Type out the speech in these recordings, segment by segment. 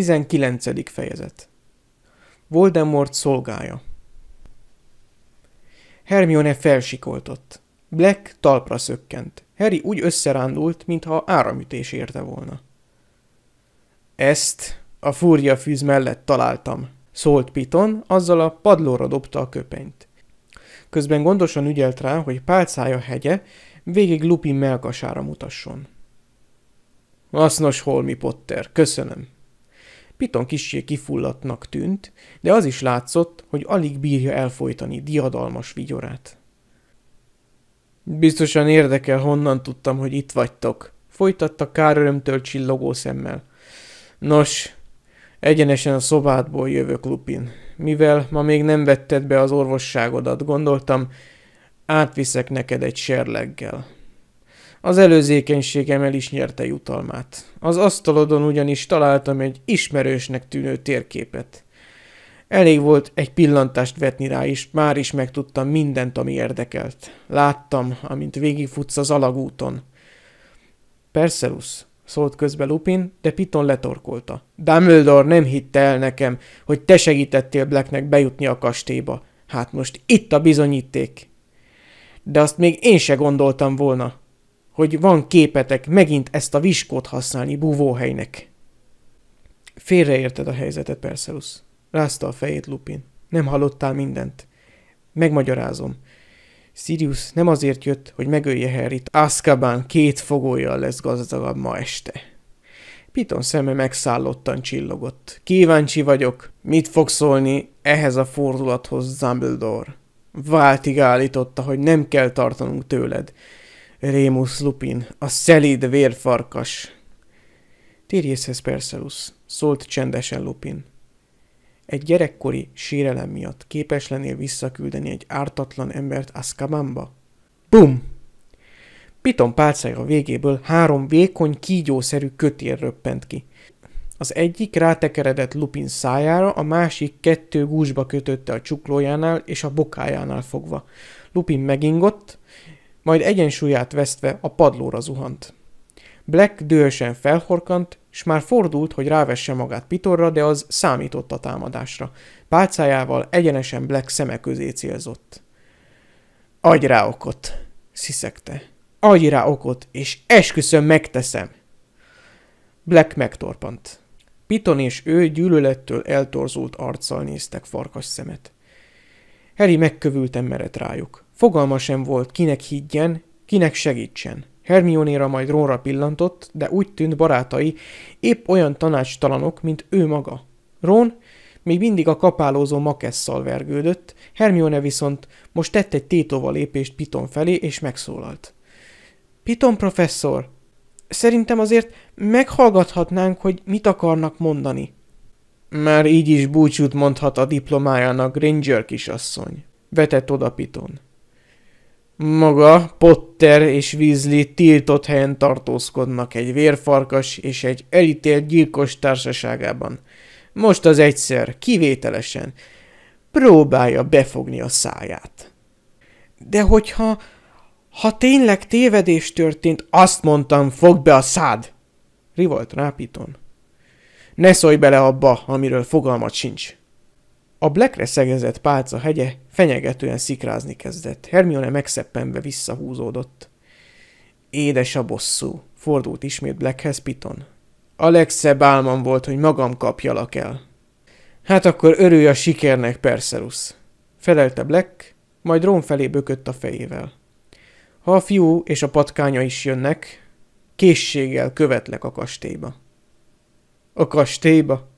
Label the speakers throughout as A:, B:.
A: 19. fejezet Voldemort szolgája Hermione felsikoltott. Black talpra szökkent. Harry úgy összerándult, mintha áramütés érte volna. Ezt a fúria fűz mellett találtam, szólt Piton, azzal a padlóra dobta a köpenyt. Közben gondosan ügyelt rá, hogy pálcája hegye végig Lupin melkasára mutasson. Hasznos holmi Potter, köszönöm, Piton kissé kifulladtnak tűnt, de az is látszott, hogy alig bírja elfolytani diadalmas vigyorát. Biztosan érdekel, honnan tudtam, hogy itt vagytok, folytatta Kár örömtől csillogó szemmel. Nos, egyenesen a szobádból jövök, Lupin. Mivel ma még nem vetted be az orvosságodat, gondoltam, átviszek neked egy serleggel. Az előzékenységemmel is nyerte jutalmát. Az asztalodon ugyanis találtam egy ismerősnek tűnő térképet. Elég volt egy pillantást vetni rá, és már is megtudtam mindent, ami érdekelt. Láttam, amint végigfutsz az alagúton. Perseus, szólt közbe Lupin, de Piton letorkolta. Dumbledore nem hitte el nekem, hogy te segítettél Blacknek bejutni a kastélyba. Hát most itt a bizonyíték. De azt még én se gondoltam volna, hogy van képetek megint ezt a viskót használni búvóhelynek. Félreérted a helyzetet, Perseus. Rázta a fejét Lupin. Nem hallottál mindent. Megmagyarázom. Sirius nem azért jött, hogy megölje Harryt. Azkaban két fogója lesz gazdagabb ma este. Piton szeme megszállottan csillogott. Kíváncsi vagyok, mit fog szólni ehhez a fordulathoz Dumbledore. Váltig állította, hogy nem kell tartanunk tőled. Rémus Lupin, a szelíd vérfarkas. Tiriészhez Perszelusz, szólt csendesen Lupin. Egy gyerekkori sérelem miatt képes lennél visszaküldeni egy ártatlan embert Azkabamba? Bum! Piton pálcája végéből három vékony, kígyószerű kötél röppent ki. Az egyik rátekeredett Lupin szájára, a másik kettő gúzsba kötötte a csuklójánál és a bokájánál fogva. Lupin megingott, majd egyensúlyát vesztve a padlóra zuhant. Black dühösen felhorkant, és már fordult, hogy rávesse magát Pitorra, de az számított a támadásra. Pálcájával egyenesen Black szeme közé célzott. Adj rá okot, sziszegte. Adj rá okot, és esküszöm megteszem. Black megtorpant. Piton és ő gyűlölettől eltorzult arccal néztek farkas szemet. Harry megkövülten merett rájuk. Fogalma sem volt, kinek higgyen, kinek segítsen. Hermionéra majd Rónra pillantott, de úgy tűnt barátai épp olyan tanácstalanok, mint ő maga. Rón még mindig a kapálózó makesszal vergődött, Hermione viszont most tett egy tétova lépést Piton felé, és megszólalt. Piton professzor, szerintem azért meghallgathatnánk, hogy mit akarnak mondani. Már így is búcsút mondhat a diplomájának Granger kisasszony, vetett oda Piton. Maga, Potter és Weasley tiltott helyen tartózkodnak egy vérfarkas és egy elítélt gyilkos társaságában. Most az egyszer, kivételesen, próbálja befogni a száját. De hogyha... Ha tényleg tévedés történt, azt mondtam, fogd be a szád! Rivolt rápiton. Ne szólj bele abba, amiről fogalmat sincs. A Blackre szegezett pálca hegye fenyegetően szikrázni kezdett. Hermione megszeppenve visszahúzódott. Édes a bosszú, fordult ismét Blackhez Piton. A legszebb álmam volt, hogy magam kapjalak el. Hát akkor örülj a sikernek, Perserus. Felelte Black, majd Ron felé bökött a fejével. Ha a fiú és a patkánya is jönnek, készséggel követlek a kastélyba. A kastélyba?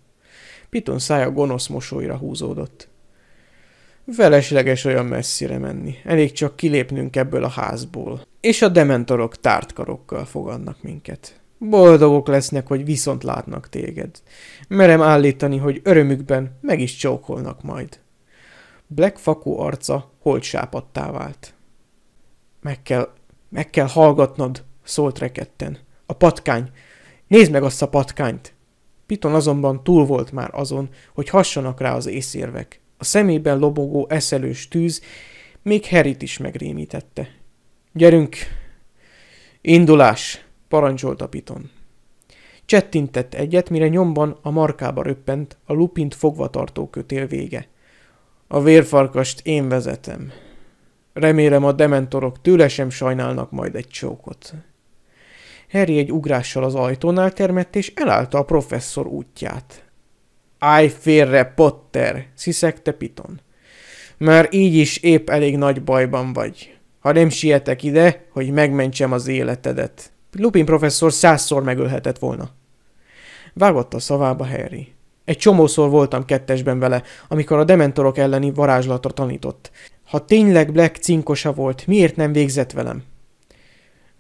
A: Piton szája gonosz mosolyra húzódott. Felesleges olyan messzire menni, elég csak kilépnünk ebből a házból. És a dementorok tártkarokkal fogadnak minket. Boldogok lesznek, hogy viszont látnak téged. Merem állítani, hogy örömükben meg is csókolnak majd. Black fakó arca holtsápattá vált. Meg kell, meg kell hallgatnod, szólt rekedten. A patkány. Nézd meg azt a patkányt! Piton azonban túl volt már azon, hogy hassanak rá az észérvek. A szemében lobogó, eszelős tűz még Herit is megrémítette. Gyerünk! Indulás! parancsolta Piton. Csettintett egyet, mire nyomban a markába röppent a lupint fogvatartó kötél vége. A vérfarkast én vezetem. Remélem a dementorok tőle sem sajnálnak majd egy csókot. Harry egy ugrással az ajtónál termett, és elállta a professzor útját. Állj félre, Potter! sziszegte Piton. Már így is épp elég nagy bajban vagy. Ha nem sietek ide, hogy megmentsem az életedet. Lupin professzor százszor megölhetett volna. Vágott a szavába Harry. Egy csomószor voltam kettesben vele, amikor a dementorok elleni varázslatra tanított. Ha tényleg Black cinkosa volt, miért nem végzett velem?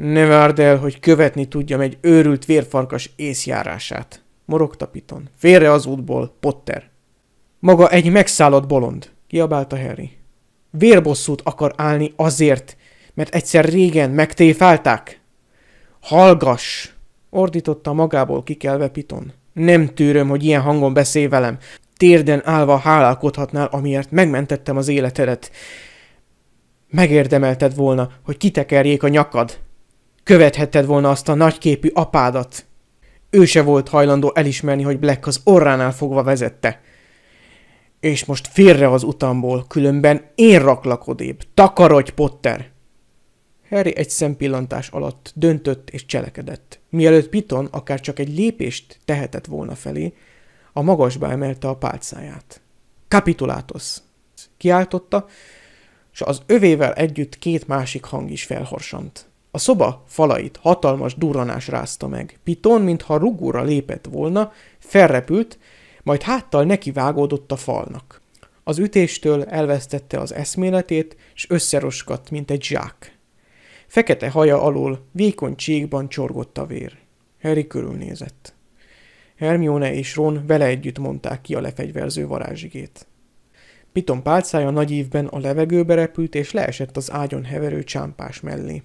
A: Ne várd el, hogy követni tudjam egy őrült vérfarkas észjárását. Morogta Piton. Félre az útból, Potter. Maga egy megszállott bolond, kiabálta Harry. Vérbosszút akar állni azért, mert egyszer régen megtéfálták. Hallgass! ordította magából kikelve Piton. Nem tűröm, hogy ilyen hangon beszél velem. Térden állva hálálkodhatnál, amiért megmentettem az életedet. Megérdemelted volna, hogy kitekerjék a nyakad. Követhetted volna azt a nagyképű apádat. Ő se volt hajlandó elismerni, hogy Black az orránál fogva vezette. És most félre az utamból, különben én raklak odébb. Takarodj, Potter! Harry egy szempillantás alatt döntött és cselekedett. Mielőtt Piton akár csak egy lépést tehetett volna felé, a magasba emelte a pálcáját. Kapitulátos! Kiáltotta, és az övével együtt két másik hang is felhorsant. A szoba falait hatalmas durranás rázta meg. Piton, mintha rugóra lépett volna, felrepült, majd háttal vágódott a falnak. Az ütéstől elvesztette az eszméletét, s összeroskadt, mint egy zsák. Fekete haja alól vékony csíkban csorgott a vér. Harry körülnézett. Hermione és Ron vele együtt mondták ki a lefegyverző varázsigét. Piton pálcája nagy évben a levegőbe repült, és leesett az ágyon heverő csámpás mellé.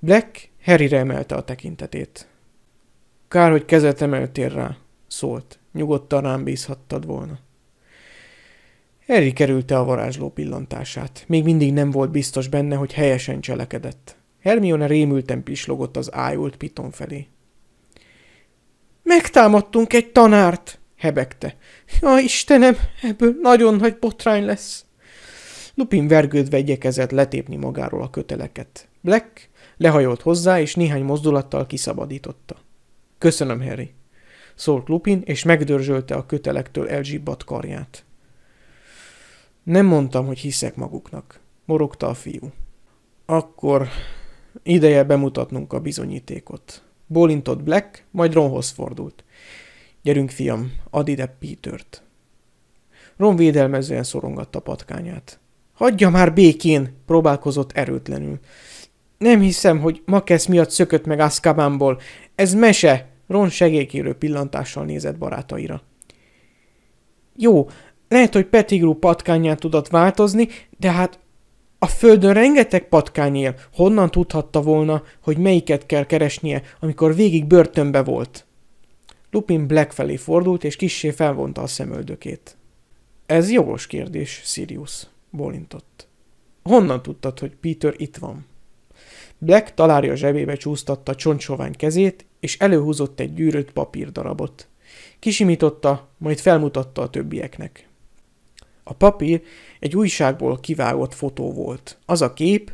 A: Black Harryre emelte a tekintetét. Kár, hogy kezet emeltél rá, szólt. Nyugodtan rám bízhattad volna. Harry kerülte a varázsló pillantását. Még mindig nem volt biztos benne, hogy helyesen cselekedett. Hermione rémülten pislogott az ájult piton felé. Megtámadtunk egy tanárt, hebegte. Ja, Istenem, ebből nagyon nagy botrány lesz. Lupin vergődve igyekezett letépni magáról a köteleket. Black Lehajolt hozzá, és néhány mozdulattal kiszabadította. Köszönöm, Harry, szólt Lupin, és megdörzsölte a kötelektől elzsibbadt karját. Nem mondtam, hogy hiszek maguknak, morogta a fiú. Akkor ideje bemutatnunk a bizonyítékot. Bólintott Black, majd Ronhoz fordult. Gyerünk, fiam, add ide Petert. Ron védelmezően szorongatta patkányát. Hagyja már békén, próbálkozott erőtlenül. Nem hiszem, hogy Makesz miatt szökött meg Azkabánból. Ez mese! Ron segélykérő pillantással nézett barátaira. Jó, lehet, hogy Petigrú patkányát tudott változni, de hát a földön rengeteg patkány él. Honnan tudhatta volna, hogy melyiket kell keresnie, amikor végig börtönbe volt? Lupin Black felé fordult, és kissé felvonta a szemöldökét. Ez jogos kérdés, Sirius, bólintott. Honnan tudtad, hogy Peter itt van? Black talárja zsebébe csúsztatta csontsovány kezét, és előhúzott egy gyűrött papírdarabot. Kisimította, majd felmutatta a többieknek. A papír egy újságból kivágott fotó volt. Az a kép,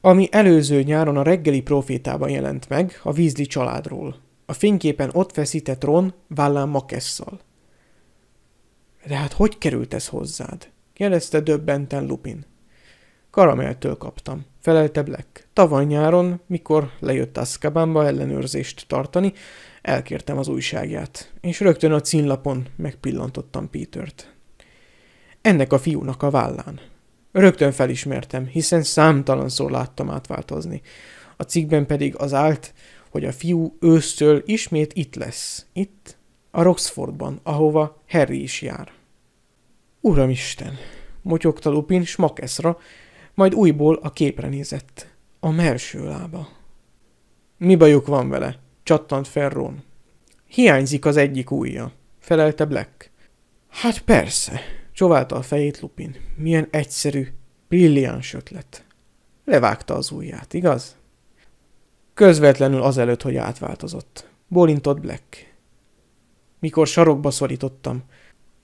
A: ami előző nyáron a reggeli profétában jelent meg a Vízli családról. A fényképen ott feszített Ron vállán makesszal. De hát hogy került ez hozzád? kérdezte döbbenten Lupin. Karameltől kaptam felelte Black. Tavaly nyáron, mikor lejött Azkabanba ellenőrzést tartani, elkértem az újságját, és rögtön a címlapon megpillantottam Pétert. Ennek a fiúnak a vállán. Rögtön felismertem, hiszen számtalanszor láttam átváltozni. A cikkben pedig az állt, hogy a fiú ősztől ismét itt lesz. Itt, a Roxfordban, ahova Harry is jár. Uramisten, motyogta Lupin smakeszra, majd újból a képre nézett. A merső lába. Mi bajuk van vele? csattant Ferron. Hiányzik az egyik ujja, felelte Black. Hát persze, csoválta a fejét Lupin. Milyen egyszerű, brilliáns ötlet. Levágta az ujját, igaz? Közvetlenül azelőtt, hogy átváltozott. Bolintott Black. Mikor sarokba szorítottam,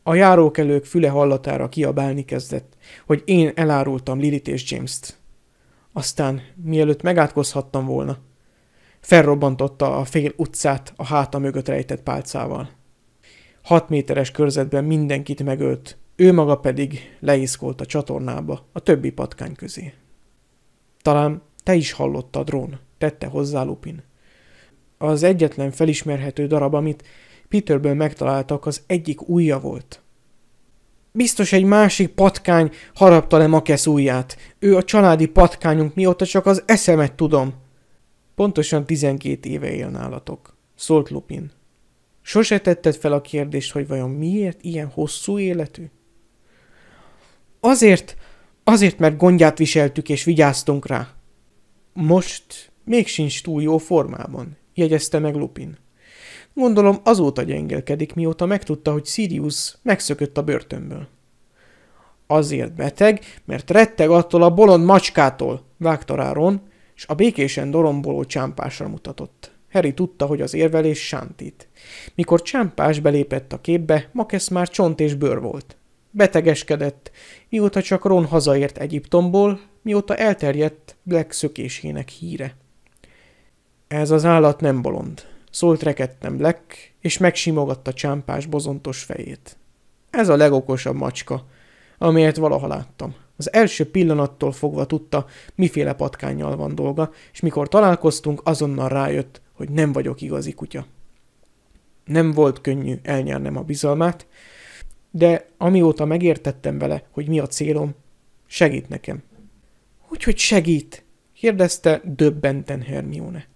A: a járókelők füle hallatára kiabálni kezdett, hogy én elárultam Lilit és James-t. Aztán, mielőtt megátkozhattam volna, felrobbantotta a fél utcát a háta mögött rejtett pálcával. Hat méteres körzetben mindenkit megölt, ő maga pedig leiszkolt a csatornába a többi patkány közé. Talán te is hallottad, Rón, tette hozzá Lupin. Az egyetlen felismerhető darab, amit Peterből megtaláltak az egyik ujja volt. Biztos egy másik patkány harapta le Makesz ujját. Ő a családi patkányunk mióta csak az eszemet tudom. Pontosan tizenkét éve él nálatok, szólt Lupin. Sose tetted fel a kérdést, hogy vajon miért ilyen hosszú életű? Azért, azért, mert gondját viseltük és vigyáztunk rá. Most még sincs túl jó formában, jegyezte meg Lupin. Gondolom azóta gyengelkedik, mióta megtudta, hogy Sirius megszökött a börtönből. Azért beteg, mert retteg attól a bolond macskától, vágta rá Ron, és a békésen doromboló csámpásra mutatott. Harry tudta, hogy az érvelés sántít. Mikor csámpás belépett a képbe, Makesz már csont és bőr volt. Betegeskedett, mióta csak Ron hazaért Egyiptomból, mióta elterjedt Black szökésének híre. Ez az állat nem bolond, szólt rekedtem Black, és megsimogatta csámpás bozontos fejét. Ez a legokosabb macska, amelyet valaha láttam. Az első pillanattól fogva tudta, miféle patkányjal van dolga, és mikor találkoztunk, azonnal rájött, hogy nem vagyok igazi kutya. Nem volt könnyű elnyernem a bizalmát, de amióta megértettem vele, hogy mi a célom, segít nekem. Úgyhogy segít, kérdezte döbbenten Hermione.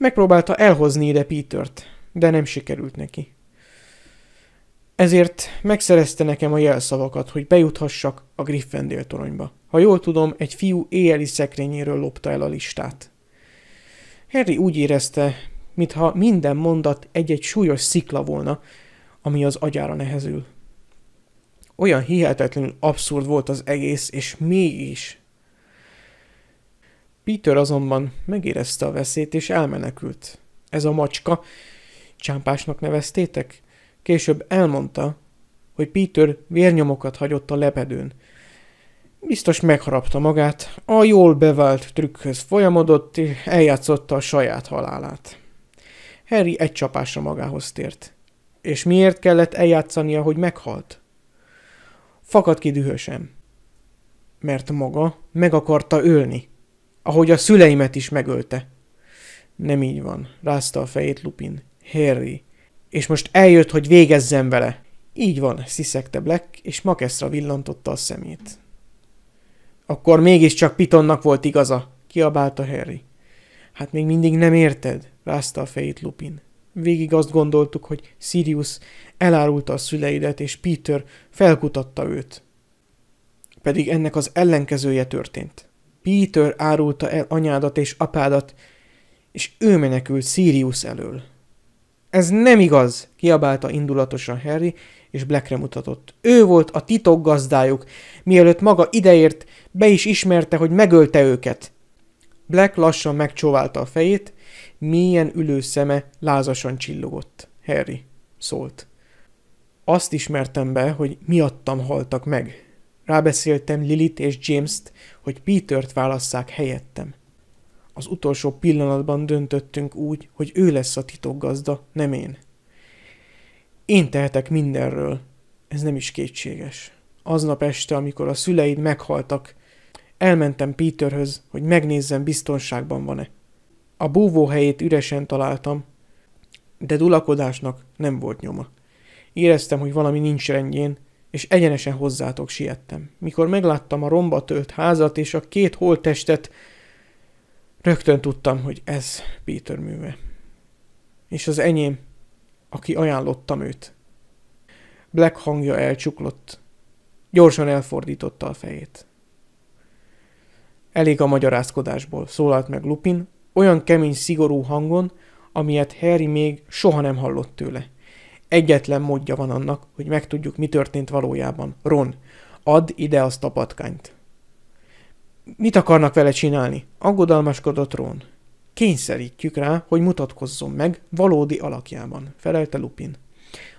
A: Megpróbálta elhozni ide Petert, de nem sikerült neki. Ezért megszerezte nekem a jelszavakat, hogy bejuthassak a Griffendél toronyba. Ha jól tudom, egy fiú éjjeli szekrényéről lopta el a listát. Harry úgy érezte, mintha minden mondat egy-egy súlyos szikla volna, ami az agyára nehezül. Olyan hihetetlenül abszurd volt az egész, és mégis Peter azonban megérezte a veszélyt és elmenekült. Ez a macska, csámpásnak neveztétek? Később elmondta, hogy Peter vérnyomokat hagyott a lepedőn. Biztos megharapta magát, a jól bevált trükkhöz folyamodott, és eljátszotta a saját halálát. Harry egy csapásra magához tért. És miért kellett eljátszania, hogy meghalt? Fakad ki dühösen. Mert maga meg akarta ölni ahogy a szüleimet is megölte. Nem így van, rázta a fejét Lupin. Harry. És most eljött, hogy végezzem vele. Így van, sziszegte Black, és Makeszra villantotta a szemét. Akkor mégiscsak Pitonnak volt igaza, kiabálta Harry. Hát még mindig nem érted, rázta a fejét Lupin. Végig azt gondoltuk, hogy Sirius elárulta a szüleidet, és Peter felkutatta őt. Pedig ennek az ellenkezője történt. Peter árulta el anyádat és apádat, és ő menekült Sirius elől. Ez nem igaz, kiabálta indulatosan Harry, és Blackre mutatott. Ő volt a titok gazdájuk, mielőtt maga ideért, be is ismerte, hogy megölte őket. Black lassan megcsóválta a fejét, Milyen ülő szeme lázasan csillogott. Harry szólt. Azt ismertem be, hogy miattam haltak meg. Rábeszéltem Lilit és James-t, hogy Pítört válasszák helyettem. Az utolsó pillanatban döntöttünk úgy, hogy ő lesz a titokgazda, nem én. Én tehetek mindenről, ez nem is kétséges. Aznap este, amikor a szüleid meghaltak, elmentem Peterhöz, hogy megnézzem, biztonságban van-e. A helyét üresen találtam, de dulakodásnak nem volt nyoma. Éreztem, hogy valami nincs rendjén, és egyenesen hozzátok siettem. Mikor megláttam a romba tölt házat és a két holttestet, rögtön tudtam, hogy ez Péter műve. És az enyém, aki ajánlottam őt. Black hangja elcsuklott. Gyorsan elfordította a fejét. Elég a magyarázkodásból, szólalt meg Lupin, olyan kemény, szigorú hangon, amilyet Harry még soha nem hallott tőle – Egyetlen módja van annak, hogy megtudjuk, mi történt valójában. Ron, add ide azt a patkányt. Mit akarnak vele csinálni? Aggodalmaskodott Ron. Kényszerítjük rá, hogy mutatkozzon meg valódi alakjában, felelte Lupin.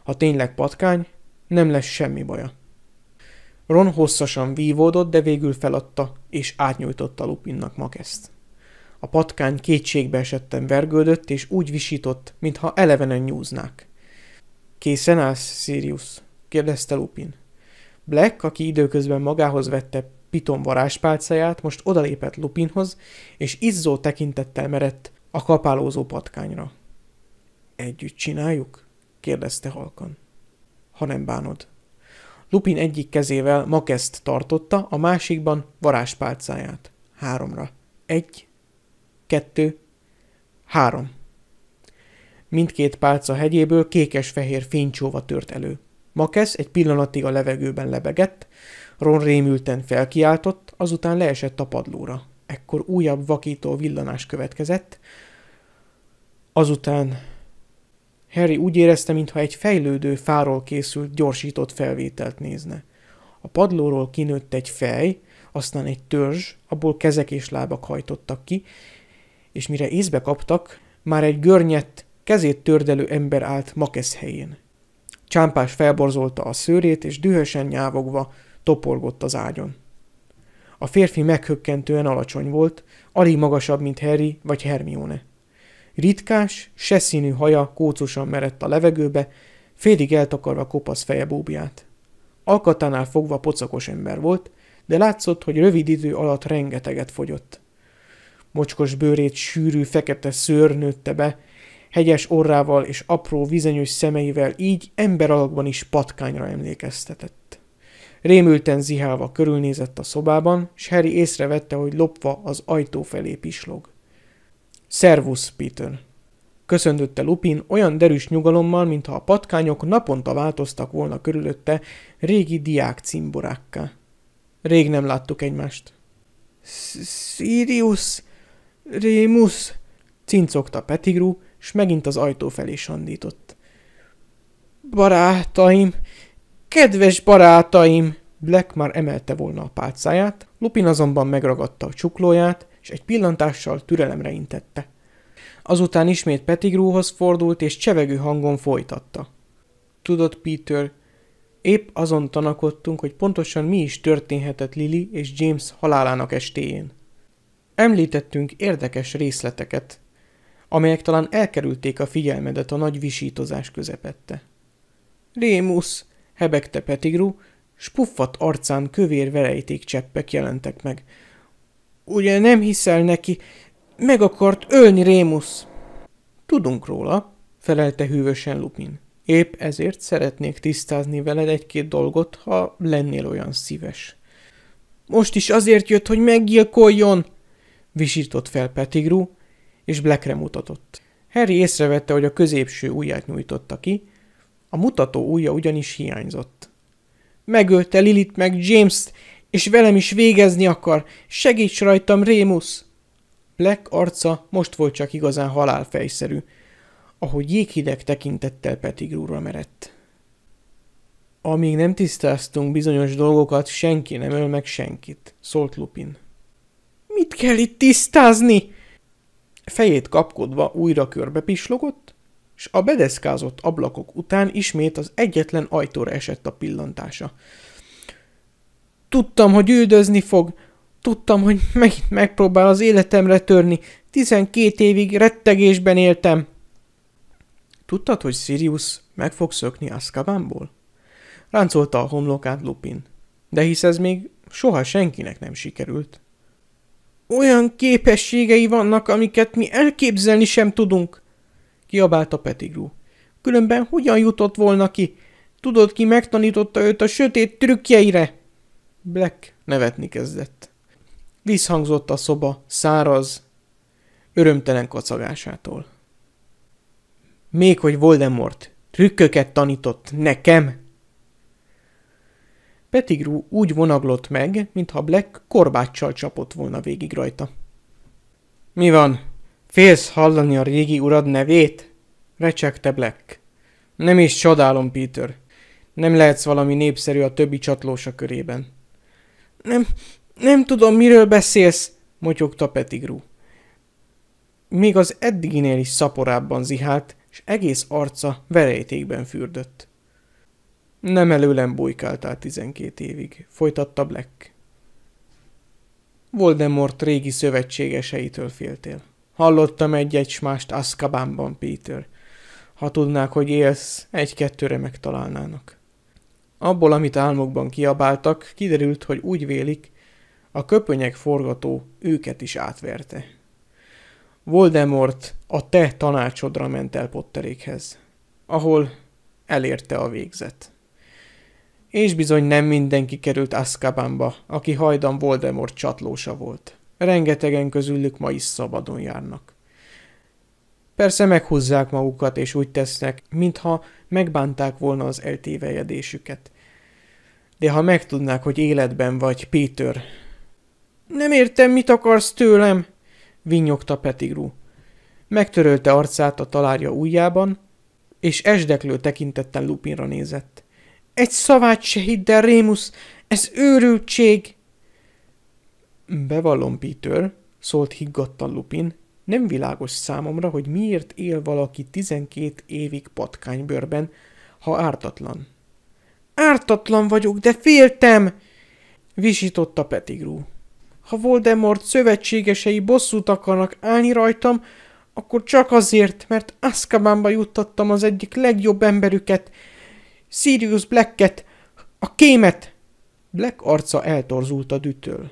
A: Ha tényleg patkány, nem lesz semmi baja. Ron hosszasan vívódott, de végül feladta, és átnyújtotta Lupinnak makeszt. A patkány kétségbe esetten vergődött, és úgy visított, mintha elevenen nyúznák. Készen állsz, Sirius? kérdezte Lupin. Black, aki időközben magához vette Piton varázspálcáját, most odalépett Lupinhoz, és izzó tekintettel merett a kapálózó patkányra. Együtt csináljuk? kérdezte halkan. Ha nem bánod. Lupin egyik kezével makeszt tartotta, a másikban varázspálcáját. Háromra. Egy, kettő, három. Mindkét pálca hegyéből kékes-fehér fénycsóva tört elő. Makesz egy pillanatig a levegőben lebegett, Ron rémülten felkiáltott, azután leesett a padlóra. Ekkor újabb vakító villanás következett. Azután Harry úgy érezte, mintha egy fejlődő fáról készült, gyorsított felvételt nézne. A padlóról kinőtt egy fej, aztán egy törzs, abból kezek és lábak hajtottak ki, és mire észbe kaptak, már egy görnyet, kezét tördelő ember állt Makesz helyén. Csámpás felborzolta a szőrét, és dühösen nyávogva toporgott az ágyon. A férfi meghökkentően alacsony volt, alig magasabb, mint Harry vagy Hermione. Ritkás, színű haja kócosan merett a levegőbe, félig eltakarva kopasz feje bóbját. Alkatánál fogva pocakos ember volt, de látszott, hogy rövid idő alatt rengeteget fogyott. Mocskos bőrét sűrű, fekete szőr nőtte be, hegyes orrával és apró vizenyős szemeivel így ember alakban is patkányra emlékeztetett. Rémülten zihálva körülnézett a szobában, s Harry észrevette, hogy lopva az ajtó felé pislog. Szervusz, Peter! Köszöntötte Lupin olyan derűs nyugalommal, mintha a patkányok naponta változtak volna körülötte régi diák cimborákká. Rég nem láttuk egymást. Sirius, Rémus, cincogta Petigrú, és megint az ajtó felé sandított. Barátaim! Kedves barátaim! Black már emelte volna a pálcáját, Lupin azonban megragadta a csuklóját, és egy pillantással türelemre intette. Azután ismét Petigrúhoz fordult, és csevegő hangon folytatta. Tudod, Peter, épp azon tanakodtunk, hogy pontosan mi is történhetett Lily és James halálának estéjén. Említettünk érdekes részleteket, amelyek talán elkerülték a figyelmedet a nagy visítozás közepette. Rémusz, hebegte Petigru, spuffat arcán kövér velejték cseppek jelentek meg. Ugye nem hiszel neki, meg akart ölni Rémusz. Tudunk róla, felelte hűvösen Lupin. Épp ezért szeretnék tisztázni veled egy-két dolgot, ha lennél olyan szíves. Most is azért jött, hogy meggyilkoljon, visított fel Petigru, és Blackre mutatott. Harry észrevette, hogy a középső ujját nyújtotta ki, a mutató ujja ugyanis hiányzott. Megölte Lilit meg James-t, és velem is végezni akar. Segíts rajtam, Rémusz! Black arca most volt csak igazán halálfejszerű, ahogy jéghideg tekintettel Petigrúra merett. Amíg nem tisztáztunk bizonyos dolgokat, senki nem öl meg senkit, szólt Lupin. Mit kell itt tisztázni? Fejét kapkodva újra körbe pislogott, és a bedeszkázott ablakok után ismét az egyetlen ajtóra esett a pillantása. Tudtam, hogy üldözni fog, tudtam, hogy megint megpróbál az életemre törni, tizenkét évig rettegésben éltem. Tudtad, hogy Sirius meg fog szökni Azkabánból? Ráncolta a homlokát Lupin. De hisz ez még soha senkinek nem sikerült. Olyan képességei vannak, amiket mi elképzelni sem tudunk, kiabálta Petigrú. Különben hogyan jutott volna ki? Tudod, ki megtanította őt a sötét trükkjeire? Black nevetni kezdett. Visszhangzott a szoba, száraz, örömtelen kacagásától. Még hogy Voldemort trükköket tanított nekem? Petigrú úgy vonaglott meg, mintha Black korbáccsal csapott volna végig rajta. – Mi van? Félsz hallani a régi urad nevét? – recsegte Black. – Nem is csodálom, Peter. Nem lehetsz valami népszerű a többi csatlósa körében. – Nem, nem tudom, miről beszélsz – motyogta Petigrú. Még az eddiginél is szaporábban zihált, és egész arca verejtékben fürdött. Nem előlem bujkáltál tizenkét évig, folytatta Black. Voldemort régi szövetségeseitől féltél. Hallottam egy-egy smást Azkabánban, Peter. Ha tudnák, hogy élsz, egy-kettőre megtalálnának. Abból, amit álmokban kiabáltak, kiderült, hogy úgy vélik, a köpönyek forgató őket is átverte. Voldemort a te tanácsodra ment el Potterékhez, ahol elérte a végzet. És bizony nem mindenki került Azkabanba, aki hajdan Voldemort csatlósa volt. Rengetegen közülük ma is szabadon járnak. Persze meghúzzák magukat, és úgy tesznek, mintha megbánták volna az eltévejedésüket. De ha megtudnák, hogy életben vagy, Péter... Nem értem, mit akarsz tőlem, vinyogta Petigrú. Megtörölte arcát a talárja ujjában, és esdeklő tekintetten Lupinra nézett. Egy szavát se hidd el, Rémusz! Ez őrültség! Bevallom, Peter, szólt higgadtan Lupin, nem világos számomra, hogy miért él valaki tizenkét évig patkánybőrben, ha ártatlan. Ártatlan vagyok, de féltem! Visította Petigrú. Ha Voldemort szövetségesei bosszút akarnak állni rajtam, akkor csak azért, mert Azkabánba juttattam az egyik legjobb emberüket, Sirius Blacket! A kémet! Black arca eltorzult a dütől.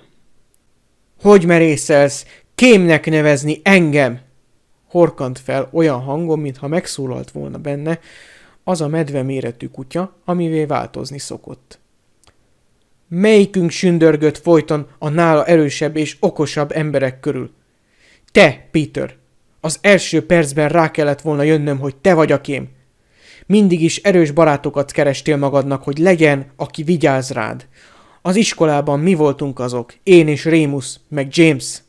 A: Hogy merészelsz kémnek nevezni engem? Horkant fel olyan hangon, mintha megszólalt volna benne az a medve méretű kutya, amivé változni szokott. Melyikünk sündörgött folyton a nála erősebb és okosabb emberek körül? Te, Peter! Az első percben rá kellett volna jönnöm, hogy te vagy a kém. Mindig is erős barátokat kerestél magadnak, hogy legyen, aki vigyáz rád. Az iskolában mi voltunk azok, én és Rémus, meg James.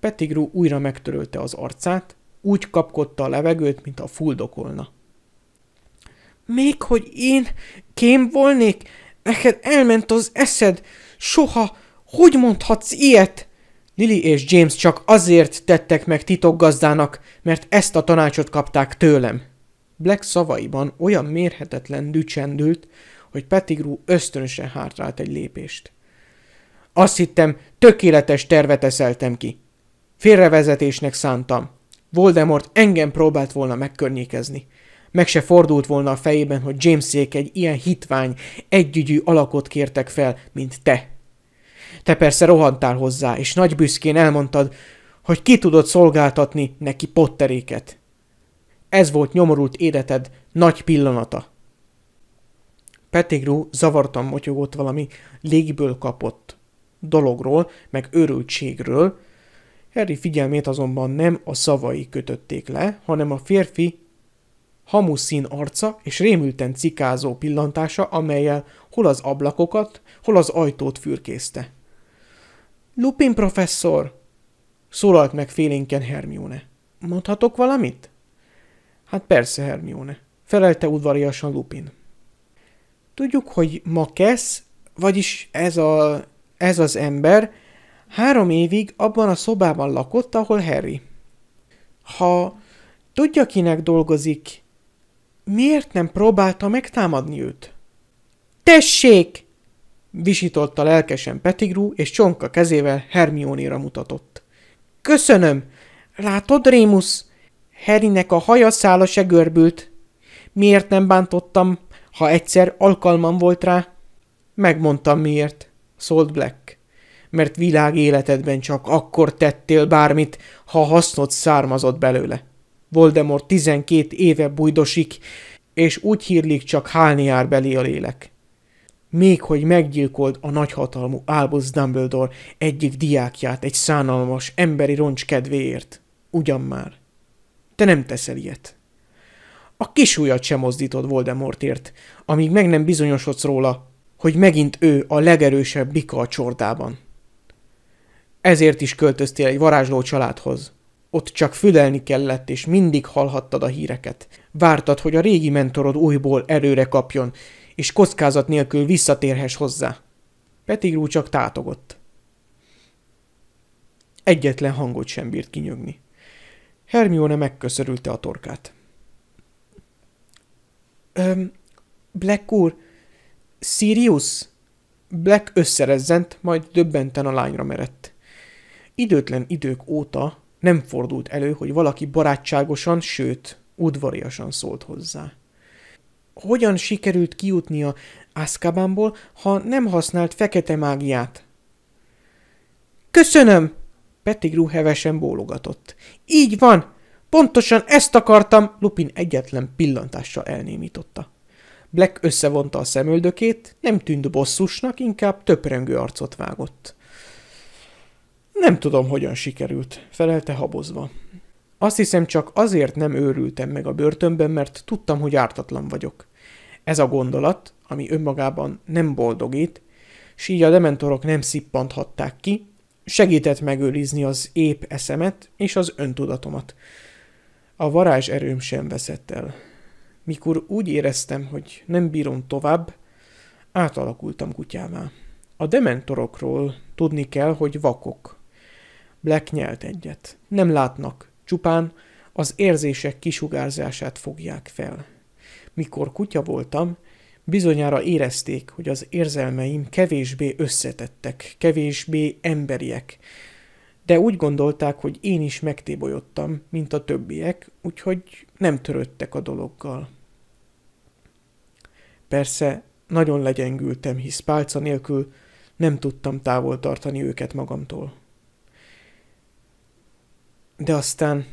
A: Pettigrew újra megtörölte az arcát, úgy kapkodta a levegőt, mint a fuldokolna. Még hogy én kém volnék? Neked elment az eszed? Soha! Hogy mondhatsz ilyet? Lily és James csak azért tettek meg titokgazdának, mert ezt a tanácsot kapták tőlem. Black szavaiban olyan mérhetetlen dücsendült, hogy Pettigrew ösztönösen hátrált egy lépést. Azt hittem, tökéletes tervet eszeltem ki. Félrevezetésnek szántam. Voldemort engem próbált volna megkörnyékezni. Meg se fordult volna a fejében, hogy Jamesék egy ilyen hitvány, együgyű alakot kértek fel, mint te. Te persze rohantál hozzá, és nagy büszkén elmondtad, hogy ki tudod szolgáltatni neki potteréket. Ez volt nyomorult életed nagy pillanata. Pettigrew zavartan motyogott valami légből kapott dologról, meg örültségről. Harry figyelmét azonban nem a szavai kötötték le, hanem a férfi hamuszín arca és rémülten cikázó pillantása, amelyel hol az ablakokat, hol az ajtót fürkészte. – Lupin professzor! – szólalt meg félénken Hermione. – Mondhatok valamit? – Hát persze, Hermione, felelte udvariasan Lupin. Tudjuk, hogy ma Kesz, vagyis ez, a, ez az ember, három évig abban a szobában lakott, ahol Harry. Ha tudja, kinek dolgozik, miért nem próbálta megtámadni őt? Tessék! visította lelkesen Petigrú, és csonka kezével Hermionira mutatott. Köszönöm! Látod, Rémusz? Herinek a haja szála se görbült. Miért nem bántottam, ha egyszer alkalmam volt rá? Megmondtam miért, szólt Black. Mert világ életedben csak akkor tettél bármit, ha hasznot származott belőle. Voldemort tizenkét éve bujdosik, és úgy hírlik csak hálni jár belé a lélek. Még hogy meggyilkolt a nagyhatalmú Albus Dumbledore egyik diákját egy szánalmas emberi roncs kedvéért. Ugyan már. Te nem teszel ilyet. A ujjat sem mozdítod Voldemortért, amíg meg nem bizonyosodsz róla, hogy megint ő a legerősebb bika a csordában. Ezért is költöztél egy varázsló családhoz. Ott csak fülelni kellett, és mindig hallhattad a híreket. Vártad, hogy a régi mentorod újból erőre kapjon, és kockázat nélkül visszatérhes hozzá. Petigrú csak tátogott. Egyetlen hangot sem bírt kinyögni. Hermione megköszörülte a torkát. Öm, Black úr, Sirius? Black összerezzent, majd döbbenten a lányra merett. Időtlen idők óta nem fordult elő, hogy valaki barátságosan, sőt, udvariasan szólt hozzá. Hogyan sikerült kijutnia Azkabánból, ha nem használt fekete mágiát? Köszönöm! Pettigrew hevesen bólogatott. Így van! Pontosan ezt akartam! Lupin egyetlen pillantással elnémította. Black összevonta a szemöldökét, nem tűnt bosszusnak, inkább töprengő arcot vágott. Nem tudom, hogyan sikerült, felelte habozva. Azt hiszem, csak azért nem őrültem meg a börtönben, mert tudtam, hogy ártatlan vagyok. Ez a gondolat, ami önmagában nem boldogít, s így a dementorok nem szippanthatták ki, segített megőrizni az ép eszemet és az öntudatomat. A varázs erőm sem veszett el. Mikor úgy éreztem, hogy nem bírom tovább, átalakultam kutyává. A dementorokról tudni kell, hogy vakok. Black nyelt egyet. Nem látnak, csupán az érzések kisugárzását fogják fel. Mikor kutya voltam, Bizonyára érezték, hogy az érzelmeim kevésbé összetettek, kevésbé emberiek, de úgy gondolták, hogy én is megtébolyodtam, mint a többiek, úgyhogy nem törődtek a dologgal. Persze nagyon legyengültem, hisz pálca nélkül nem tudtam távol tartani őket magamtól. De aztán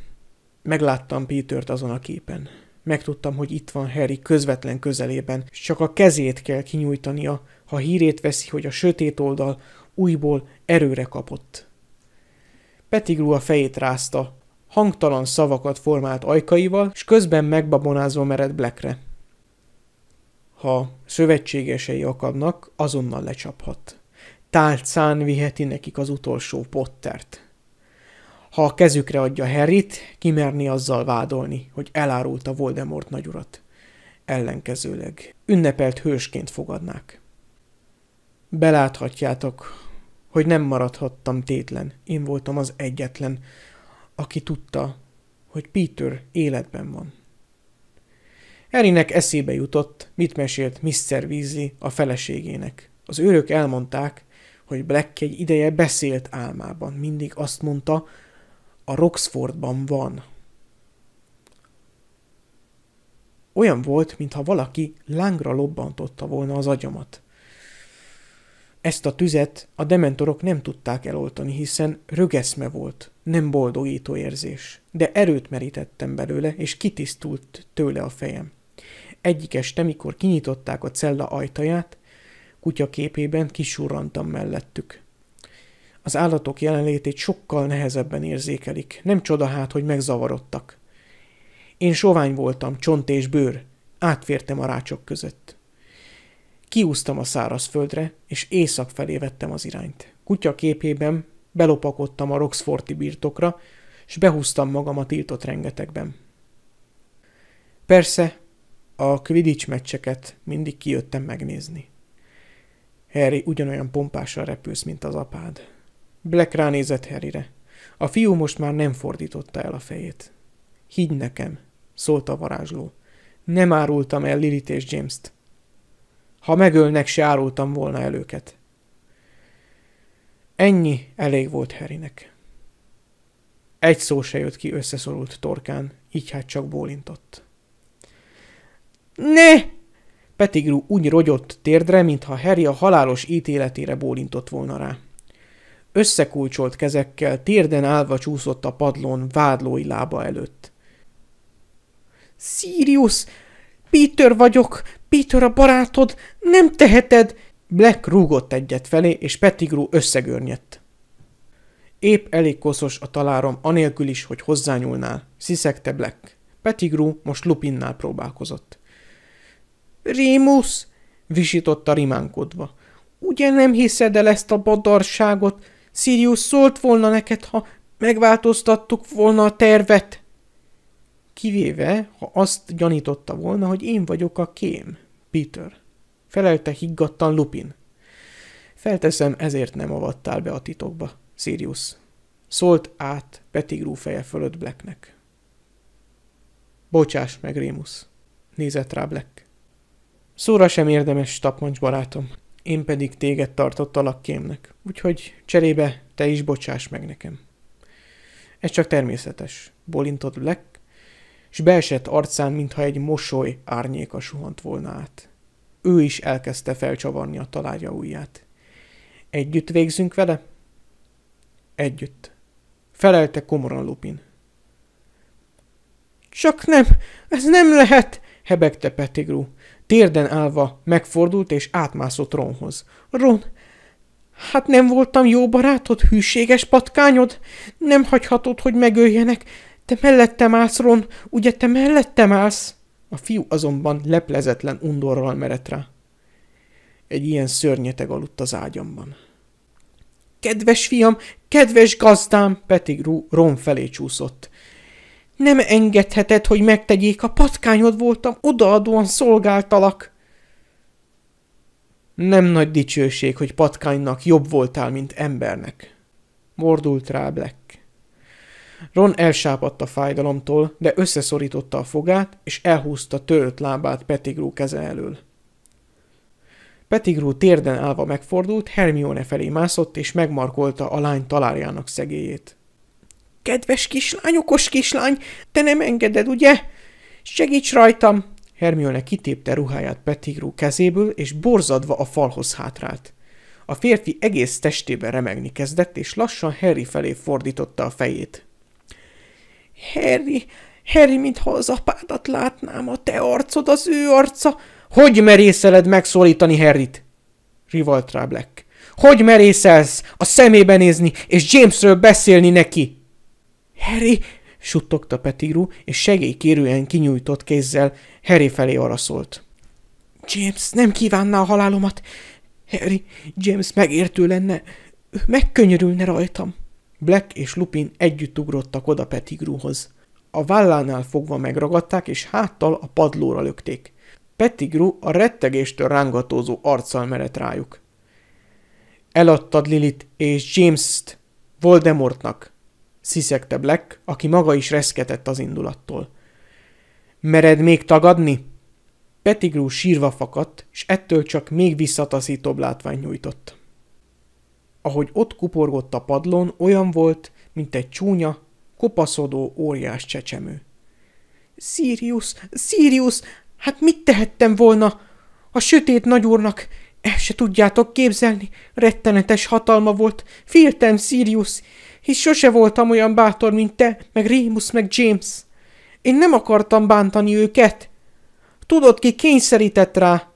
A: megláttam Pétert azon a képen. Megtudtam, hogy itt van Harry közvetlen közelében, és csak a kezét kell kinyújtania, ha hírét veszi, hogy a sötét oldal újból erőre kapott. Petiglu a fejét rázta, hangtalan szavakat formált ajkaival, és közben megbabonázva mered Blackre. Ha szövetségesei akadnak, azonnal lecsaphat. Tálcán viheti nekik az utolsó pottert ha a kezükre adja Harryt, kimerni azzal vádolni, hogy elárulta Voldemort nagyurat. Ellenkezőleg ünnepelt hősként fogadnák. Beláthatjátok, hogy nem maradhattam tétlen. Én voltam az egyetlen, aki tudta, hogy Peter életben van. Erinek eszébe jutott, mit mesélt Mr. Weasley a feleségének. Az őrök elmondták, hogy Black egy ideje beszélt álmában. Mindig azt mondta, a Roxfordban van. Olyan volt, mintha valaki lángra lobbantotta volna az agyamat. Ezt a tüzet a dementorok nem tudták eloltani, hiszen rögeszme volt, nem boldogító érzés, de erőt merítettem belőle, és kitisztult tőle a fejem. Egyik este, mikor kinyitották a cella ajtaját, kutya képében kisurrantam mellettük. Az állatok jelenlétét sokkal nehezebben érzékelik, nem csoda hát, hogy megzavarodtak. Én sovány voltam, csont és bőr, átfértem a rácsok között. Kiúztam a száraz földre és észak felé vettem az irányt. Kutya képében belopakodtam a Roxforti birtokra, és behúztam magam a tiltott rengetegben. Persze, a Quidditch meccseket mindig kijöttem megnézni. Harry, ugyanolyan pompásan repülsz, mint az apád. Black ránézett Harryre. A fiú most már nem fordította el a fejét. Higgy nekem, szólt a varázsló. Nem árultam el Lilit és James-t. Ha megölnek, se árultam volna el őket. Ennyi elég volt Harrynek. Egy szó se jött ki összeszorult torkán, így hát csak bólintott. Ne! Pettigrew úgy rogyott térdre, mintha Harry a halálos ítéletére bólintott volna rá összekulcsolt kezekkel térden állva csúszott a padlón vádlói lába előtt. Sirius! Peter vagyok! Peter a barátod! Nem teheted! Black rúgott egyet felé, és Pettigrew összegörnyedt. Épp elég koszos a talárom, anélkül is, hogy hozzányúlnál, sziszegte Black. Pettigrew most Lupinnál próbálkozott. Rémusz! visította rimánkodva. Ugye nem hiszed el ezt a badarságot? Sirius szólt volna neked, ha megváltoztattuk volna a tervet. Kivéve, ha azt gyanította volna, hogy én vagyok a kém, Peter. Felelte higgadtan Lupin. Felteszem, ezért nem avattál be a titokba, Sirius. Szólt át Petigrú feje fölött Blacknek. Bocsáss meg, Rémusz, Nézett rá Black. Szóra sem érdemes, tapancs barátom én pedig téged tartottalak kémnek, úgyhogy cserébe te is bocsáss meg nekem. Ez csak természetes, bolintott Black, és beesett arcán, mintha egy mosoly árnyéka suhant volna át. Ő is elkezdte felcsavarni a találja ujját. Együtt végzünk vele? Együtt. Felelte komoran Lupin. Csak nem, ez nem lehet, hebegte Pettigrew. Térden állva megfordult és átmászott Ronhoz. Ron, hát nem voltam jó barátod, hűséges patkányod? Nem hagyhatod, hogy megöljenek. Te mellettem állsz, Ron, ugye te mellettem állsz? A fiú azonban leplezetlen undorral merett rá. Egy ilyen szörnyeteg aludt az ágyamban. Kedves fiam, kedves gazdám! Petig Ron felé csúszott. Nem engedheted, hogy megtegyék, a patkányod voltam, odaadóan szolgáltalak. Nem nagy dicsőség, hogy patkánynak jobb voltál, mint embernek. Mordult rá Black. Ron elsápadt a fájdalomtól, de összeszorította a fogát, és elhúzta törött lábát Petigrú keze elől. Petigrú térden állva megfordult, Hermione felé mászott, és megmarkolta a lány talárjának szegélyét. Kedves kislány, okos kislány, te nem engeded, ugye? Segíts rajtam! Hermione kitépte ruháját Pettigrew kezéből, és borzadva a falhoz hátrált. A férfi egész testében remegni kezdett, és lassan Harry felé fordította a fejét. Harry, Harry, mintha az apádat látnám, a te arcod az ő arca. Hogy merészeled megszólítani Harryt? Rivalt rá Black. Hogy merészelsz a szemébe nézni, és Jamesről beszélni neki? Harry! suttogta Petigru, és segélykérően kinyújtott kézzel Harry felé araszolt. James nem kívánná a halálomat. Harry, James megértő lenne. Ő megkönyörülne rajtam. Black és Lupin együtt ugrottak oda Pettigruhoz. A vállánál fogva megragadták, és háttal a padlóra lökték. Pettigrew a rettegéstől rángatózó arccal merett rájuk. Eladtad Lilit és James-t Voldemortnak, sziszegte Black, aki maga is reszketett az indulattól. Mered még tagadni? Petigrú sírva fakadt, és ettől csak még visszataszítóbb látvány nyújtott. Ahogy ott kuporgott a padlón, olyan volt, mint egy csúnya, kopaszodó óriás csecsemő. Sirius, Sirius, hát mit tehettem volna? A sötét nagyúrnak, el se tudjátok képzelni, rettenetes hatalma volt, féltem Sirius, hisz sose voltam olyan bátor, mint te, meg Rémus, meg James. Én nem akartam bántani őket. Tudod, ki kényszerített rá?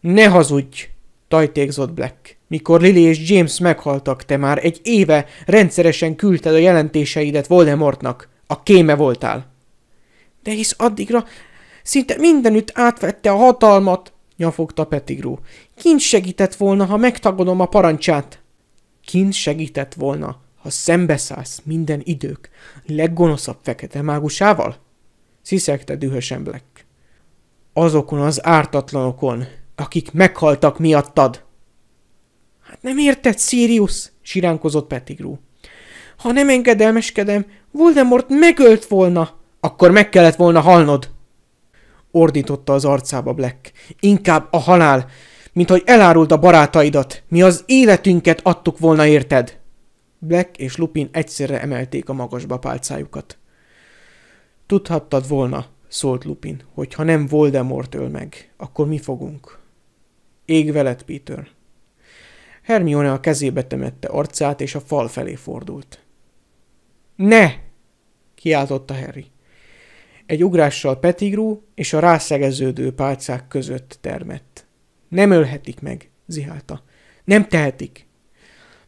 A: Ne hazudj, tajtékzott Black. Mikor Lily és James meghaltak, te már egy éve rendszeresen küldted a jelentéseidet Voldemortnak. A kéme voltál. De hisz addigra szinte mindenütt átvette a hatalmat, nyafogta Pettigrew. Kint segített volna, ha megtagadom a parancsát. Kint segített volna, ha szembeszállsz minden idők leggonoszabb fekete mágusával? Sziszegte dühösen Black. Azokon az ártatlanokon, akik meghaltak miattad. Hát nem érted, Sirius, siránkozott Pettigrew. Ha nem engedelmeskedem, Voldemort megölt volna. Akkor meg kellett volna halnod. Ordította az arcába Black. Inkább a halál, mint hogy elárult a barátaidat. Mi az életünket adtuk volna, érted? Black és Lupin egyszerre emelték a magasba pálcájukat. Tudhattad volna, szólt Lupin, hogy ha nem Voldemort öl meg, akkor mi fogunk? Ég veled, Peter. Hermione a kezébe temette arcát, és a fal felé fordult. Ne! kiáltotta Harry. Egy ugrással Petigrú és a rászegeződő pálcák között termett. Nem ölhetik meg, zihálta. Nem tehetik.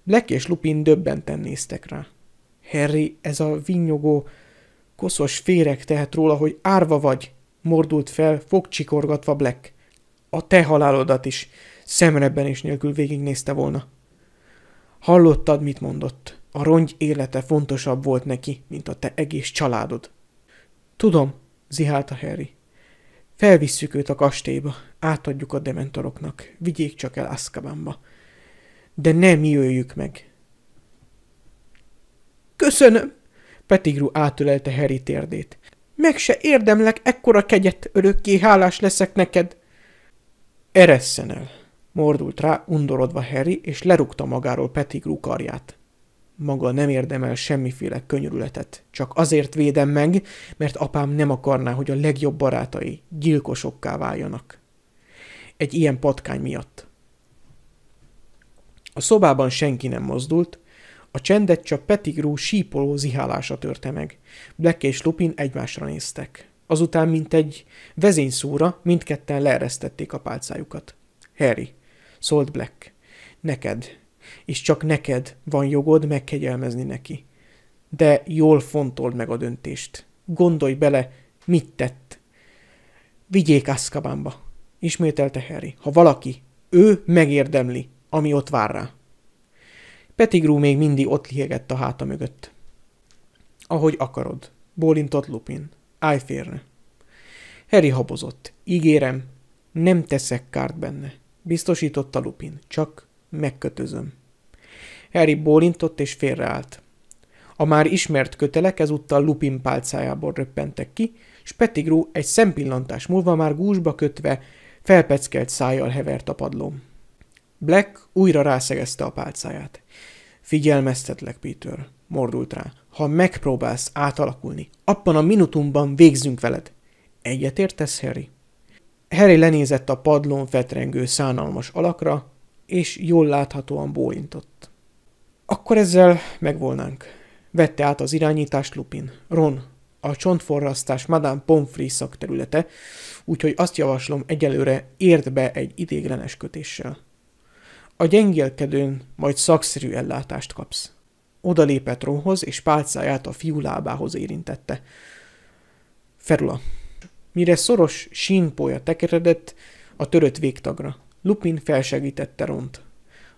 A: Black és Lupin döbbenten néztek rá. Harry, ez a vinyogó, koszos féreg tehet róla, hogy árva vagy, mordult fel, fogcsikorgatva Black. A te halálodat is, szemrebben is nélkül végignézte volna. Hallottad, mit mondott? A rongy élete fontosabb volt neki, mint a te egész családod. Tudom, zihálta Harry. Felvisszük őt a kastélyba, átadjuk a dementoroknak, vigyék csak el Azkabanba de ne mi öljük meg. Köszönöm! Petigru átölelte Harry térdét. Meg se érdemlek ekkora kegyet, örökké hálás leszek neked. Eresszen el! Mordult rá undorodva Harry, és lerúgta magáról Petigru karját. Maga nem érdemel semmiféle könyörületet. Csak azért védem meg, mert apám nem akarná, hogy a legjobb barátai gyilkosokká váljanak. Egy ilyen patkány miatt. A szobában senki nem mozdult, a csendet csak Petigró sípoló zihálása törte meg. Black és Lupin egymásra néztek. Azután, mint egy vezényszóra, mindketten leeresztették a pálcájukat. Harry, szólt Black, neked, és csak neked van jogod megkegyelmezni neki. De jól fontold meg a döntést. Gondolj bele, mit tett. Vigyék Azkabanba, ismételte Harry. Ha valaki, ő megérdemli ami ott vár rá. Pettigrew még mindig ott liegett a háta mögött. Ahogy akarod, bólintott Lupin. Állj félre. Harry habozott. Ígérem, nem teszek kárt benne. Biztosította Lupin. Csak megkötözöm. Harry bólintott és félreállt. A már ismert kötelek ezúttal Lupin pálcájából röppentek ki, s Pettigrew egy szempillantás múlva már gúzsba kötve, felpeckelt szájjal hevert a padlón. Black újra rászegezte a pálcáját. Figyelmeztetlek, Peter, mordult rá. Ha megpróbálsz átalakulni, abban a minutumban végzünk veled. Egyetértesz, Harry? Harry lenézett a padlón fetrengő szánalmas alakra, és jól láthatóan bólintott. Akkor ezzel megvolnánk. Vette át az irányítást Lupin. Ron, a csontforrasztás Madame Pomfrey szakterülete, úgyhogy azt javaslom egyelőre érd be egy idéglenes kötéssel. A gyengélkedőn majd szakszerű ellátást kapsz. Oda lépett Ronhoz, és pálcáját a fiú lábához érintette. Ferula. Mire szoros sínpója tekeredett a törött végtagra, Lupin felsegítette Ront.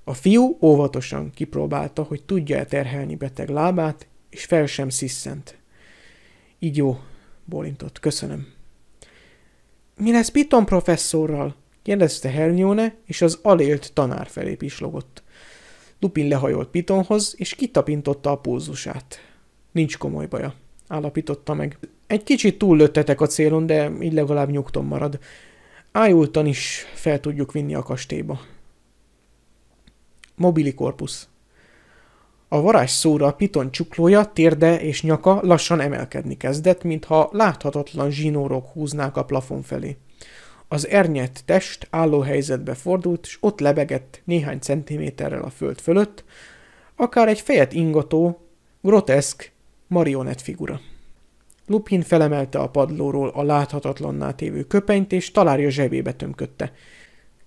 A: A fiú óvatosan kipróbálta, hogy tudja-e terhelni beteg lábát, és fel sem sziszent. Így jó, bólintott, köszönöm. Mi lesz Piton professzorral? kérdezte Hermione, és az alélt tanár felé pislogott. Lupin lehajolt Pitonhoz, és kitapintotta a pózusát. Nincs komoly baja, állapította meg. Egy kicsit túllöttetek a célon, de így legalább nyugton marad. Ájultan is fel tudjuk vinni a kastélyba. Mobili korpusz. A varázs szóra a piton csuklója, térde és nyaka lassan emelkedni kezdett, mintha láthatatlan zsinórok húznák a plafon felé. Az ernyett test álló helyzetbe fordult, és ott lebegett néhány centiméterrel a föld fölött, akár egy fejet ingató, groteszk marionett figura. Lupin felemelte a padlóról a láthatatlanná tévő köpenyt, és talárja zsebébe tömködte.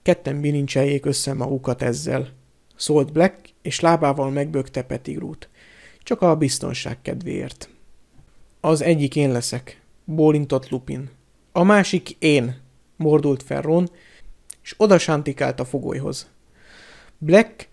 A: Ketten bilincseljék össze magukat ezzel. Szólt Black, és lábával megbökte Petigrút. Csak a biztonság kedvéért. Az egyik én leszek, bólintott Lupin. A másik én, mordult fel Ron, és oda sántikált a fogolyhoz. Black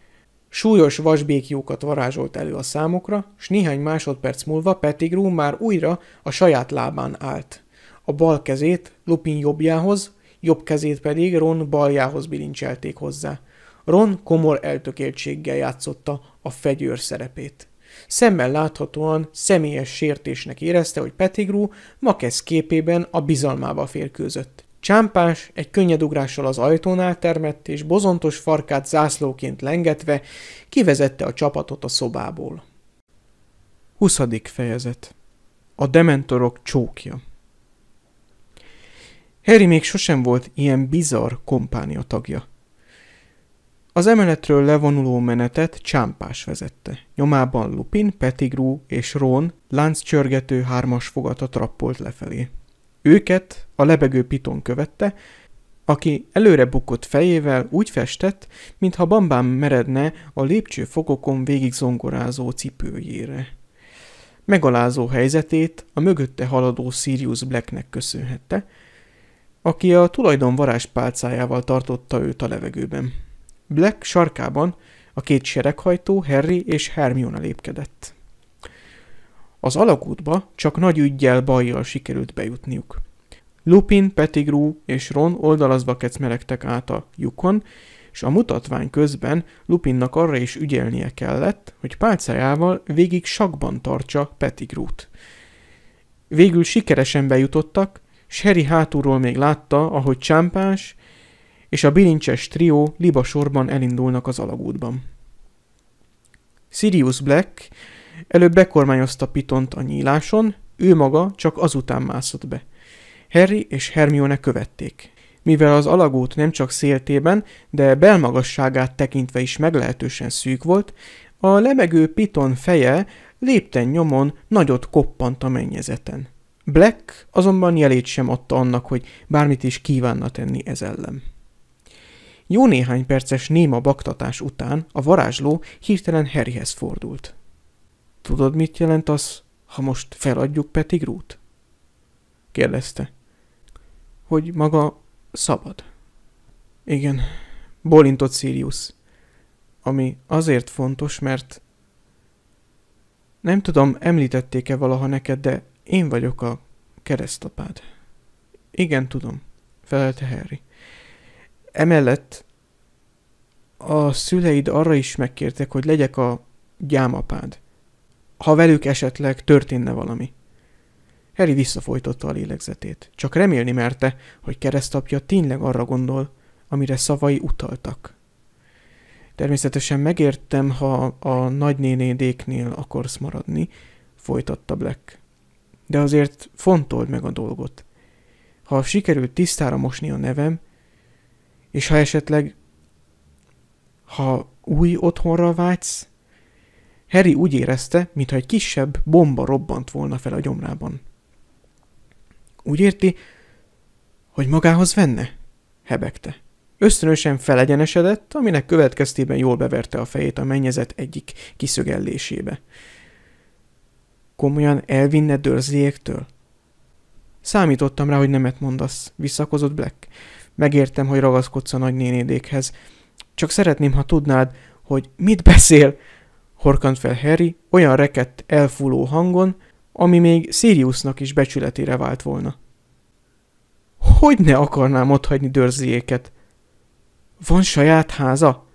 A: súlyos vasbékjókat varázsolt elő a számokra, s néhány másodperc múlva Pettigrew már újra a saját lábán állt. A bal kezét Lupin jobbjához, jobb kezét pedig Ron baljához bilincselték hozzá. Ron komor eltökéltséggel játszotta a fegyőr szerepét. Szemmel láthatóan személyes sértésnek érezte, hogy Pettigrew Makesz képében a bizalmába férkőzött. Csámpás egy könnyed ugrással az ajtónál termett, és bozontos farkát zászlóként lengetve kivezette a csapatot a szobából. 20. fejezet A dementorok csókja Harry még sosem volt ilyen bizarr kompánia tagja. Az emeletről levonuló menetet csámpás vezette. Nyomában Lupin, Pettigrew és Ron lánccsörgető hármas fogata trappolt lefelé. Őket a lebegő piton követte, aki előre bukott fejével úgy festett, mintha bambán meredne a lépcsőfokokon végig zongorázó cipőjére. Megalázó helyzetét a mögötte haladó Sirius Blacknek köszönhette, aki a tulajdon varázspálcájával tartotta őt a levegőben. Black sarkában a két sereghajtó Harry és Hermione lépkedett. Az alagútba csak nagy ügyjel bajjal sikerült bejutniuk. Lupin, Pettigrew és Ron oldalazva kecmeregtek át a lyukon, és a mutatvány közben Lupinnak arra is ügyelnie kellett, hogy pálcájával végig sakban tartsa Pettigrew-t. Végül sikeresen bejutottak, s Harry hátulról még látta, ahogy csámpás és a bilincses trió libasorban elindulnak az alagútban. Sirius Black Előbb bekormányozta Pitont a nyíláson, ő maga csak azután mászott be. Harry és Hermione követték. Mivel az alagút nem csak széltében, de belmagasságát tekintve is meglehetősen szűk volt, a lemegő Piton feje lépten nyomon nagyot koppant a mennyezeten. Black azonban jelét sem adta annak, hogy bármit is kívánna tenni ez ellen. Jó néhány perces néma baktatás után a varázsló hirtelen Harryhez fordult. Tudod, mit jelent az, ha most feladjuk Petigrút? kérdezte. Hogy maga szabad. Igen, bolintott Sirius. Ami azért fontos, mert... Nem tudom, említették-e valaha neked, de én vagyok a keresztapád. Igen, tudom, felelte Harry. Emellett a szüleid arra is megkértek, hogy legyek a gyámapád ha velük esetleg történne valami. Harry visszafojtotta a lélegzetét. Csak remélni merte, hogy keresztapja tényleg arra gondol, amire szavai utaltak. Természetesen megértem, ha a nagynénédéknél akarsz maradni, folytatta Black. De azért fontold meg a dolgot. Ha sikerült tisztára mosni a nevem, és ha esetleg, ha új otthonra vágysz, Harry úgy érezte, mintha egy kisebb bomba robbant volna fel a gyomrában. Úgy érti, hogy magához venne? Hebegte. Ösztönösen felegyenesedett, aminek következtében jól beverte a fejét a mennyezet egyik kiszögellésébe. Komolyan elvinne dörzéktől? Számítottam rá, hogy nemet mondasz, visszakozott Black. Megértem, hogy ragaszkodsz a nagynénédékhez. Csak szeretném, ha tudnád, hogy mit beszél, horkant fel Harry olyan rekett, elfúló hangon, ami még Siriusnak is becsületére vált volna. Hogy ne akarnám otthagyni dörzéket? Van saját háza?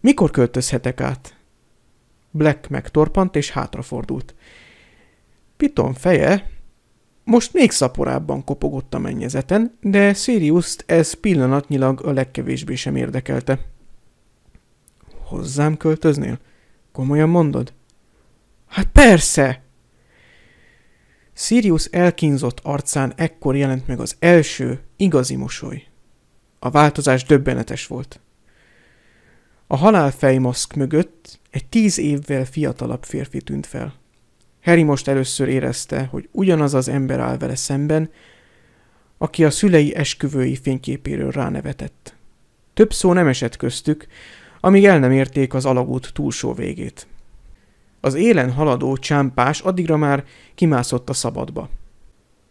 A: Mikor költözhetek át? Black megtorpant és hátrafordult. Piton feje most még szaporábban kopogott a mennyezeten, de Siriuszt ez pillanatnyilag a legkevésbé sem érdekelte. Hozzám költöznél? – Komolyan mondod? Hát persze! Sirius elkínzott arcán ekkor jelent meg az első, igazi mosoly. A változás döbbenetes volt. A halálfejmaszk mögött egy tíz évvel fiatalabb férfi tűnt fel. Harry most először érezte, hogy ugyanaz az ember áll vele szemben, aki a szülei esküvői fényképéről ránevetett. Több szó nem esett köztük, amíg el nem érték az alagút túlsó végét. Az élen haladó csámpás addigra már kimászott a szabadba.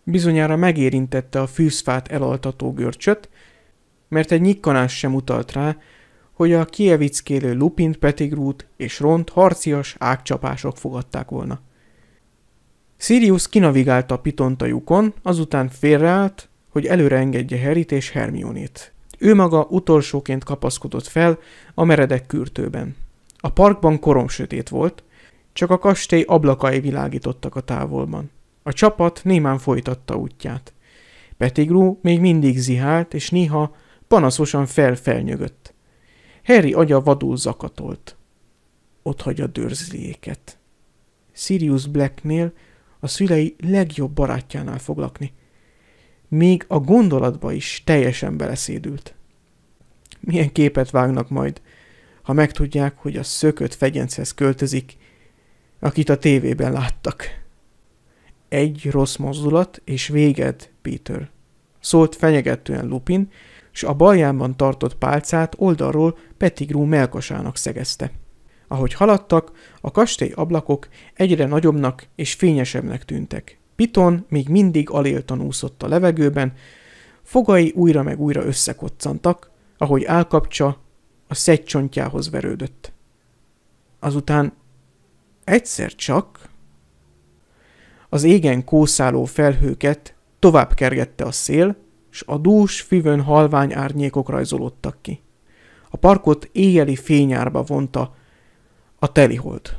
A: Bizonyára megérintette a fűszfát elaltató görcsöt, mert egy nyikkanás sem utalt rá, hogy a kievickélő Lupint, Petigrút és Ront harcias ágcsapások fogadták volna. Sirius kinavigálta a pitont a lyukon, azután félreállt, hogy előre engedje Herit és Hermionét. Ő maga utolsóként kapaszkodott fel a meredek kürtőben. A parkban korom sötét volt, csak a kastély ablakai világítottak a távolban. A csapat némán folytatta útját. Petigrú még mindig zihált, és néha panaszosan felfelnyögött. Harry agya vadul zakatolt. Ott hagyja dörzliéket. Sirius Blacknél a szülei legjobb barátjánál fog lakni még a gondolatba is teljesen beleszédült. Milyen képet vágnak majd, ha megtudják, hogy a szökött fegyenchez költözik, akit a tévében láttak. Egy rossz mozdulat, és véged, Peter. Szólt fenyegetően Lupin, s a baljában tartott pálcát oldalról Pettigrew melkosának szegezte. Ahogy haladtak, a kastély ablakok egyre nagyobbnak és fényesebbnek tűntek. Piton még mindig aléltan úszott a levegőben, fogai újra meg újra összekoccantak, ahogy álkapcsa a szegycsontjához verődött. Azután egyszer csak az égen kószáló felhőket tovább kergette a szél, s a dús, füvön halvány árnyékok rajzolódtak ki. A parkot éjjeli fényárba vonta a telihold.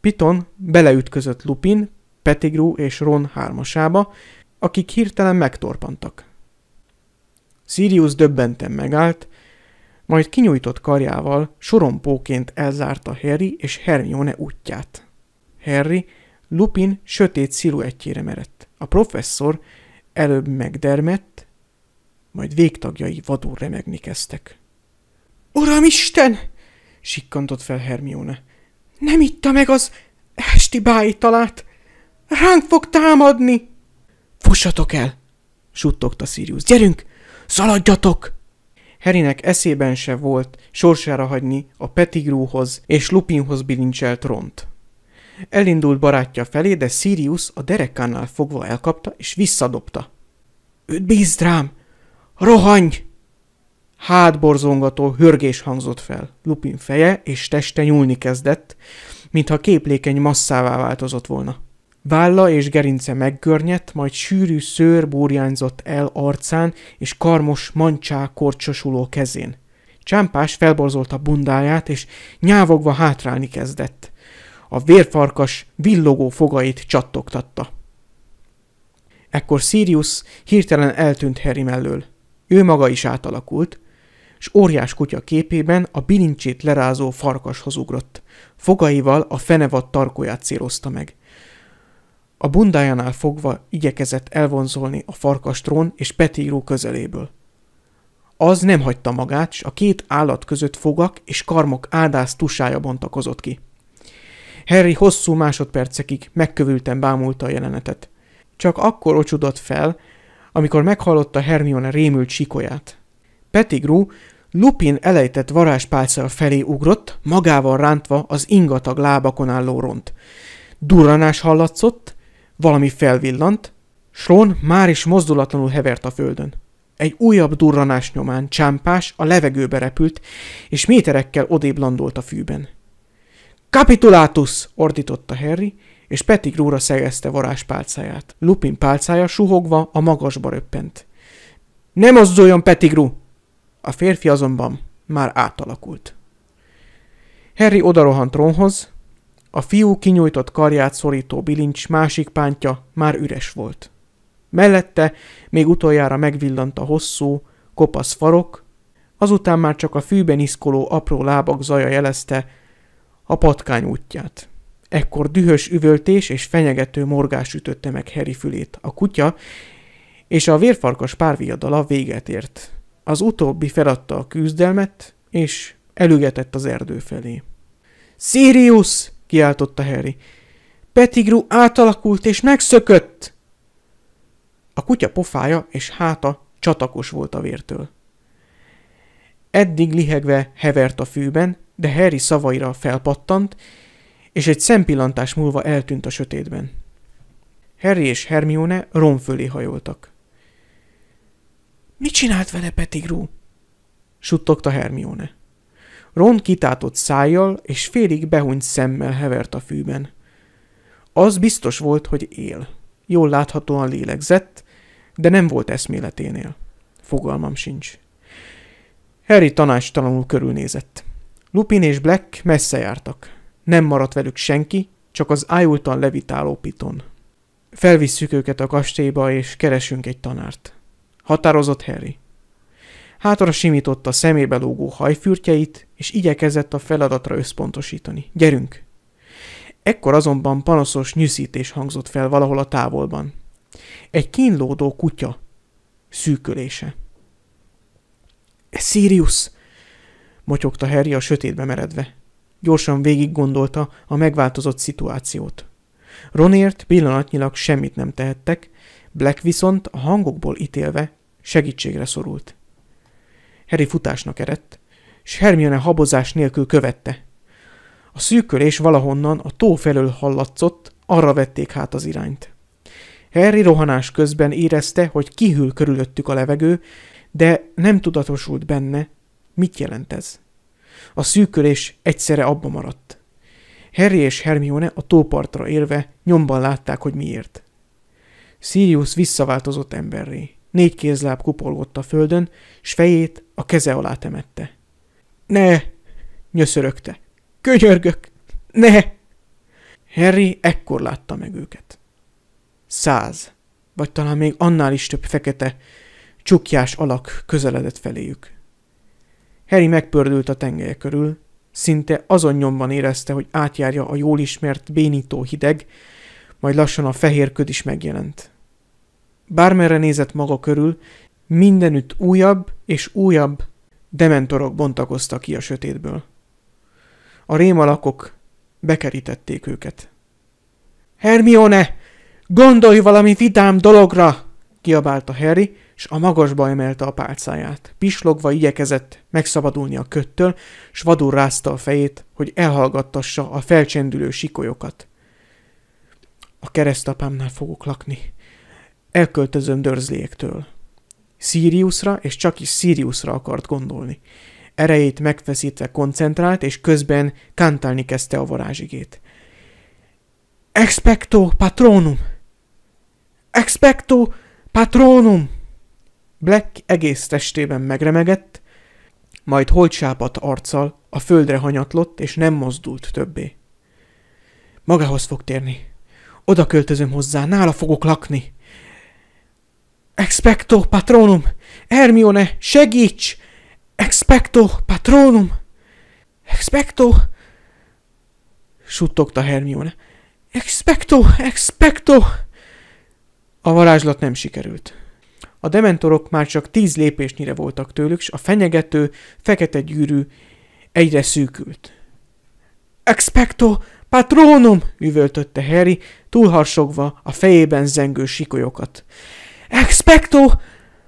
A: Piton beleütközött Lupin, Pettigrew és Ron hármasába, akik hirtelen megtorpantak. Sirius döbbenten megállt, majd kinyújtott karjával sorompóként elzárta Harry és Hermione útját. Harry Lupin sötét sziluettjére merett. A professzor előbb megdermett, majd végtagjai vadul remegni kezdtek. – Isten! – sikkantott fel Hermione. – Nem itta meg az esti bájitalát! Ránk fog támadni! Fussatok el! Suttogta Sirius. Gyerünk! Szaladjatok! Herinek eszében se volt sorsára hagyni a Petigrúhoz és Lupinhoz bilincselt ront. Elindult barátja felé, de Sirius a derekánál fogva elkapta és visszadobta. Őt bízd rám! Rohanj! Hátborzongató hörgés hangzott fel. Lupin feje és teste nyúlni kezdett, mintha képlékeny masszává változott volna. Válla és gerince meggörnyedt, majd sűrű szőr búrjányzott el arcán és karmos mancsá korcsosuló kezén. Csámpás felborzolta bundáját, és nyávogva hátrálni kezdett. A vérfarkas villogó fogait csattogtatta. Ekkor Sirius hirtelen eltűnt Harry mellől. Ő maga is átalakult, és óriás kutya képében a bilincsét lerázó farkashoz ugrott. Fogaival a fenevad tarkóját célozta meg. A bundájánál fogva igyekezett elvonzolni a farkastrón és Petíró közeléből. Az nem hagyta magát, s a két állat között fogak és karmok áldász tusája bontakozott ki. Harry hosszú másodpercekig megkövülten bámulta a jelenetet. Csak akkor ocsudott fel, amikor meghallotta Hermione rémült sikolyát. Pettigrew Lupin elejtett varázspálccal felé ugrott, magával rántva az ingatag lábakon álló ront. Durranás hallatszott, valami felvillant, Slon már is mozdulatlanul hevert a földön. Egy újabb durranás nyomán csámpás a levegőbe repült, és méterekkel odébb landolt a fűben. Kapitulátus! ordította Harry, és Pettigróra szegezte varázs pálcáját. Lupin pálcája suhogva a magasba röppent. Ne mozduljon, Pettigru! A férfi azonban már átalakult. Harry odarohant Ronhoz, a fiú kinyújtott karját szorító bilincs másik pántja már üres volt. Mellette még utoljára megvillant a hosszú, kopasz farok, azután már csak a fűben iszkoló apró lábak zaja jelezte a patkány útját. Ekkor dühös üvöltés és fenyegető morgás ütötte meg Harry fülét. A kutya és a vérfarkas párviadala véget ért. Az utóbbi feladta a küzdelmet, és elügetett az erdő felé. Sirius! kiáltotta Harry. Petigru átalakult és megszökött! A kutya pofája és háta csatakos volt a vértől. Eddig lihegve hevert a fűben, de Harry szavaira felpattant, és egy szempillantás múlva eltűnt a sötétben. Harry és Hermione rom fölé hajoltak. – Mit csinált vele Petigru? – suttogta Hermione. – Ron kitátott szájjal és félig behunyt szemmel hevert a fűben. Az biztos volt, hogy él. Jól láthatóan lélegzett, de nem volt eszméleténél. Fogalmam sincs. Harry tanástalanul körülnézett. Lupin és Black messze jártak. Nem maradt velük senki, csak az ájultan levitáló piton. Felvisszük őket a kastélyba, és keresünk egy tanárt. Határozott Harry. Hátra simította a szemébe lógó hajfürtjeit, és igyekezett a feladatra összpontosítani. Gyerünk! Ekkor azonban panaszos nyűszítés hangzott fel valahol a távolban. Egy kínlódó kutya szűkölése. Ez Sirius! motyogta Harry a sötétbe meredve. Gyorsan végig gondolta a megváltozott szituációt. Ronért pillanatnyilag semmit nem tehettek, Black viszont a hangokból ítélve segítségre szorult. Harry futásnak eredt, és Hermione habozás nélkül követte. A szűkölés valahonnan a tó felől hallatszott, arra vették hát az irányt. Harry rohanás közben érezte, hogy kihűl körülöttük a levegő, de nem tudatosult benne, mit jelent ez. A szűkölés egyszerre abba maradt. Harry és Hermione a tópartra érve nyomban látták, hogy miért. Sirius visszaváltozott emberré négy kézláb kupolgott a földön, s fejét a keze alá temette. Ne! nyöszörögte. Könyörgök! Ne! Harry ekkor látta meg őket. Száz, vagy talán még annál is több fekete, csukjás alak közeledett feléjük. Harry megpördült a tengelye körül, szinte azon nyomban érezte, hogy átjárja a jól ismert bénító hideg, majd lassan a fehér köd is megjelent. Bármerre nézett maga körül, mindenütt újabb és újabb dementorok bontakoztak ki a sötétből. A rémalakok bekerítették őket. Hermione! Gondolj valami vidám dologra! kiabálta Harry, és a magasba emelte a pálcáját. Pislogva igyekezett megszabadulni a köttől, s vadul rázta a fejét, hogy elhallgattassa a felcsendülő sikolyokat. A keresztapámnál fogok lakni, Elköltözöm Dörzliektől. Siriusra és csak is Siriusra akart gondolni. Erejét megfeszítve koncentrált, és közben kantálni kezdte a varázsigét. Expecto patronum! Expecto patronum! Black egész testében megremegett, majd holtsápat arccal a földre hanyatlott, és nem mozdult többé. Magához fog térni. Oda költözöm hozzá, nála fogok lakni. Expecto patronum! Hermione, segíts! Expecto patronum! Expecto! Suttogta Hermione. Expecto! Expecto! A varázslat nem sikerült. A dementorok már csak tíz lépésnyire voltak tőlük, s a fenyegető, fekete gyűrű egyre szűkült. Expecto patronum! üvöltötte Harry, túlharsogva a fejében zengő sikolyokat. Expecto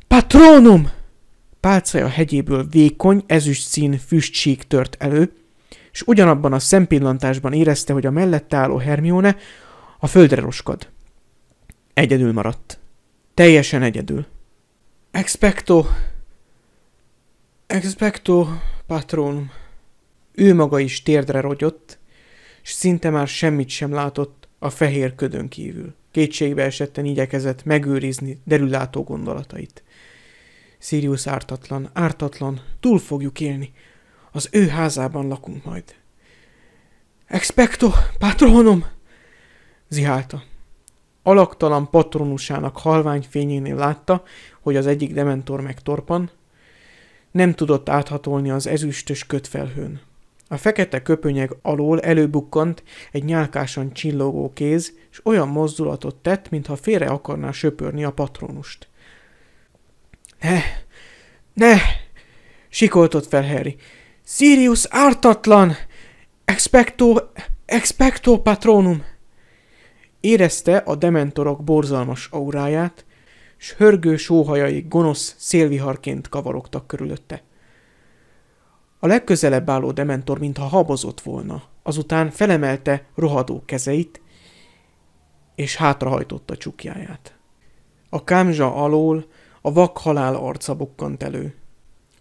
A: patronum! Pálcaja hegyéből vékony, ezüst szín füstség tört elő, és ugyanabban a szempillantásban érezte, hogy a mellette álló Hermione a földre roskad. Egyedül maradt. Teljesen egyedül. Expecto. Expecto patronum. Ő maga is térdre rogyott, és szinte már semmit sem látott a fehér ködön kívül kétségbe esetten igyekezett megőrizni derülátó gondolatait. Sirius ártatlan, ártatlan, túl fogjuk élni. Az ő házában lakunk majd. Expecto, patronum! Zihálta. Alaktalan patronusának halvány fényénél látta, hogy az egyik dementor megtorpan. Nem tudott áthatolni az ezüstös kötfelhőn. A fekete köpönyeg alól előbukkant egy nyálkásan csillogó kéz, és olyan mozdulatot tett, mintha félre akarná söpörni a patronust. Ne! Ne! Sikoltott fel Harry. Sirius ártatlan! Expecto... Expecto patronum! Érezte a dementorok borzalmas auráját, s hörgő sóhajai gonosz szélviharként kavarogtak körülötte. A legközelebb álló dementor, mintha habozott volna. Azután felemelte rohadó kezeit, és hátrahajtotta csukjáját. A kámzsa alól a vak halál arca bukkant elő.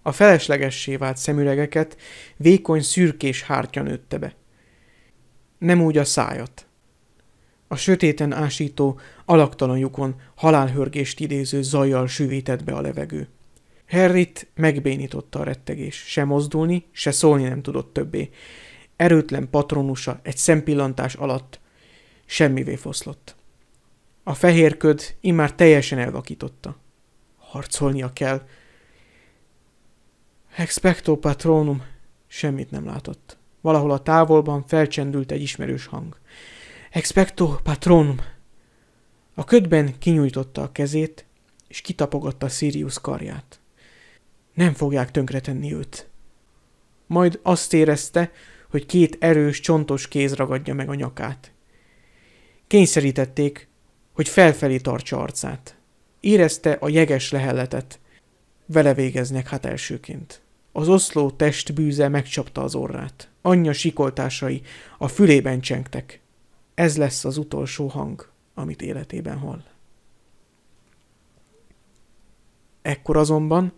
A: A feleslegessé vált szemüregeket vékony szürkés hártya nőtte be. Nem úgy a szájat. A sötéten ásító, alaktalan lyukon halálhörgést idéző zajjal sűvített be a levegő. Harryt megbénította a rettegés, se mozdulni, se szólni nem tudott többé. Erőtlen patronusa egy szempillantás alatt semmivé foszlott. A fehér köd immár teljesen elvakította. Harcolnia kell. Expecto patronum. Semmit nem látott. Valahol a távolban felcsendült egy ismerős hang. Expecto patronum. A ködben kinyújtotta a kezét, és kitapogatta Sirius karját. Nem fogják tönkretenni őt. Majd azt érezte, hogy két erős, csontos kéz ragadja meg a nyakát. Kényszerítették, hogy felfelé tartsa arcát. Érezte a jeges lehelletet. Vele végeznek hát elsőként. Az oszló test bűze megcsapta az orrát. Anyja sikoltásai a fülében csengtek. Ez lesz az utolsó hang, amit életében hall. Ekkor azonban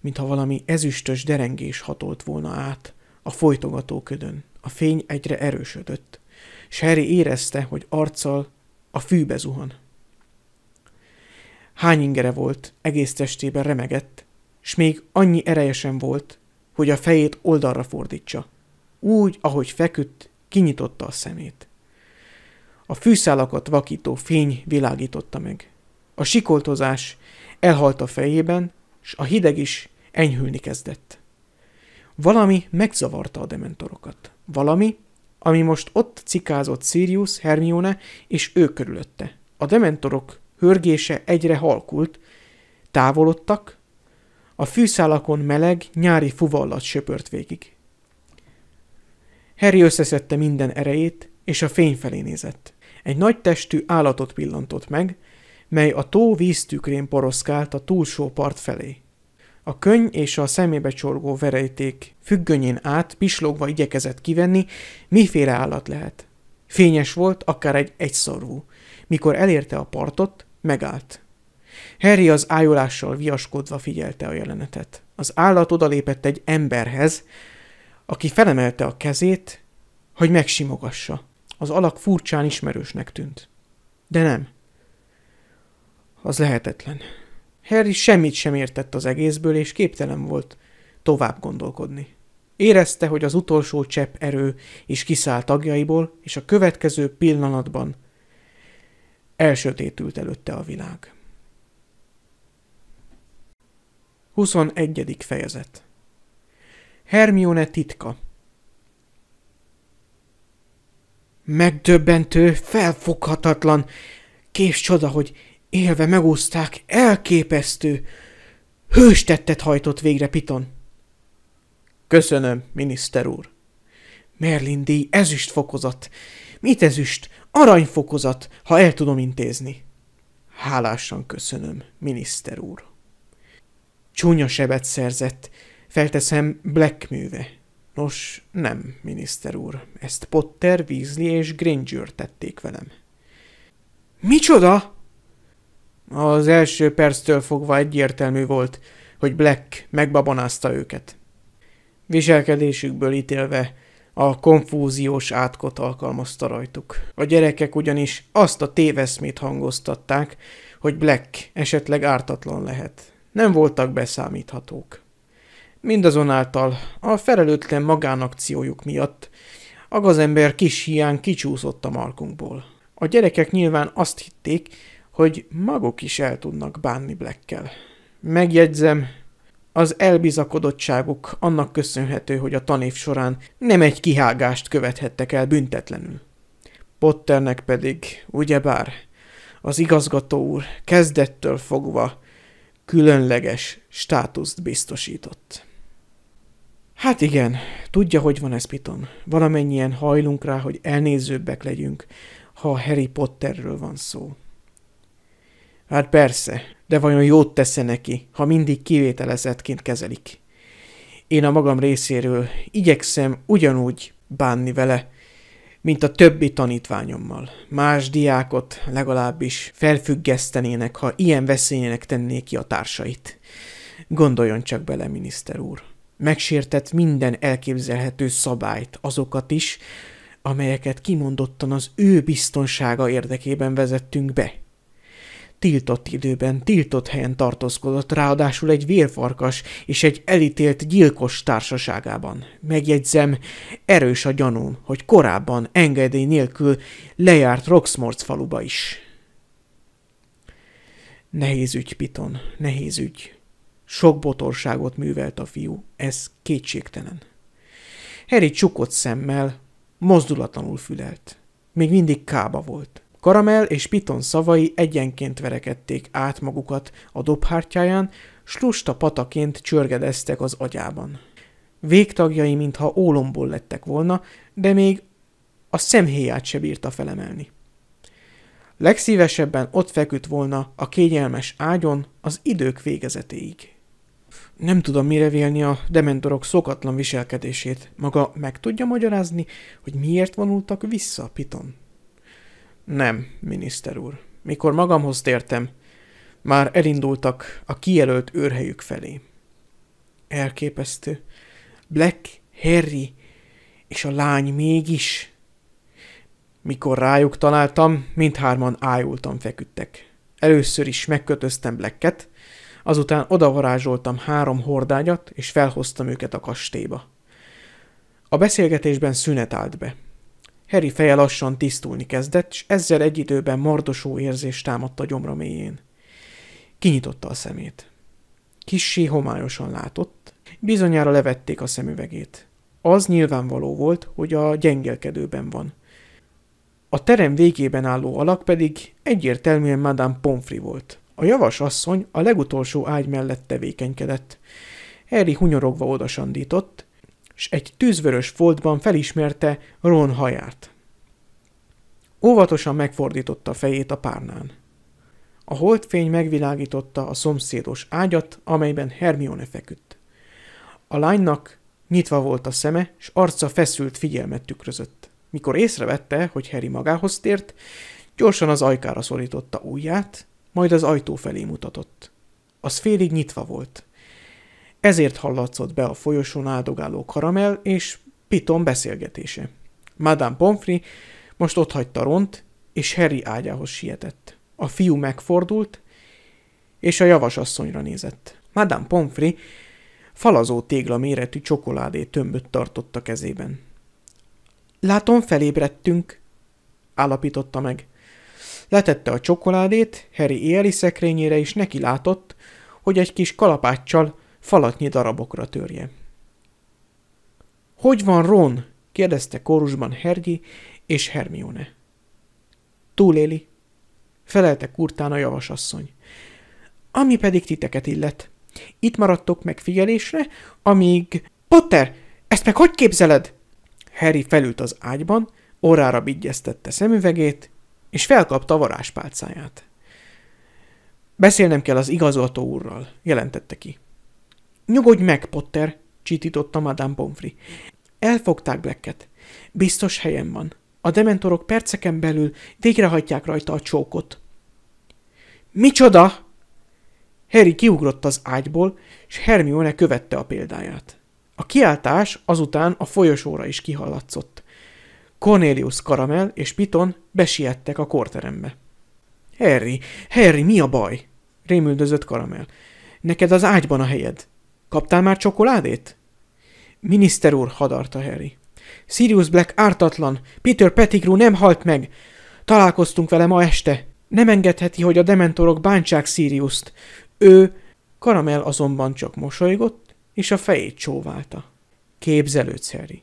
A: mintha valami ezüstös derengés hatolt volna át a folytogató ködön, A fény egyre erősödött, és Harry érezte, hogy arccal a fűbe zuhan. Hány ingere volt, egész testében remegett, s még annyi erejesen volt, hogy a fejét oldalra fordítsa. Úgy, ahogy feküdt, kinyitotta a szemét. A fűszálakat vakító fény világította meg. A sikoltozás elhalt a fejében, s a hideg is enyhülni kezdett. Valami megzavarta a dementorokat. Valami, ami most ott cikázott Sirius, Hermione és ő körülötte. A dementorok hörgése egyre halkult, távolodtak, a fűszálakon meleg, nyári fuvallat söpört végig. Harry összeszedte minden erejét, és a fény felé nézett. Egy nagy testű állatot pillantott meg, mely a tó víztükrén poroszkált a túlsó part felé. A könyv és a szemébe csorgó verejték függönyén át pislogva igyekezett kivenni, miféle állat lehet. Fényes volt, akár egy egyszorú. Mikor elérte a partot, megállt. Harry az ájolással viaskodva figyelte a jelenetet. Az állat odalépett egy emberhez, aki felemelte a kezét, hogy megsimogassa. Az alak furcsán ismerősnek tűnt. De nem. Az lehetetlen. Harry semmit sem értett az egészből, és képtelen volt tovább gondolkodni. Érezte, hogy az utolsó csepp erő is kiszáll tagjaiból, és a következő pillanatban elsötétült előtte a világ. 21. fejezet Hermione titka Megdöbbentő, felfoghatatlan, kés csoda, hogy Élve megúzták, elképesztő! Hőstettet hajtott végre Piton. Köszönöm, miniszter úr. Merlin díj ezüst fokozat. Mit ezüst? Aranyfokozat, ha el tudom intézni. Hálásan köszönöm, miniszter úr. Csúnya sebet szerzett, felteszem Black műve. Nos, nem, miniszter úr, ezt Potter, Weasley és Granger tették velem. Micsoda? Az első perctől fogva egyértelmű volt, hogy Black megbabonázta őket. Viselkedésükből ítélve a konfúziós átkot alkalmazta rajtuk. A gyerekek ugyanis azt a téveszmét hangoztatták, hogy Black esetleg ártatlan lehet. Nem voltak beszámíthatók. Mindazonáltal a felelőtlen magánakciójuk miatt a gazember kis hián kicsúszott a markunkból. A gyerekek nyilván azt hitték, hogy maguk is el tudnak bánni Blackkel. Megjegyzem, az elbizakodottságuk annak köszönhető, hogy a tanév során nem egy kihágást követhettek el büntetlenül. Potternek pedig, ugyebár, az igazgató úr kezdettől fogva különleges státuszt biztosított. Hát igen, tudja, hogy van ez Piton. Valamennyien hajlunk rá, hogy elnézőbbek legyünk, ha Harry Potterről van szó. Hát persze, de vajon jót tesz neki, ha mindig kivételezettként kezelik? Én a magam részéről igyekszem ugyanúgy bánni vele, mint a többi tanítványommal. Más diákot legalábbis felfüggesztenének, ha ilyen veszélyének tennék ki a társait. Gondoljon csak bele, miniszter úr. Megsértett minden elképzelhető szabályt, azokat is, amelyeket kimondottan az ő biztonsága érdekében vezettünk be. Tiltott időben, tiltott helyen tartózkodott, ráadásul egy vérfarkas és egy elítélt gyilkos társaságában. Megjegyzem, erős a gyanúm, hogy korábban engedély nélkül lejárt Roxmorc faluba is. Nehéz ügy, Piton, nehéz ügy. Sok botorságot művelt a fiú, ez kétségtelen. Harry csukott szemmel, mozdulatlanul fülelt. Még mindig kába volt. Karamel és Piton szavai egyenként verekedték át magukat a dobhártyáján, s lusta pataként csörgedeztek az agyában. Végtagjai, mintha ólomból lettek volna, de még a szemhéját se bírta felemelni. Legszívesebben ott feküdt volna a kényelmes ágyon az idők végezetéig. Nem tudom mire vélni a dementorok szokatlan viselkedését. Maga meg tudja magyarázni, hogy miért vonultak vissza a Piton? Nem, miniszter úr. Mikor magamhoz tértem, már elindultak a kijelölt őrhelyük felé. Elképesztő. Black, Harry és a lány mégis. Mikor rájuk találtam, mindhárman ájultan feküdtek. Először is megkötöztem Blacket, azután odavarázsoltam három hordányat, és felhoztam őket a kastélyba. A beszélgetésben szünet állt be – Harry feje lassan tisztulni kezdett, és ezzel egy időben mordosó érzés a gyomra mélyén. Kinyitotta a szemét. Kissé homályosan látott, bizonyára levették a szemüvegét. Az nyilvánvaló volt, hogy a gyengelkedőben van. A terem végében álló alak pedig egyértelműen Madame Pomfri volt. A javas asszony a legutolsó ágy mellett tevékenykedett. Harry hunyorogva odasandított, és egy tűzvörös foltban felismerte Ron haját. Óvatosan megfordította fejét a párnán. A holdfény megvilágította a szomszédos ágyat, amelyben Hermione feküdt. A lánynak nyitva volt a szeme, és arca feszült figyelmet tükrözött. Mikor észrevette, hogy Harry magához tért, gyorsan az ajkára szorította ujját, majd az ajtó felé mutatott. Az félig nyitva volt – ezért hallatszott be a folyosón áldogáló karamel és Piton beszélgetése. Madame Pomfrey most ott hagyta Ront, és Harry ágyához sietett. A fiú megfordult, és a javasasszonyra nézett. Madame Pomfrey falazó tégla méretű csokoládé tömböt tartott a kezében. Látom, felébredtünk, állapította meg. Letette a csokoládét Harry éli szekrényére, és neki látott, hogy egy kis kalapáccsal falatnyi darabokra törje. – Hogy van Ron? – kérdezte kórusban Hergi és Hermione. – Túléli – felelte kurtán a javasasszony. – Ami pedig titeket illet. Itt maradtok megfigyelésre, amíg... – Potter, ezt meg hogy képzeled? Harry felült az ágyban, órára bigyeztette szemüvegét, és felkapta a varázspálcáját. – Beszélnem kell az igazolató úrral, jelentette ki. Nyugodj meg, Potter, csitította Madame Pomfrey. Elfogták Blacket. Biztos helyen van. A dementorok perceken belül végrehajtják rajta a csókot. Micsoda? Harry kiugrott az ágyból, és Hermione követte a példáját. A kiáltás azután a folyosóra is kihallatszott. Cornelius Karamel és Piton besiettek a korterembe. – Harry, Harry, mi a baj? – rémüldözött Karamel. – Neked az ágyban a helyed. Kaptál már csokoládét? Miniszter úr, hadarta Harry. Sirius Black ártatlan, Peter Pettigrew nem halt meg. Találkoztunk vele ma este. Nem engedheti, hogy a dementorok bántsák Siriust. Ő... Karamel azonban csak mosolygott, és a fejét csóválta. Képzelődsz, Harry.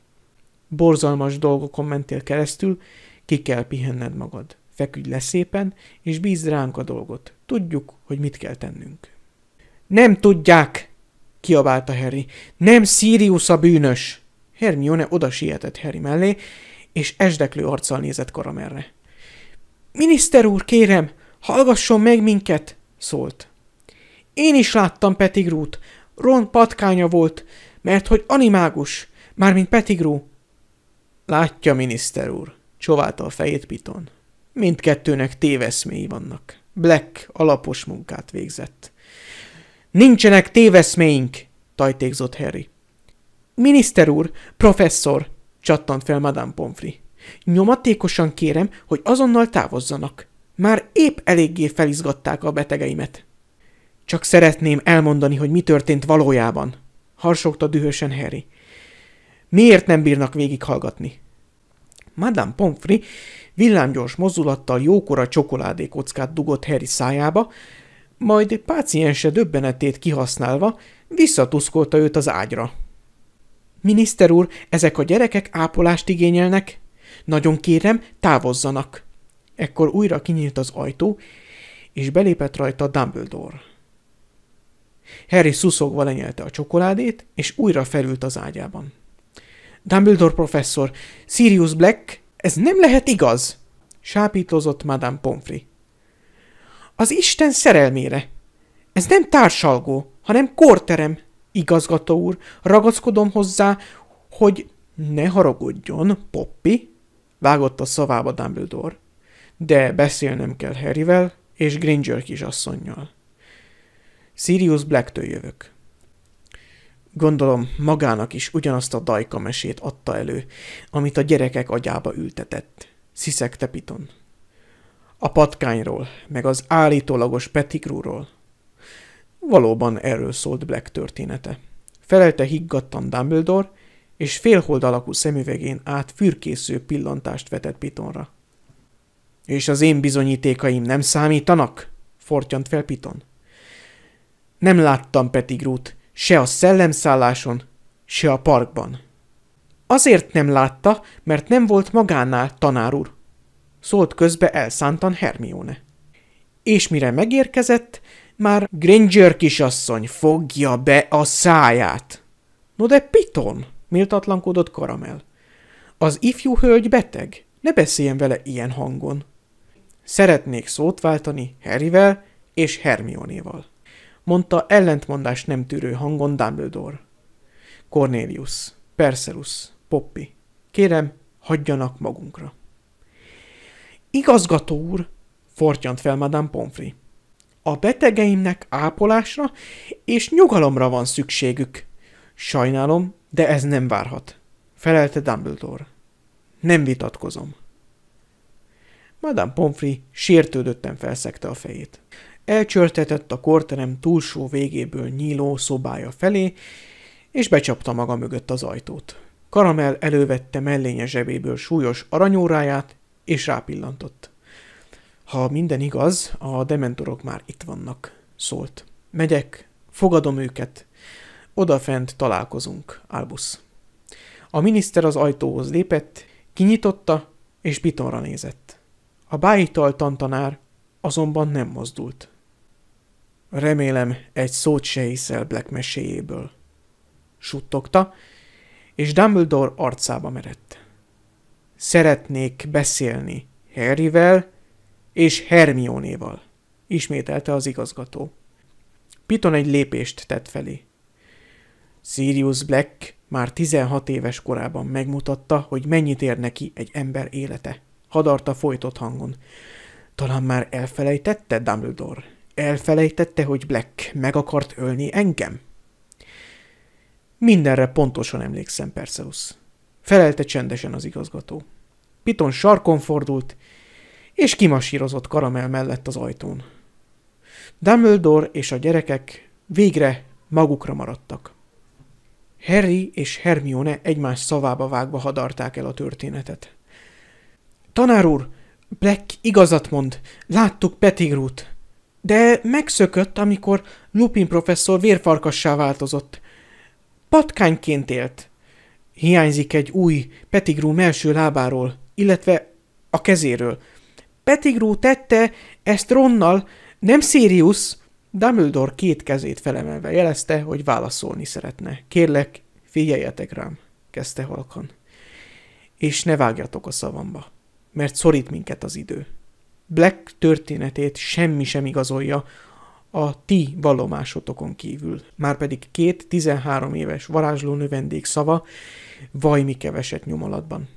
A: Borzalmas dolgokon mentél keresztül, ki kell pihenned magad. Feküdj le szépen, és bízd ránk a dolgot. Tudjuk, hogy mit kell tennünk. Nem tudják, kiabálta Harry. Nem Sirius a bűnös! Hermione oda sietett Harry mellé, és esdeklő arccal nézett Karamerre. Miniszter úr, kérem, hallgasson meg minket! szólt. Én is láttam Petigrút. Ron patkánya volt, mert hogy animágus, mármint Petigrú. Látja, miniszter úr, csoválta a fejét Piton. Mindkettőnek téveszméi vannak. Black alapos munkát végzett. Nincsenek téveszméink, tajtékzott Harry. Miniszter úr, professzor, csattant fel Madame Pomfrey. Nyomatékosan kérem, hogy azonnal távozzanak. Már épp eléggé felizgatták a betegeimet. Csak szeretném elmondani, hogy mi történt valójában, harsogta dühösen Harry. Miért nem bírnak végighallgatni? Madame Pomfrey villámgyors mozulattal jókora csokoládékockát dugott Harry szájába, majd páciense döbbenetét kihasználva visszatuszkolta őt az ágyra. Miniszter úr, ezek a gyerekek ápolást igényelnek? Nagyon kérem, távozzanak! Ekkor újra kinyílt az ajtó, és belépett rajta Dumbledore. Harry szuszogva lenyelte a csokoládét, és újra felült az ágyában. Dumbledore professzor, Sirius Black, ez nem lehet igaz! Sápítozott Madame Pomfrey. Az Isten szerelmére. Ez nem társalgó, hanem korterem, igazgató úr. Ragaszkodom hozzá, hogy ne haragudjon, Poppy, vágott a szavába Dumbledore. De beszélnem kell Harryvel és Granger kisasszonynal. Sirius Blacktől jövök. Gondolom, magának is ugyanazt a dajka mesét adta elő, amit a gyerekek agyába ültetett. Sziszegte Piton a patkányról, meg az állítólagos Petigrúról. Valóban erről szólt Black története. Felelte higgadtan Dumbledore, és félhold alakú szemüvegén át fürkésző pillantást vetett Pitonra. És az én bizonyítékaim nem számítanak? fortyant fel Piton. Nem láttam Petigrút, se a szellemszálláson, se a parkban. Azért nem látta, mert nem volt magánál, tanár úr, szólt közbe elszántan Hermione. És mire megérkezett, már Granger kisasszony fogja be a száját. No de Piton, méltatlankodott Karamel. Az ifjú hölgy beteg, ne beszéljen vele ilyen hangon. Szeretnék szót váltani Harryvel és Hermionéval, mondta ellentmondás nem tűrő hangon Dumbledore. Cornelius, Perserus, Poppy, kérem, hagyjanak magunkra. Igazgató úr, fortyant fel Madame Pomfrey. A betegeimnek ápolásra és nyugalomra van szükségük. Sajnálom, de ez nem várhat, felelte Dumbledore. Nem vitatkozom. Madame Pomfrey sértődötten felszegte a fejét. Elcsörtetett a korterem túlsó végéből nyíló szobája felé, és becsapta maga mögött az ajtót. Karamel elővette mellénye zsebéből súlyos aranyóráját, és rápillantott. Ha minden igaz, a dementorok már itt vannak, szólt. Megyek, fogadom őket. Odafent találkozunk, Albus. A miniszter az ajtóhoz lépett, kinyitotta, és Pitonra nézett. A bájital tantanár azonban nem mozdult. Remélem, egy szót se hiszel Black meséjéből. Suttogta, és Dumbledore arcába merett. Szeretnék beszélni Harryvel és Hermionéval, ismételte az igazgató. Piton egy lépést tett felé. Sirius Black már 16 éves korában megmutatta, hogy mennyit ér neki egy ember élete. Hadarta folytott hangon. Talán már elfelejtette, Dumbledore? Elfelejtette, hogy Black meg akart ölni engem? Mindenre pontosan emlékszem, Perseus felelte csendesen az igazgató. Piton sarkon fordult, és kimasírozott karamel mellett az ajtón. Dumbledore és a gyerekek végre magukra maradtak. Harry és Hermione egymás szavába vágva hadarták el a történetet. Tanár úr, Black igazat mond, láttuk Pettigrút. De megszökött, amikor Lupin professzor vérfarkassá változott. Patkányként élt, hiányzik egy új Pettigrew melső lábáról, illetve a kezéről. Pettigrew tette ezt Ronnal, nem Sirius, Dumbledore két kezét felemelve jelezte, hogy válaszolni szeretne. Kérlek, figyeljetek rám, kezdte halkan. És ne vágjatok a szavamba, mert szorít minket az idő. Black történetét semmi sem igazolja a ti vallomásotokon kívül. Márpedig két 13 éves varázsló növendék szava vajmi keveset nyomalatban.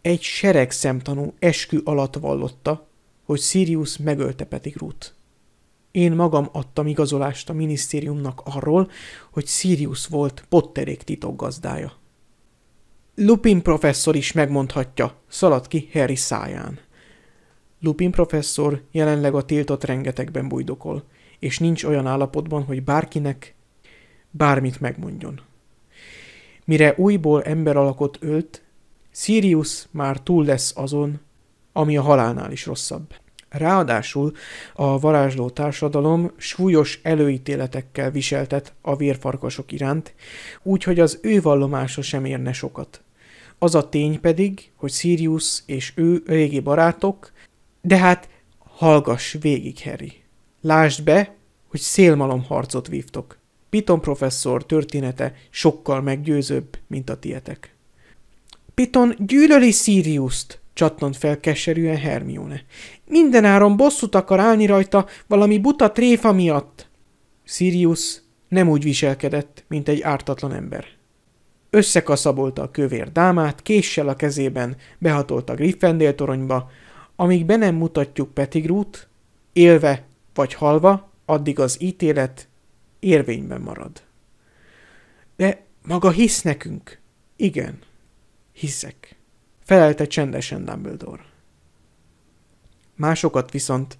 A: Egy sereg szemtanú eskü alatt vallotta, hogy Sirius megölte Petigrút. Én magam adtam igazolást a minisztériumnak arról, hogy Sirius volt Potterék titokgazdája. Lupin professzor is megmondhatja, szaladt ki Harry száján. Lupin professzor jelenleg a tiltott rengetegben bujdokol, és nincs olyan állapotban, hogy bárkinek bármit megmondjon. Mire újból ember alakot ölt, Sirius már túl lesz azon, ami a halálnál is rosszabb. Ráadásul a varázsló társadalom súlyos előítéletekkel viseltet a vérfarkasok iránt, úgyhogy az ő vallomása sem érne sokat. Az a tény pedig, hogy Sirius és ő régi barátok, de hát hallgass végig, Harry. Lásd be, hogy szélmalom harcot vívtok. Piton professzor története sokkal meggyőzőbb, mint a tietek. Piton gyűlöli Siriuszt, csattant fel keserűen Hermione. Mindenáron bosszút akar állni rajta valami buta tréfa miatt. Sirius nem úgy viselkedett, mint egy ártatlan ember. Összekaszabolta a kövér dámát, késsel a kezében behatolt a Griffendél toronyba, amíg be nem mutatjuk Petigrút, élve vagy halva, addig az ítélet érvényben marad. De maga hisz nekünk. Igen, hiszek. Felelte csendesen Dumbledore. Másokat viszont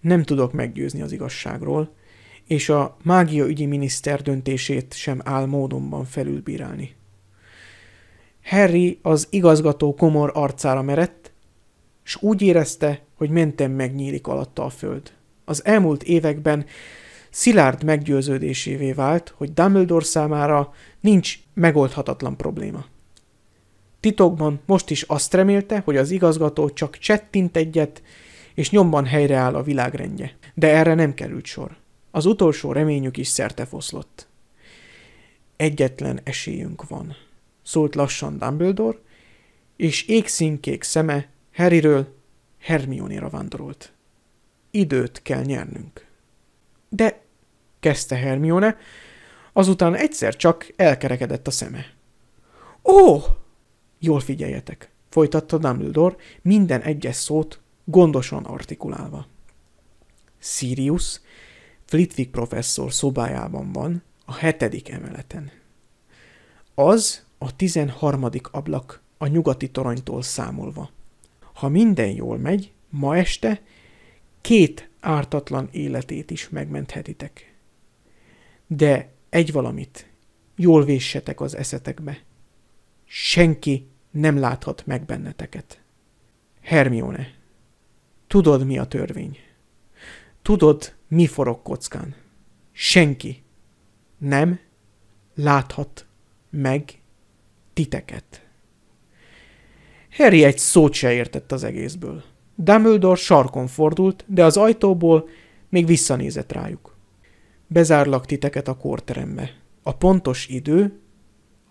A: nem tudok meggyőzni az igazságról, és a mágia ügyi miniszter döntését sem áll módonban felülbírálni. Harry az igazgató komor arcára merett, s úgy érezte, hogy mentem megnyílik alatta a föld. Az elmúlt években szilárd meggyőződésévé vált, hogy Dumbledore számára nincs megoldhatatlan probléma. Titokban most is azt remélte, hogy az igazgató csak csettint egyet, és nyomban helyreáll a világrendje. De erre nem került sor. Az utolsó reményük is szertefoszlott. Egyetlen esélyünk van, szólt lassan Dumbledore, és égszínkék szeme Harryről Hermione-ra vándorolt. Időt kell nyernünk. De kezdte Hermione, azután egyszer csak elkerekedett a szeme. Ó! Oh! Jól figyeljetek, folytatta Dumbledore minden egyes szót gondosan artikulálva. Sirius Flitwick professzor szobájában van, a hetedik emeleten. Az a tizenharmadik ablak a nyugati toronytól számolva. Ha minden jól megy, ma este két ártatlan életét is megmenthetitek. De egy valamit, jól véssetek az eszetekbe. Senki nem láthat meg benneteket. Hermione, tudod mi a törvény? Tudod, mi forog kockán? Senki nem láthat meg titeket. Harry egy szót se értett az egészből. Dumbledore sarkon fordult, de az ajtóból még visszanézett rájuk bezárlak titeket a kórterembe. A pontos idő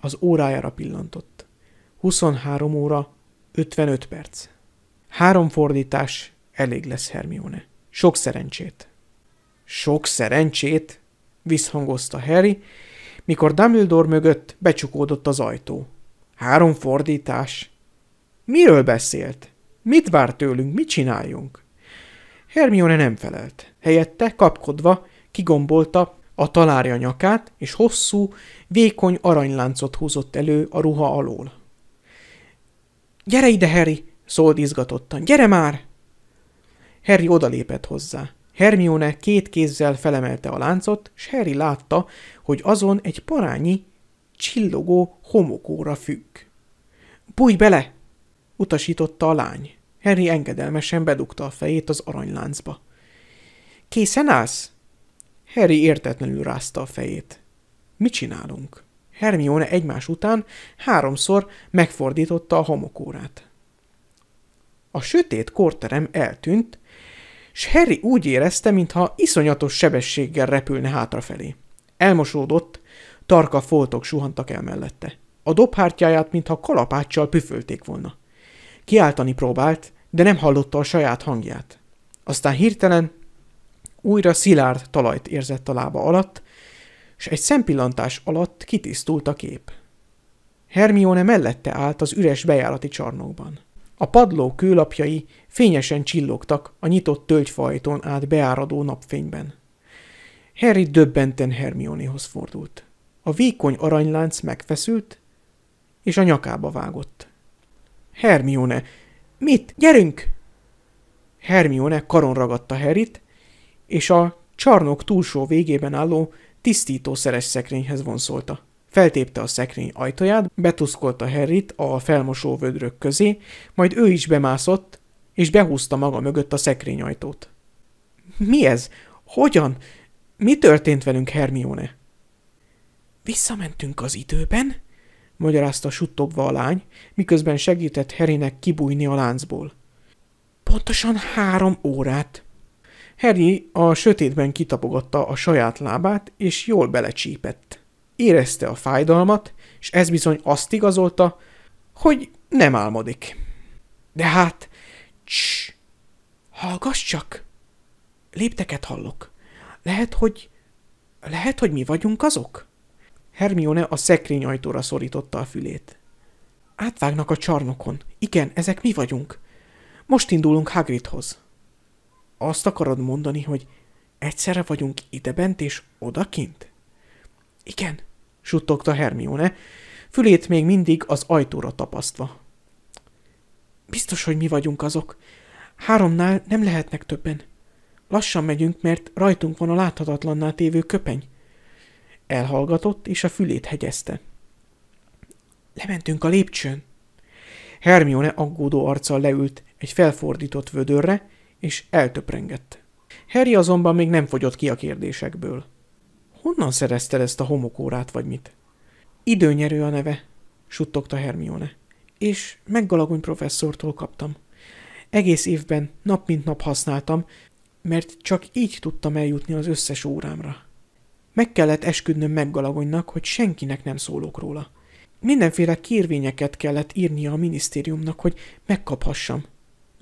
A: az órájára pillantott. 23 óra 55 perc. Három fordítás elég lesz Hermione. Sok szerencsét. Sok szerencsét? visszhangozta Harry, mikor Dumbledore mögött becsukódott az ajtó. Három fordítás. Miről beszélt? Mit vár tőlünk? Mit csináljunk? Hermione nem felelt. Helyette, kapkodva, kigombolta a talárja nyakát, és hosszú, vékony aranyláncot húzott elő a ruha alól. – Gyere ide, Harry! – szólt izgatottan. – Gyere már! Harry odalépett hozzá. Hermione két kézzel felemelte a láncot, s Harry látta, hogy azon egy parányi, csillogó homokóra függ. – Bújj bele! – utasította a lány. Harry engedelmesen bedugta a fejét az aranyláncba. – Készen állsz? Harry értetlenül rázta a fejét. Mi csinálunk? Hermione egymás után háromszor megfordította a homokórát. A sötét korterem eltűnt, s Harry úgy érezte, mintha iszonyatos sebességgel repülne hátrafelé. Elmosódott, tarka foltok suhantak el mellette. A dobhártyáját, mintha kalapáccsal püfölték volna. Kiáltani próbált, de nem hallotta a saját hangját. Aztán hirtelen újra szilárd talajt érzett a lába alatt, és egy szempillantás alatt kitisztult a kép. Hermione mellette állt az üres bejárati csarnokban. A padló kőlapjai fényesen csillogtak a nyitott tölgyfajtón át beáradó napfényben. Harry döbbenten Hermionehoz fordult. A vékony aranylánc megfeszült, és a nyakába vágott. Hermione, mit? Gyerünk! Hermione karon ragadta Harryt, és a csarnok túlsó végében álló tisztítószeres szekrényhez vonszolta. Feltépte a szekrény ajtaját, betuszkolta Harryt a felmosó vödrök közé, majd ő is bemászott, és behúzta maga mögött a szekrény ajtót. Mi ez? Hogyan? Mi történt velünk, Hermione? Visszamentünk az időben, magyarázta suttogva a lány, miközben segített Herinek kibújni a láncból. Pontosan három órát. Harry a sötétben kitapogatta a saját lábát, és jól belecsípett. Érezte a fájdalmat, és ez bizony azt igazolta, hogy nem álmodik. De hát, cs, hallgass csak! Lépteket hallok. Lehet, hogy... Lehet, hogy mi vagyunk azok? Hermione a szekrény ajtóra szorította a fülét. Átvágnak a csarnokon. Igen, ezek mi vagyunk. Most indulunk Hagridhoz. Azt akarod mondani, hogy egyszerre vagyunk bent és odakint? Igen, suttogta Hermione, fülét még mindig az ajtóra tapasztva. Biztos, hogy mi vagyunk azok. Háromnál nem lehetnek többen. Lassan megyünk, mert rajtunk van a láthatatlanná tévő köpeny. Elhallgatott, és a fülét hegyezte. Lementünk a lépcsőn. Hermione aggódó arccal leült egy felfordított vödörre, és eltöprengett. Harry azonban még nem fogyott ki a kérdésekből. Honnan szerezte ezt a homokórát, vagy mit? Időnyerő a neve, suttogta Hermione. És meggalagony professzortól kaptam. Egész évben nap mint nap használtam, mert csak így tudtam eljutni az összes órámra. Meg kellett esküdnöm meggalagonynak, hogy senkinek nem szólok róla. Mindenféle kérvényeket kellett írnia a minisztériumnak, hogy megkaphassam.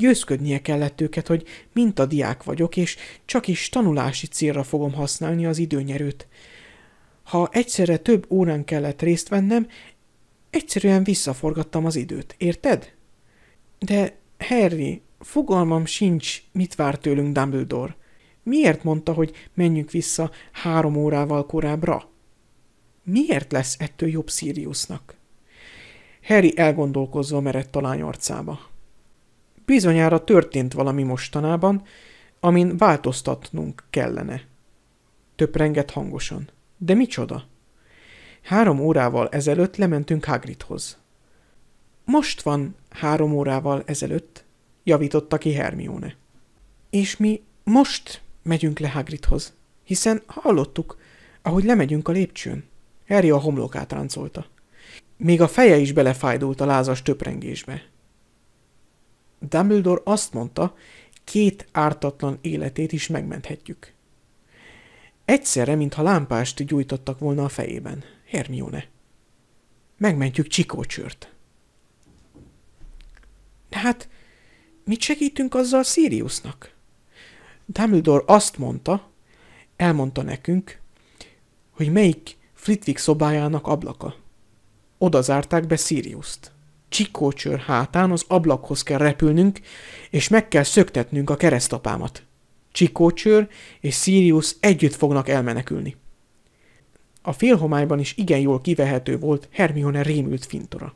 A: Győzködnie kellett őket, hogy diák vagyok, és csak is tanulási célra fogom használni az időnyerőt. Ha egyszerre több órán kellett részt vennem, egyszerűen visszaforgattam az időt, érted? De, Harry, fogalmam sincs, mit vár tőlünk Dumbledore. Miért mondta, hogy menjünk vissza három órával korábbra? Miért lesz ettől jobb Siriusnak? Harry elgondolkozva merett a lány arcába. Bizonyára történt valami mostanában, amin változtatnunk kellene. Töprengett hangosan. De micsoda? Három órával ezelőtt lementünk Hagridhoz. Most van három órával ezelőtt, javította ki Hermione. És mi most megyünk le Hagridhoz, hiszen hallottuk, ahogy lemegyünk a lépcsőn. Harry a homlokát ráncolta. Még a feje is belefájdult a lázas töprengésbe. Dumbledore azt mondta, két ártatlan életét is megmenthetjük. Egyszerre, mintha lámpást gyújtottak volna a fejében. Hermione. Megmentjük Csikócsört. De hát, mit segítünk azzal Siriusnak? Dumbledore azt mondta, elmondta nekünk, hogy melyik Flitwick szobájának ablaka. Oda zárták be Siriuszt csikócsör hátán az ablakhoz kell repülnünk, és meg kell szöktetnünk a keresztapámat. Csikócsör és Sirius együtt fognak elmenekülni. A félhomályban is igen jól kivehető volt Hermione rémült fintora.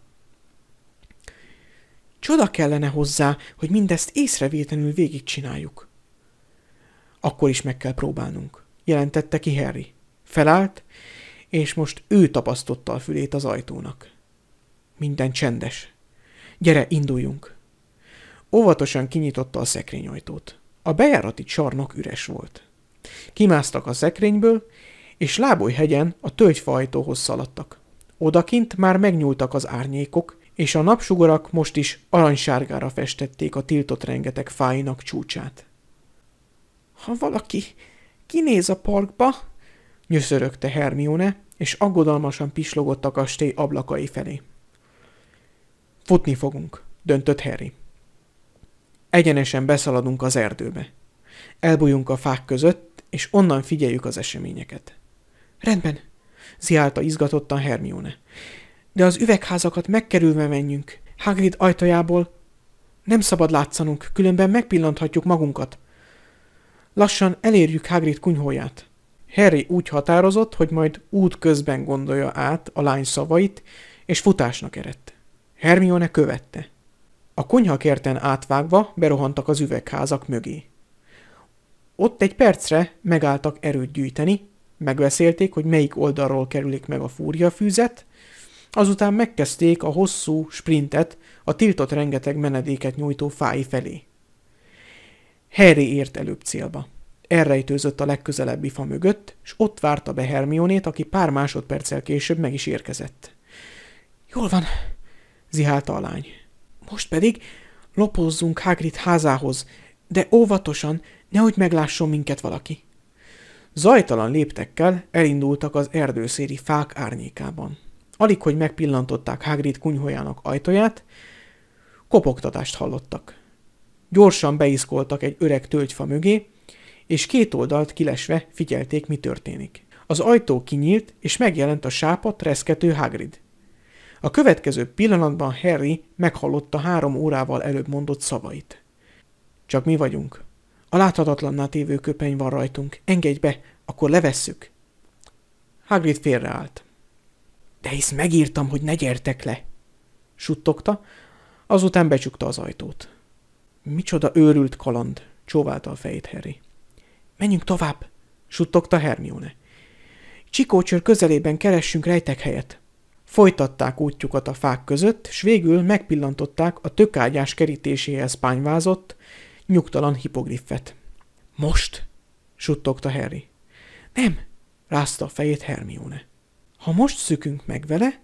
A: Csoda kellene hozzá, hogy mindezt észrevétlenül végigcsináljuk. Akkor is meg kell próbálnunk, jelentette ki Harry. Felállt, és most ő tapasztotta a fülét az ajtónak. Minden csendes. Gyere, induljunk. Óvatosan kinyitotta a szekrényajtót. A bejárati csarnok üres volt. Kimásztak a szekrényből, és lábújhegyen a ajtóhoz szaladtak. Odakint már megnyúltak az árnyékok, és a napsugarak most is aranysárgára festették a tiltott rengeteg fáinak csúcsát. Ha valaki kinéz a parkba, nyöszörögte Hermione, és aggodalmasan pislogott a kastély ablakai felé. Futni fogunk, döntött Harry. Egyenesen beszaladunk az erdőbe. Elbújunk a fák között, és onnan figyeljük az eseményeket. Rendben, ziálta izgatottan Hermione. De az üvegházakat megkerülve menjünk, Hagrid ajtajából. Nem szabad látszanunk, különben megpillanthatjuk magunkat. Lassan elérjük Hagrid kunyhóját. Harry úgy határozott, hogy majd út közben gondolja át a lány szavait, és futásnak eredt. Hermione követte. A konyha kerten átvágva berohantak az üvegházak mögé. Ott egy percre megálltak erőt gyűjteni, megbeszélték, hogy melyik oldalról kerülik meg a fúriafűzet, azután megkezdték a hosszú sprintet a tiltott rengeteg menedéket nyújtó fái felé. Harry ért előbb célba. Elrejtőzött a legközelebbi fa mögött, és ott várta be Hermionét, aki pár másodperccel később meg is érkezett. – Jól van, zihálta a lány. Most pedig lopozzunk Hagrid házához, de óvatosan, nehogy meglásson minket valaki. Zajtalan léptekkel elindultak az erdőszéri fák árnyékában. Alig, hogy megpillantották Hagrid kunyhójának ajtaját, kopogtatást hallottak. Gyorsan beiszkoltak egy öreg tölgyfa mögé, és két oldalt kilesve figyelték, mi történik. Az ajtó kinyílt, és megjelent a sápat reszkető Hagrid. A következő pillanatban Harry meghallotta három órával előbb mondott szavait. Csak mi vagyunk. A láthatatlanná tévő köpeny van rajtunk. Engedj be, akkor levesszük. Hagrid félreállt. De hisz megírtam, hogy ne gyertek le! Suttogta, azután becsukta az ajtót. Micsoda őrült kaland, csóválta a fejét Harry. Menjünk tovább, suttogta Hermione. Csikócsör közelében keressünk rejtek helyet. Folytatták útjukat a fák között, s végül megpillantották a tökágyás kerítéséhez pányvázott, nyugtalan hipogriffet. – Most? – suttogta Harry. – Nem! – rázta a fejét Hermione. – Ha most szükünk meg vele,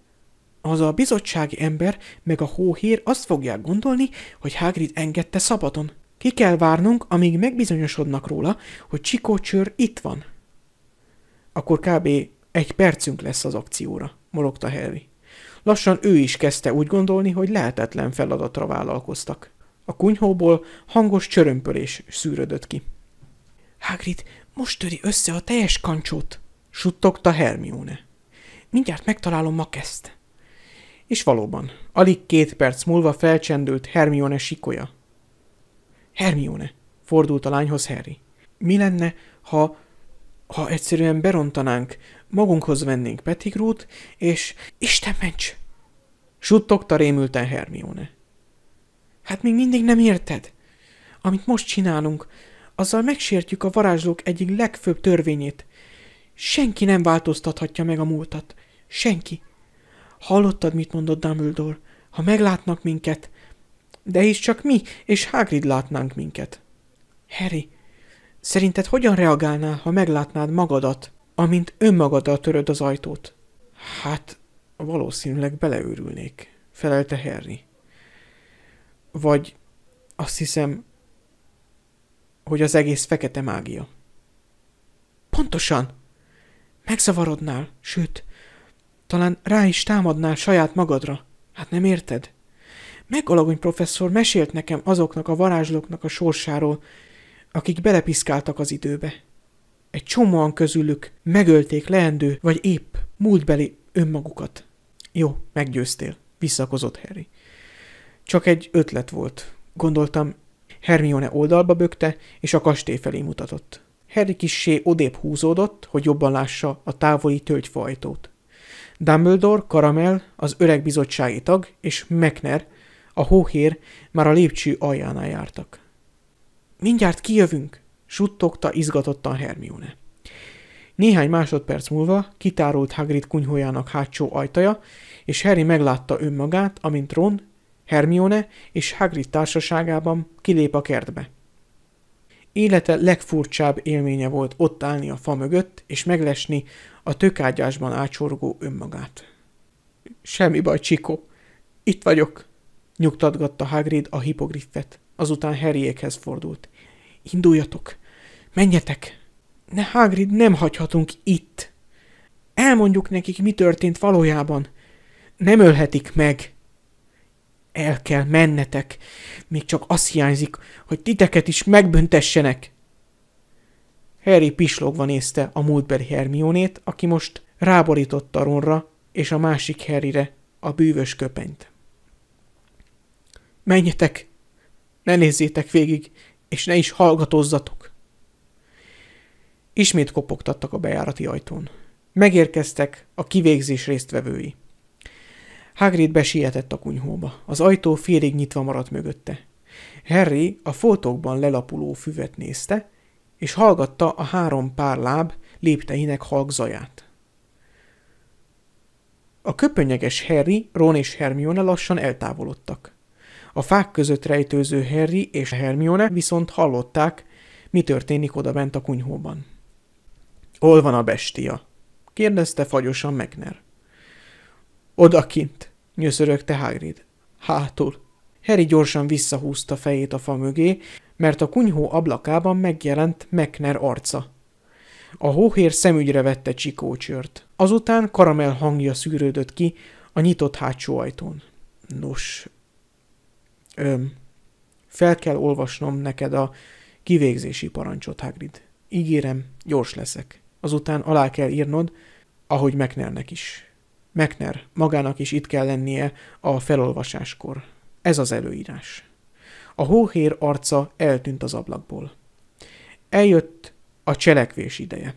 A: az a bizottsági ember meg a hóhér azt fogják gondolni, hogy Hagrid engedte szabadon. Ki kell várnunk, amíg megbizonyosodnak róla, hogy Csikócsőr itt van. Akkor kb. egy percünk lesz az akcióra morogta Harry. Lassan ő is kezdte úgy gondolni, hogy lehetetlen feladatra vállalkoztak. A kunyhóból hangos csörömpölés szűrödött ki. Hagrid, most töri össze a teljes kancsót, suttogta Hermione. Mindjárt megtalálom ma kezd. És valóban, alig két perc múlva felcsendült Hermione sikoja. Hermione, fordult a lányhoz Harry. Mi lenne, ha, ha egyszerűen berontanánk magunkhoz vennénk Petigrút, és Isten ments! Suttogta rémülten Hermione. Hát még mindig nem érted? Amit most csinálunk, azzal megsértjük a varázslók egyik legfőbb törvényét. Senki nem változtathatja meg a múltat. Senki. Hallottad, mit mondott Dumbledore? Ha meglátnak minket, de is csak mi és Hagrid látnánk minket. Harry, szerinted hogyan reagálnál, ha meglátnád magadat? amint önmagaddal töröd az ajtót. Hát, valószínűleg beleőrülnék, felelte Harry. Vagy azt hiszem, hogy az egész fekete mágia. Pontosan! Megzavarodnál, sőt, talán rá is támadnál saját magadra. Hát nem érted? Megalagony professzor mesélt nekem azoknak a varázslóknak a sorsáról, akik belepiszkáltak az időbe. Egy csomóan közülük megölték leendő, vagy épp múltbeli önmagukat. Jó, meggyőztél, visszakozott Harry. Csak egy ötlet volt, gondoltam. Hermione oldalba bökte, és a kastély felé mutatott. Harry kissé odébb húzódott, hogy jobban lássa a távoli tölgyfajtót. Dumbledore, Karamel, az öreg bizottsági tag és Mekner, a hóhér már a lépcső aljánál jártak. – Mindjárt kijövünk! suttogta izgatottan Hermione. Néhány másodperc múlva kitárult Hagrid kunyhójának hátsó ajtaja, és Harry meglátta önmagát, amint Ron, Hermione és Hagrid társaságában kilép a kertbe. Élete legfurcsább élménye volt ott állni a fa mögött, és meglesni a tökágyásban ácsorgó önmagát. Semmi baj, Csikó. Itt vagyok, nyugtatgatta Hagrid a hipogriffet. Azután Harryékhez fordult. Induljatok! Menjetek! Ne, Hagrid, nem hagyhatunk itt! Elmondjuk nekik, mi történt valójában. Nem ölhetik meg. El kell mennetek. Még csak az hiányzik, hogy titeket is megbüntessenek. Harry pislogva nézte a múltbeli Hermionét, aki most ráborította Ronra és a másik Harryre a bűvös köpenyt. Menjetek! Ne nézzétek végig, és ne is hallgatozzatok! Ismét kopogtattak a bejárati ajtón. Megérkeztek a kivégzés résztvevői. Hagrid besietett a kunyhóba. Az ajtó félig nyitva maradt mögötte. Harry a foltokban lelapuló füvet nézte, és hallgatta a három pár láb lépteinek halkzaját. A köpönyeges Harry, Ron és Hermione lassan eltávolodtak. A fák között rejtőző Harry és Hermione viszont hallották, mi történik odabent a kunyhóban. Hol van a bestia? kérdezte fagyosan Megner. Odakint, nyöszörögte Hagrid. Hátul. Harry gyorsan visszahúzta fejét a fa mögé, mert a kunyhó ablakában megjelent Megner arca. A hóhér szemügyre vette csikócsört. Azután karamel hangja szűrődött ki a nyitott hátsó ajtón. Nos, öm, fel kell olvasnom neked a kivégzési parancsot, Hagrid. Ígérem, gyors leszek azután alá kell írnod, ahogy Meknernek is. Mekner magának is itt kell lennie a felolvasáskor. Ez az előírás. A hóhér arca eltűnt az ablakból. Eljött a cselekvés ideje.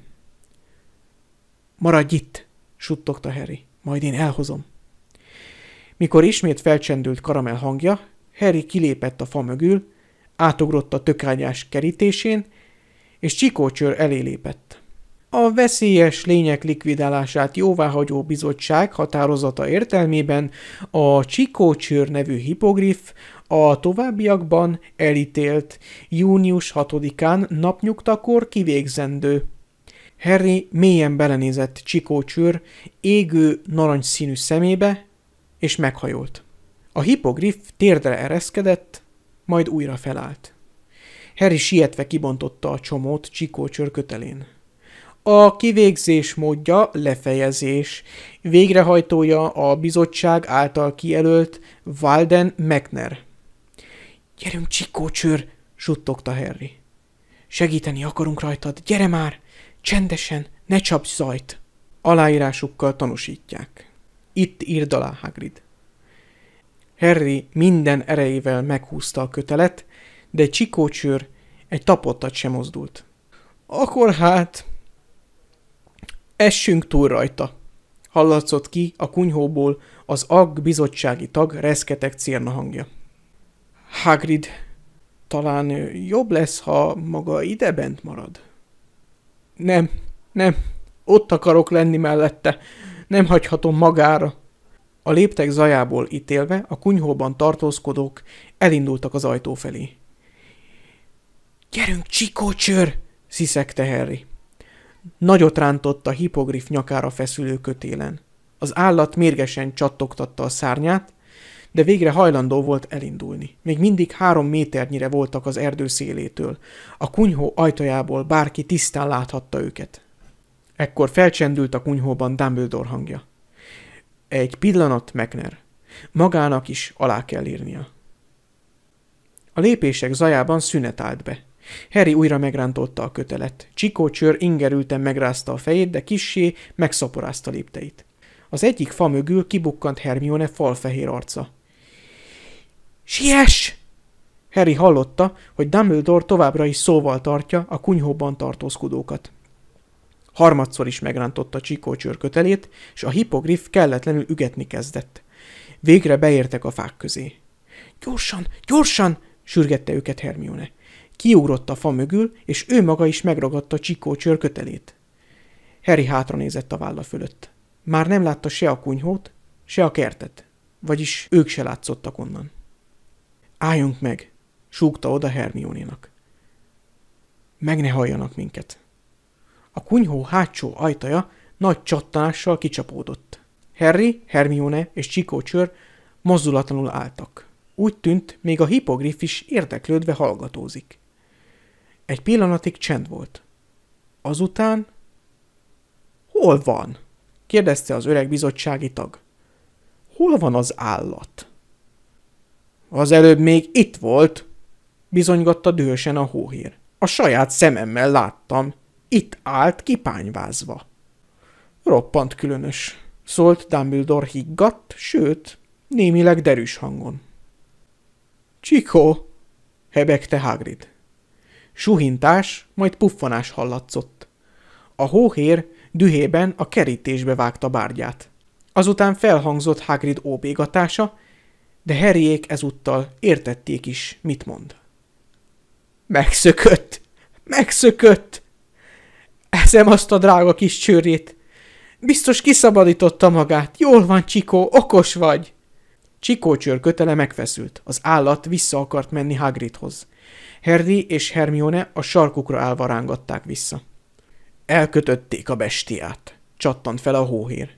A: Maradj itt, suttogta Harry, majd én elhozom. Mikor ismét felcsendült karamel hangja, Harry kilépett a fa mögül, átugrott a tökányás kerítésén, és csikócsör elé lépett. A veszélyes lények likvidálását jóváhagyó bizottság határozata értelmében a Csikócsőr nevű hipogrif a továbbiakban elítélt június 6-án napnyugtakor kivégzendő. Harry mélyen belenézett Csikócsőr égő narancsszínű szemébe, és meghajolt. A hipogrif térdre ereszkedett, majd újra felállt. Harry sietve kibontotta a csomót Csikócsőr kötelén. A kivégzés módja lefejezés. Végrehajtója a bizottság által kijelölt Walden Mekner. Gyerünk, csikócsőr, suttogta Harry. Segíteni akarunk rajtad, gyere már! Csendesen, ne csapj zajt! Aláírásukkal tanúsítják. Itt írd alá Hagrid. Harry minden erejével meghúzta a kötelet, de csikócsőr egy tapottat sem mozdult. Akkor hát, Essünk túl rajta! Hallatszott ki a kunyhóból az agg bizottsági tag reszketek cérna hangja. Hagrid, talán jobb lesz, ha maga ide bent marad? Nem, nem, ott akarok lenni mellette, nem hagyhatom magára. A léptek zajából ítélve a kunyhóban tartózkodók elindultak az ajtó felé. – Gyerünk, csikócsör! – sziszegte Harry. Nagyot rántott a hipogrif nyakára feszülő kötélen. Az állat mérgesen csattogtatta a szárnyát, de végre hajlandó volt elindulni. Még mindig három méternyire voltak az erdő szélétől. A kunyhó ajtajából bárki tisztán láthatta őket. Ekkor felcsendült a kunyhóban Dumbledore hangja. Egy pillanat, Megner. Magának is alá kell írnia. A lépések zajában szünet állt be. Harry újra megrántotta a kötelet. Csikó csőr ingerülten megrázta a fejét, de kissé megszaporázta lépteit. Az egyik fa mögül kibukkant Hermione falfehér arca. – Siess! Harry hallotta, hogy Dumbledore továbbra is szóval tartja a kunyhóban tartózkodókat. Harmadszor is megrántotta Csikó kötelét, és a hipogrif kelletlenül ügetni kezdett. Végre beértek a fák közé. – Gyorsan, gyorsan! – sürgette őket Hermione. Kiugrott a fa mögül, és ő maga is megragadta Csikó csörkötelét. Harry hátranézett a válla fölött. Már nem látta se a kunyhót, se a kertet, vagyis ők se látszottak onnan. Álljunk meg, súgta oda Hermiónénak. Meg ne halljanak minket. A kunyhó hátsó ajtaja nagy csattanással kicsapódott. Harry, Hermione és Csikó csör mozdulatlanul álltak. Úgy tűnt, még a hipogrif is érdeklődve hallgatózik. Egy pillanatig csend volt. Azután... Hol van? kérdezte az öreg bizottsági tag. Hol van az állat? Az előbb még itt volt, bizonygatta dühösen a hóhír. A saját szememmel láttam. Itt állt kipányvázva. Roppant különös, szólt Dumbledore higgadt, sőt, némileg derűs hangon. Csikó, hebegte Hagrid. Suhintás, majd puffanás hallatszott. A hóhér dühében a kerítésbe vágta bárgyát. Azután felhangzott Hagrid óbégatása, de herjék ezúttal értették is, mit mond. Megszökött! Megszökött! Ezem azt a drága kis csőrét! Biztos kiszabadította magát. Jól van, Csikó, okos vagy! Csikócsör kötele megfeszült, az állat vissza akart menni Hagridhoz. Herdi és Hermione a sarkukra állva rángatták vissza. Elkötötték a bestiát, csattant fel a hóhír.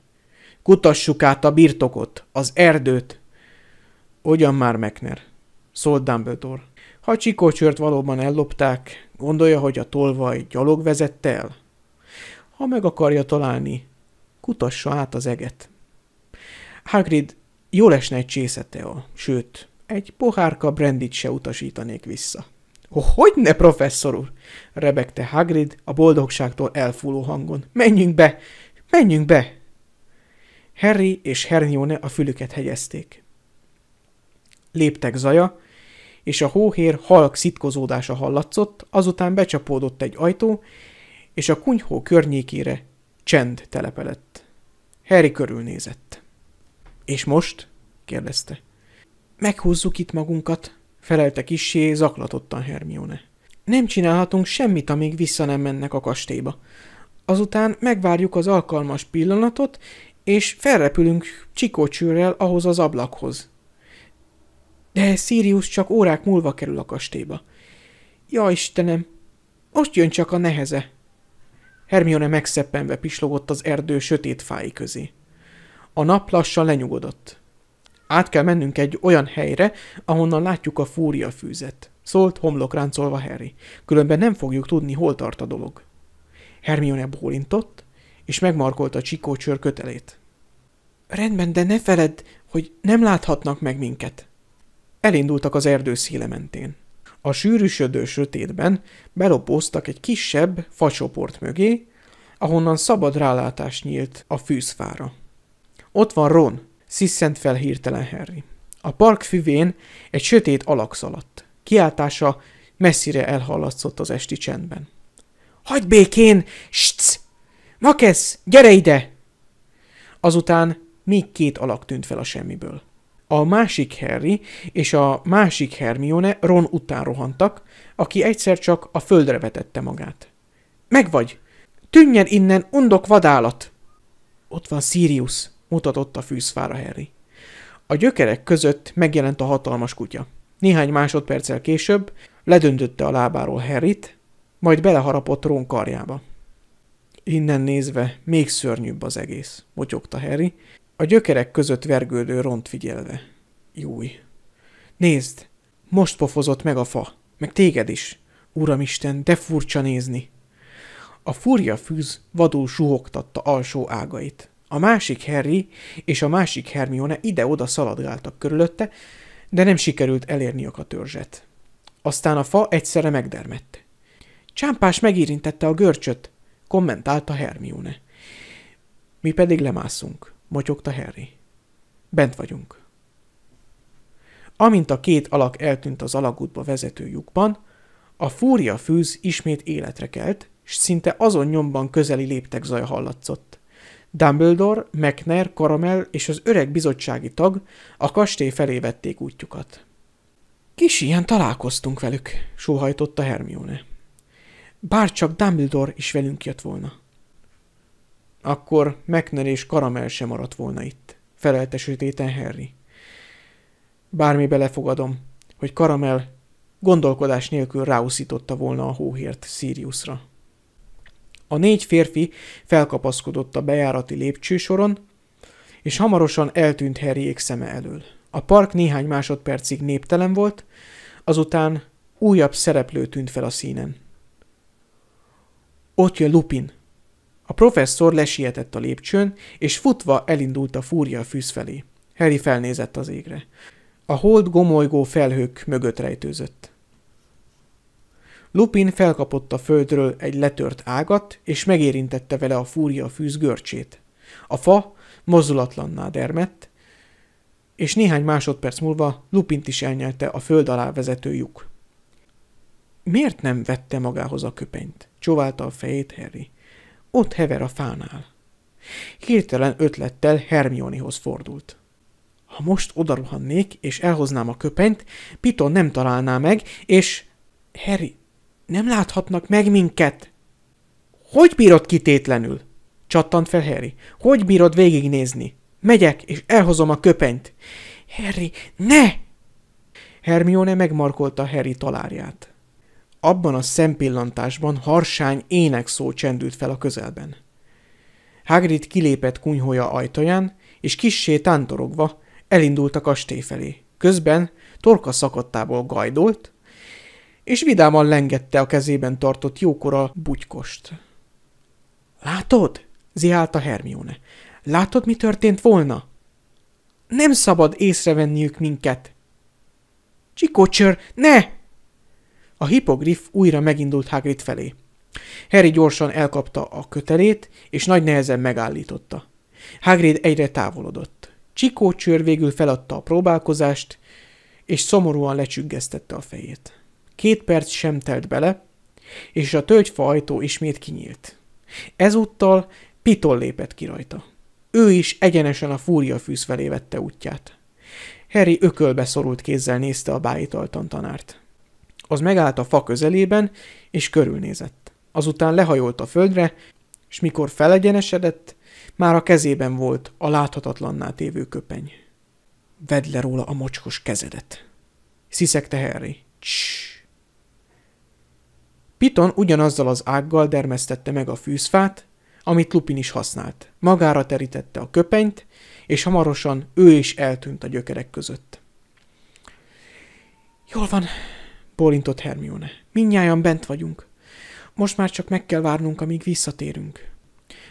A: Kutassuk át a birtokot, az erdőt. Ugyan már, Mekner, szólt Dumbledore. Ha csikócsört valóban ellopták, gondolja, hogy a tolvaj gyalog vezette el? Ha meg akarja találni, kutassa át az eget. Hagrid Jól esne egy csészeteó, sőt, egy pohárka brandit se utasítanék vissza. Oh, hogy ne, professzor úr? rebegte Hagrid a boldogságtól elfúló hangon. Menjünk be! Menjünk be! Harry és Hermione a fülüket hegyezték. Léptek zaja, és a hóhér halk szitkozódása hallatszott, azután becsapódott egy ajtó, és a kunyhó környékére csend telepedett. Harry körülnézett. És most? kérdezte. Meghúzzuk itt magunkat, felelte kissé zaklatottan Hermione. Nem csinálhatunk semmit, amíg vissza nem mennek a kastélyba. Azután megvárjuk az alkalmas pillanatot, és felrepülünk csikócsőrrel ahhoz az ablakhoz. De Sirius csak órák múlva kerül a kastélyba. Ja, Istenem, most jön csak a neheze. Hermione megszeppenve pislogott az erdő sötét fái közé. A nap lassan lenyugodott. Át kell mennünk egy olyan helyre, ahonnan látjuk a fúria fűzet, szólt homlokráncolva Harry. Különben nem fogjuk tudni, hol tart a dolog. Hermione bólintott, és megmarkolta csikócsör kötelét. Rendben, de ne feledd, hogy nem láthatnak meg minket. Elindultak az erdő széle mentén. A sűrűsödő sötétben belopóztak egy kisebb facsoport mögé, ahonnan szabad rálátás nyílt a fűzfára. Ott van Ron, sziszent fel hirtelen Harry. A park füvén egy sötét alak szaladt. Kiáltása messzire elhallatszott az esti csendben. – Hagy békén! Scs! Makesz, gyere ide! Azután még két alak tűnt fel a semmiből. A másik Harry és a másik Hermione Ron után rohantak, aki egyszer csak a földre vetette magát. – Megvagy! Tűnjen innen, undok vadállat! – Ott van Sirius! – mutatott a fűszfára Harry. A gyökerek között megjelent a hatalmas kutya. Néhány másodperccel később ledöntötte a lábáról Harryt, majd beleharapott Ron karjába. Innen nézve még szörnyűbb az egész, motyogta Harry, a gyökerek között vergődő ront figyelve. Júj! Nézd! Most pofozott meg a fa, meg téged is. Uramisten, de furcsa nézni! A furja fűz vadul suhogtatta alsó ágait. A másik Harry és a másik Hermione ide-oda szaladgáltak körülötte, de nem sikerült elérniük a törzset. Aztán a fa egyszerre megdermett. Csámpás megérintette a görcsöt, kommentálta Hermione. Mi pedig lemászunk, motyogta Harry. Bent vagyunk. Amint a két alak eltűnt az alagútba vezető lyukban, a fúria fűz ismét életre kelt, és szinte azon nyomban közeli léptek zaj hallatszott. Dumbledore, McNair, Karamel és az öreg bizottsági tag a kastély felé vették útjukat. Kis ilyen találkoztunk velük, sóhajtotta Hermione. Bár csak Dumbledore is velünk jött volna. Akkor McNair és Karamel sem maradt volna itt, felelte sötéten Harry. Bármi belefogadom, hogy Karamel gondolkodás nélkül ráuszította volna a hóhért Siriusra. A négy férfi felkapaszkodott a bejárati lépcsősoron, és hamarosan eltűnt Harryék szeme elől. A park néhány másodpercig néptelen volt, azután újabb szereplő tűnt fel a színen. Ott jön Lupin. A professzor lesietett a lépcsőn, és futva elindult a fúria fűz felé. Harry felnézett az égre. A hold gomolygó felhők mögött rejtőzött. Lupin felkapott a földről egy letört ágat, és megérintette vele a fúria fűz görcsét. A fa mozdulatlanná dermett, és néhány másodperc múlva Lupint is elnyelte a föld alá vezető lyuk. Miért nem vette magához a köpenyt? Csóválta a fejét Harry. Ott hever a fánál. Hirtelen ötlettel Hermionihoz fordult. Ha most odaruhannék, és elhoznám a köpenyt, Piton nem találná meg, és... Harry, nem láthatnak meg minket! Hogy bírod kitétlenül? Csattant fel Harry. Hogy bírod végignézni? Megyek, és elhozom a köpenyt. Harry, ne! Hermione megmarkolta Harry talárját. Abban a szempillantásban harsány énekszó csendült fel a közelben. Hagrid kilépett kunyhója ajtaján, és kissé tántorogva elindult a kastély felé. Közben torka szakadtából gajdolt, és vidáman lengette a kezében tartott jókora bugykost. Látod? a Hermione. Látod, mi történt volna? Nem szabad észrevenniük minket. Csikocsör, ne! A hipogrif újra megindult Hagrid felé. Harry gyorsan elkapta a kötelét, és nagy nehezen megállította. Hagrid egyre távolodott. Csikócsőr végül feladta a próbálkozást, és szomorúan lecsüggesztette a fejét. Két perc sem telt bele, és a tölgyfa ajtó ismét kinyílt. Ezúttal Pitol lépett ki rajta. Ő is egyenesen a fúria fűz felé vette útját. Harry ökölbe szorult kézzel nézte a bájitaltan tanárt. Az megállt a fa közelében, és körülnézett. Azután lehajolt a földre, és mikor felegyenesedett, már a kezében volt a láthatatlanná tévő köpeny. Vedd le róla a mocskos kezedet. Sziszegte Harry. Csss. Piton ugyanazzal az ággal dermesztette meg a fűzfát, amit Lupin is használt. Magára terítette a köpenyt, és hamarosan ő is eltűnt a gyökerek között. Jól van, bólintott Hermione. Mindnyájan bent vagyunk. Most már csak meg kell várnunk, amíg visszatérünk.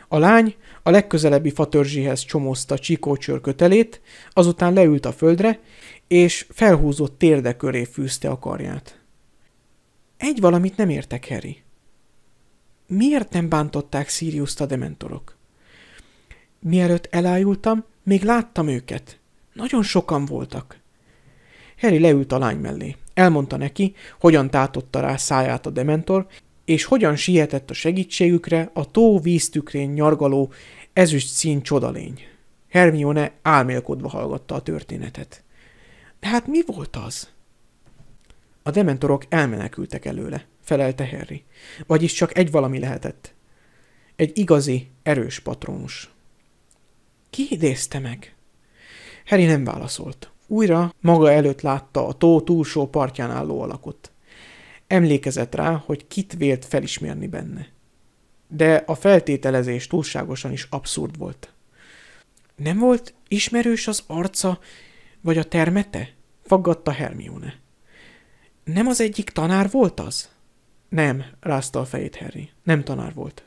A: A lány a legközelebbi fatörzséhez csomózta csikócsör kötelét, azután leült a földre, és felhúzott térde köré fűzte a karját. Egy valamit nem értek, Harry. Miért nem bántották Sirius a dementorok? Mielőtt elájultam, még láttam őket. Nagyon sokan voltak. Harry leült a lány mellé. Elmondta neki, hogyan tátotta rá száját a dementor, és hogyan sietett a segítségükre a tó víztükrén nyargaló ezüst szín csodalény. Hermione álmélkodva hallgatta a történetet. De hát mi volt az? A dementorok elmenekültek előle, felelte Harry. Vagyis csak egy valami lehetett. Egy igazi, erős patronus. Ki idézte meg? Harry nem válaszolt. Újra maga előtt látta a tó túlsó partján álló alakot. Emlékezett rá, hogy kit vélt felismerni benne. De a feltételezés túlságosan is abszurd volt. Nem volt ismerős az arca vagy a termete? Faggatta Hermione. Nem az egyik tanár volt az? Nem, rázta a fejét Harry. Nem tanár volt.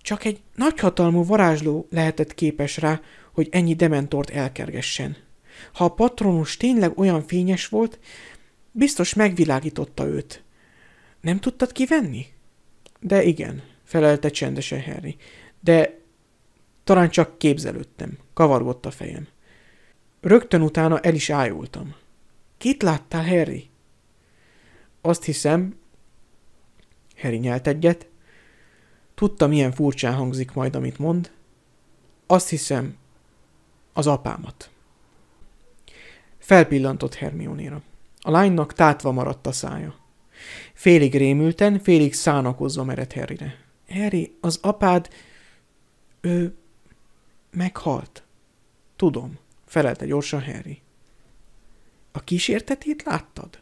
A: Csak egy nagyhatalmú varázsló lehetett képes rá, hogy ennyi dementort elkergessen. Ha a patronus tényleg olyan fényes volt, biztos megvilágította őt. Nem tudtad kivenni? De igen, felelte csendesen Harry. De talán csak képzelődtem, kavargott a fejem. Rögtön utána el is ájultam. Kit láttál, Harry? Azt hiszem, Harry nyelt egyet, tudta, milyen furcsán hangzik majd, amit mond. Azt hiszem, az apámat. Felpillantott Hermionéra. A lánynak tátva maradt a szája. Félig rémülten, félig szánakozva mered Harryre. Harry, az apád... Ő... meghalt. Tudom, felelte gyorsan Harry. A kísértetét láttad?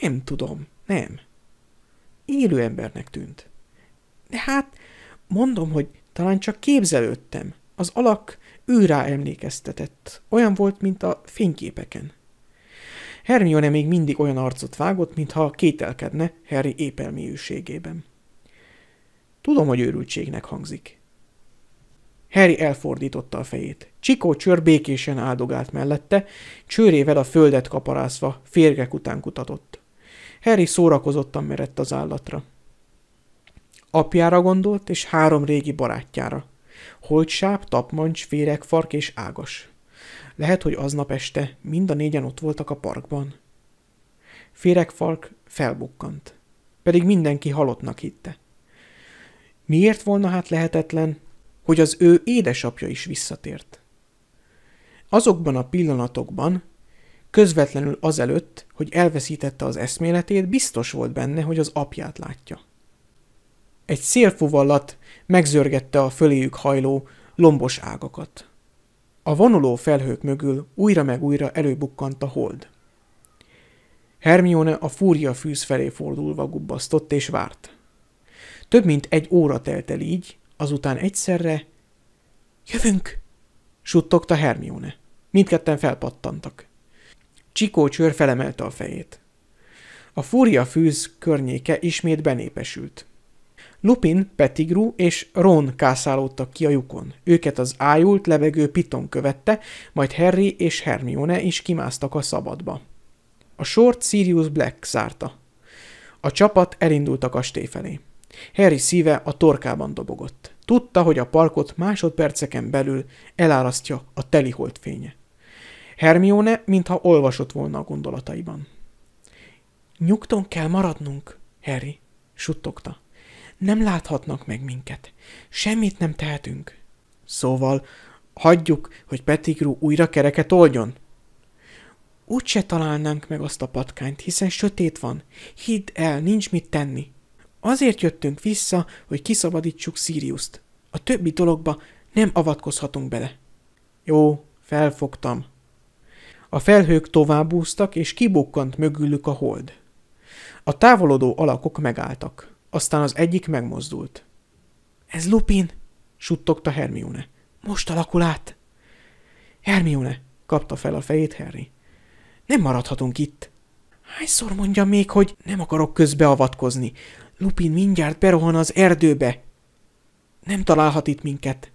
A: Nem tudom, nem. Élő embernek tűnt. De hát, mondom, hogy talán csak képzelődtem. Az alak ő rá emlékeztetett. Olyan volt, mint a fényképeken. Hermione még mindig olyan arcot vágott, mintha kételkedne Harry épelmélyűségében. Tudom, hogy őrültségnek hangzik, Harry elfordította a fejét. Csikó csőr békésen áldogált mellette, csőrével a földet kaparászva, férgek után kutatott. Harry szórakozottan merett az állatra. Apjára gondolt, és három régi barátjára. Holtsáp, tapmancs, féregfark és ágas. Lehet, hogy aznap este mind a négyen ott voltak a parkban. Féregfark felbukkant. Pedig mindenki halottnak hitte. Miért volna hát lehetetlen, hogy az ő édesapja is visszatért. Azokban a pillanatokban, közvetlenül azelőtt, hogy elveszítette az eszméletét, biztos volt benne, hogy az apját látja. Egy szélfuvallat megzörgette a föléjük hajló, lombos ágakat. A vonuló felhők mögül újra meg újra előbukkant a hold. Hermione a fúria fűz felé fordulva gubbasztott és várt. Több mint egy óra telt el így, Azután egyszerre... Jövünk! suttogta Hermione. Mindketten felpattantak. Csikó csőr felemelte a fejét. A fúria fűz környéke ismét benépesült. Lupin, Pettigrew és Ron kászálódtak ki a lyukon. Őket az ájult levegő piton követte, majd Harry és Hermione is kimásztak a szabadba. A sort Sirius Black zárta. A csapat elindult a kastély felé. Harry szíve a torkában dobogott. Tudta, hogy a parkot másodperceken belül elárasztja a teli fénye. Hermione, mintha olvasott volna a gondolataiban. Nyugton kell maradnunk, Harry, suttogta. Nem láthatnak meg minket. Semmit nem tehetünk. Szóval hagyjuk, hogy Petigrú újra kereket oldjon? Úgy se találnánk meg azt a patkányt, hiszen sötét van. Hidd el, nincs mit tenni. Azért jöttünk vissza, hogy kiszabadítsuk Siriuszt. A többi dologba nem avatkozhatunk bele. Jó, felfogtam. A felhők továbbúztak, és kibukkant mögülük a hold. A távolodó alakok megálltak. Aztán az egyik megmozdult. – Ez Lupin! – suttogta Hermione. – Most alakul át! – Hermione! – kapta fel a fejét Harry. – Nem maradhatunk itt! – Hányszor mondjam még, hogy nem akarok közbeavatkozni. Lupin mindjárt berohan az erdőbe. Nem találhat itt minket.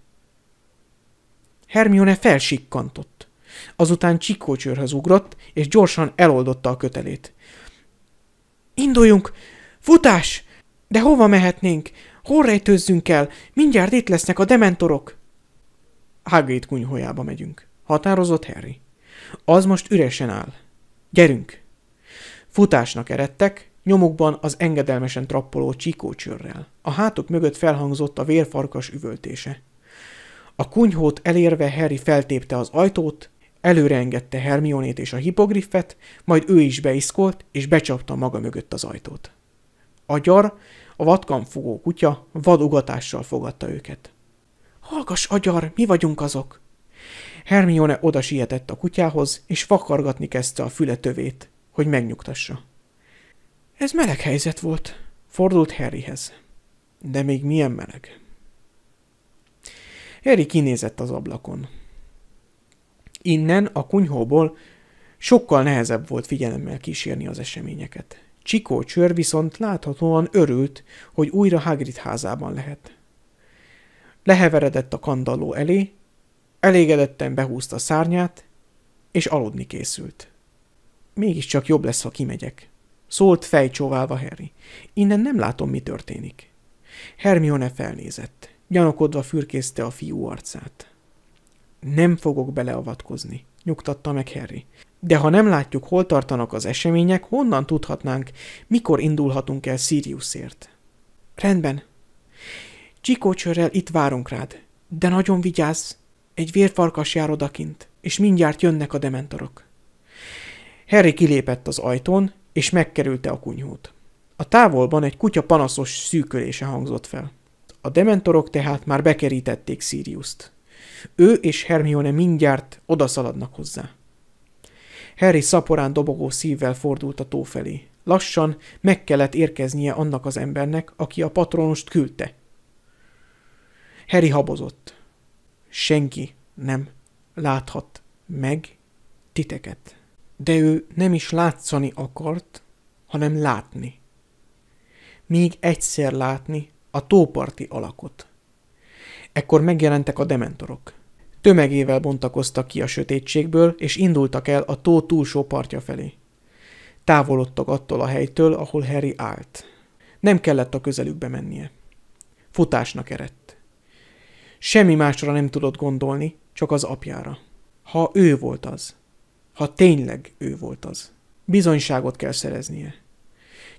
A: Hermione felsikkantott. Azután csikócsőrhöz ugrott, és gyorsan eloldotta a kötelét. Induljunk! Futás! De hova mehetnénk? Hol rejtőzzünk el? Mindjárt itt lesznek a dementorok! Hagrid kunyhójába megyünk. Határozott Harry. Az most üresen áll. Gyerünk! Futásnak eredtek, nyomukban az engedelmesen trappoló csikócsörrel. A hátuk mögött felhangzott a vérfarkas üvöltése. A kunyhót elérve Harry feltépte az ajtót, előreengedte Hermionét és a hipogriffet, majd ő is beiskolt, és becsapta maga mögött az ajtót. A gyar, a fogó kutya vadugatással fogadta őket. – Hallgass, agyar, mi vagyunk azok? Hermione oda sietett a kutyához, és vakargatni kezdte a füle tövét, hogy megnyugtassa. Ez meleg helyzet volt. Fordult Harryhez. De még milyen meleg? Harry kinézett az ablakon. Innen, a kunyhóból sokkal nehezebb volt figyelemmel kísérni az eseményeket. Csikó csőr viszont láthatóan örült, hogy újra Hagrid házában lehet. Leheveredett a kandalló elé, elégedetten behúzta szárnyát, és aludni készült. Mégiscsak jobb lesz, ha kimegyek. Szólt fejcsóválva Harry. Innen nem látom, mi történik. Hermione felnézett. Gyanakodva fürkészte a fiú arcát. Nem fogok beleavatkozni, nyugtatta meg Harry. De ha nem látjuk, hol tartanak az események, honnan tudhatnánk, mikor indulhatunk el Siriusért? Rendben. Csikócsörrel itt várunk rád, de nagyon vigyázz, egy vérfarkas jár odakint, és mindjárt jönnek a dementorok. Harry kilépett az ajtón, és megkerülte a kunyhót. A távolban egy kutya panaszos szűkölése hangzott fel. A dementorok tehát már bekerítették Siriuszt. Ő és Hermione mindjárt odaszaladnak hozzá. Harry szaporán dobogó szívvel fordult a tó felé. Lassan meg kellett érkeznie annak az embernek, aki a patronust küldte. Harry habozott. Senki nem láthat meg titeket de ő nem is látszani akart, hanem látni. Még egyszer látni a tóparti alakot. Ekkor megjelentek a dementorok. Tömegével bontakoztak ki a sötétségből, és indultak el a tó túlsó partja felé. Távolodtak attól a helytől, ahol Harry állt. Nem kellett a közelükbe mennie. Futásnak eredt. Semmi másra nem tudott gondolni, csak az apjára. Ha ő volt az ha tényleg ő volt az. Bizonyságot kell szereznie.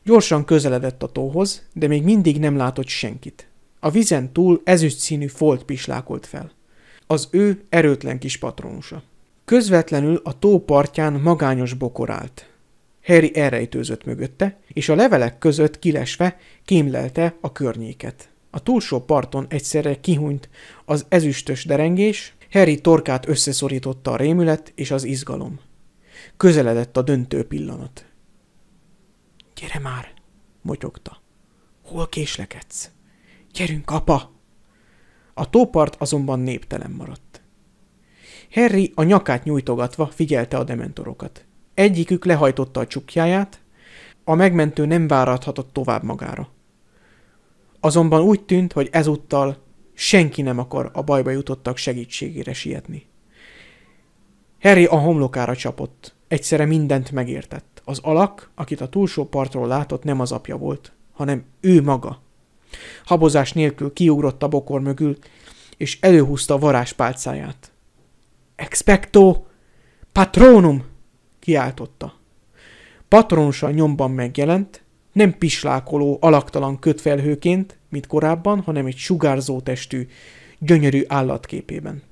A: Gyorsan közeledett a tóhoz, de még mindig nem látott senkit. A vizen túl ezüst színű folt pislákolt fel. Az ő erőtlen kis patronusa. Közvetlenül a tó partján magányos bokor állt. Harry elrejtőzött mögötte, és a levelek között kilesve kémlelte a környéket. A túlsó parton egyszerre kihunyt az ezüstös derengés, Harry torkát összeszorította a rémület és az izgalom. Közeledett a döntő pillanat. Gyere már, motyogta. Hol késlekedsz? Gyerünk, apa! A tópart azonban néptelen maradt. Harry a nyakát nyújtogatva figyelte a dementorokat. Egyikük lehajtotta a csukjáját, a megmentő nem várathatott tovább magára. Azonban úgy tűnt, hogy ezúttal senki nem akar a bajba jutottak segítségére sietni. Harry a homlokára csapott. Egyszerre mindent megértett. Az alak, akit a túlsó partról látott, nem az apja volt, hanem ő maga. Habozás nélkül kiugrott a bokor mögül, és előhúzta a varázspálcáját. Expecto patronum! kiáltotta. Patronsa nyomban megjelent, nem pislákoló, alaktalan kötfelhőként, mint korábban, hanem egy sugárzó testű, gyönyörű állatképében.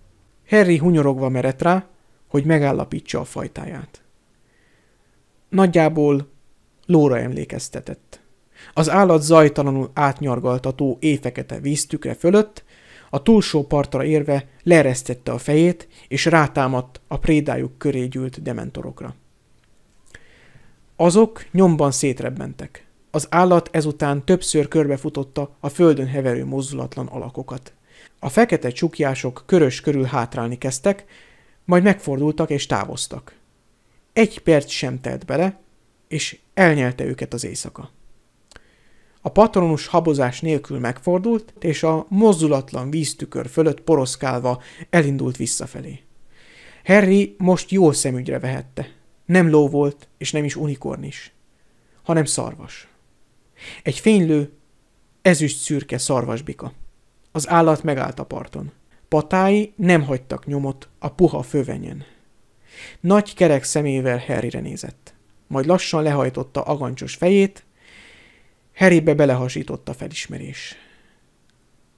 A: Harry hunyorogva merett rá, hogy megállapítsa a fajtáját nagyjából lóra emlékeztetett. Az állat zajtalanul átnyargaltató éfekete víztükre fölött, a túlsó partra érve leresztette a fejét, és rátámadt a prédájuk köré gyűlt dementorokra. Azok nyomban szétrebbentek. Az állat ezután többször körbefutotta a földön heverő mozdulatlan alakokat. A fekete csukjások körös körül hátrálni kezdtek, majd megfordultak és távoztak. Egy perc sem telt bele, és elnyelte őket az éjszaka. A patronus habozás nélkül megfordult, és a mozdulatlan víztükör fölött poroszkálva elindult visszafelé. Harry most jó szemügyre vehette. Nem ló volt, és nem is unikornis, hanem szarvas. Egy fénylő, ezüst szürke szarvasbika. Az állat megállt a parton. Patái nem hagytak nyomot a puha fövenyen. Nagy kerek szemével Harryre nézett. Majd lassan lehajtotta agancsos fejét, Harrybe belehasított a felismerés.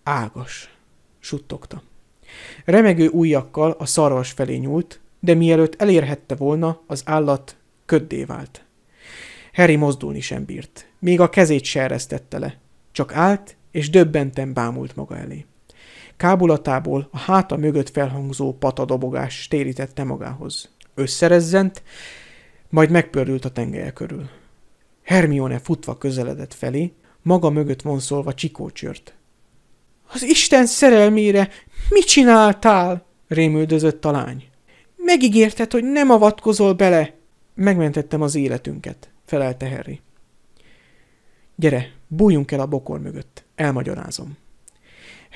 A: Ágas, suttogta. Remegő ujjakkal a szarvas felé nyúlt, de mielőtt elérhette volna, az állat köddé vált. Harry mozdulni sem bírt, még a kezét se le, csak állt és döbbenten bámult maga elé. Kábulatából a háta mögött felhangzó patadobogás térítette magához. Összerezzent, majd megpördült a tengelye körül. Hermione futva közeledett felé, maga mögött vonszolva csikócsört. – Az Isten szerelmére! Mit csináltál? – rémüldözött a lány. – Megígérted, hogy nem avatkozol bele! – Megmentettem az életünket – felelte Harry. – Gyere, bújjunk el a bokor mögött, elmagyarázom –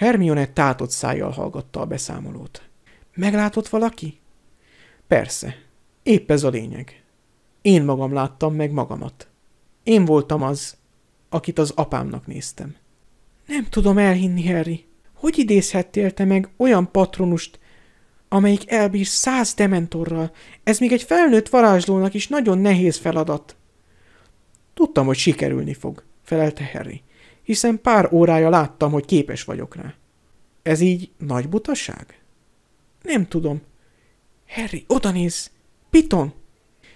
A: Hermione tátott szájjal hallgatta a beszámolót. Meglátott valaki? Persze. Épp ez a lényeg. Én magam láttam meg magamat. Én voltam az, akit az apámnak néztem. Nem tudom elhinni, Harry. Hogy idézhettél te meg olyan patronust, amelyik elbír száz dementorral? Ez még egy felnőtt varázslónak is nagyon nehéz feladat. Tudtam, hogy sikerülni fog, felelte Harry hiszen pár órája láttam, hogy képes vagyok rá. Ez így nagy butaság? Nem tudom. Harry, oda néz! Piton!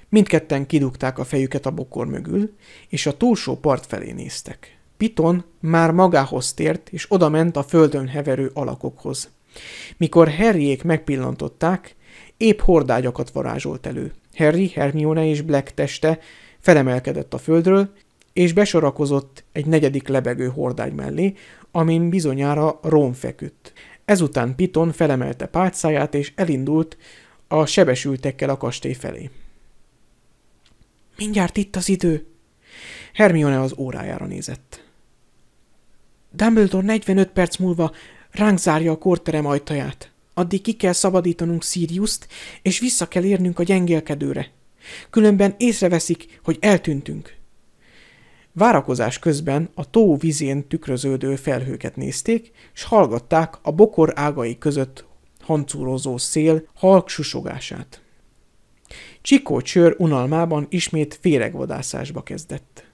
A: Mindketten kidugták a fejüket a bokor mögül, és a túlsó part felé néztek. Piton már magához tért, és odament a földön heverő alakokhoz. Mikor Harryék megpillantották, épp hordágyakat varázsolt elő. Harry, Hermione és Black teste felemelkedett a földről, és besorakozott egy negyedik lebegő hordágy mellé, amin bizonyára rón feküdt. Ezután Piton felemelte pálcáját, és elindult a sebesültekkel a kastély felé. Mindjárt itt az idő. Hermione az órájára nézett. Dumbledore 45 perc múlva ránk zárja a korterem ajtaját. Addig ki kell szabadítanunk Siriuszt, és vissza kell érnünk a gyengélkedőre. Különben észreveszik, hogy eltűntünk. Várakozás közben a tó vízén tükröződő felhőket nézték, és hallgatták a bokor ágai között hancúrozó szél halk susogását. Csikó csőr unalmában ismét féregvadászásba kezdett.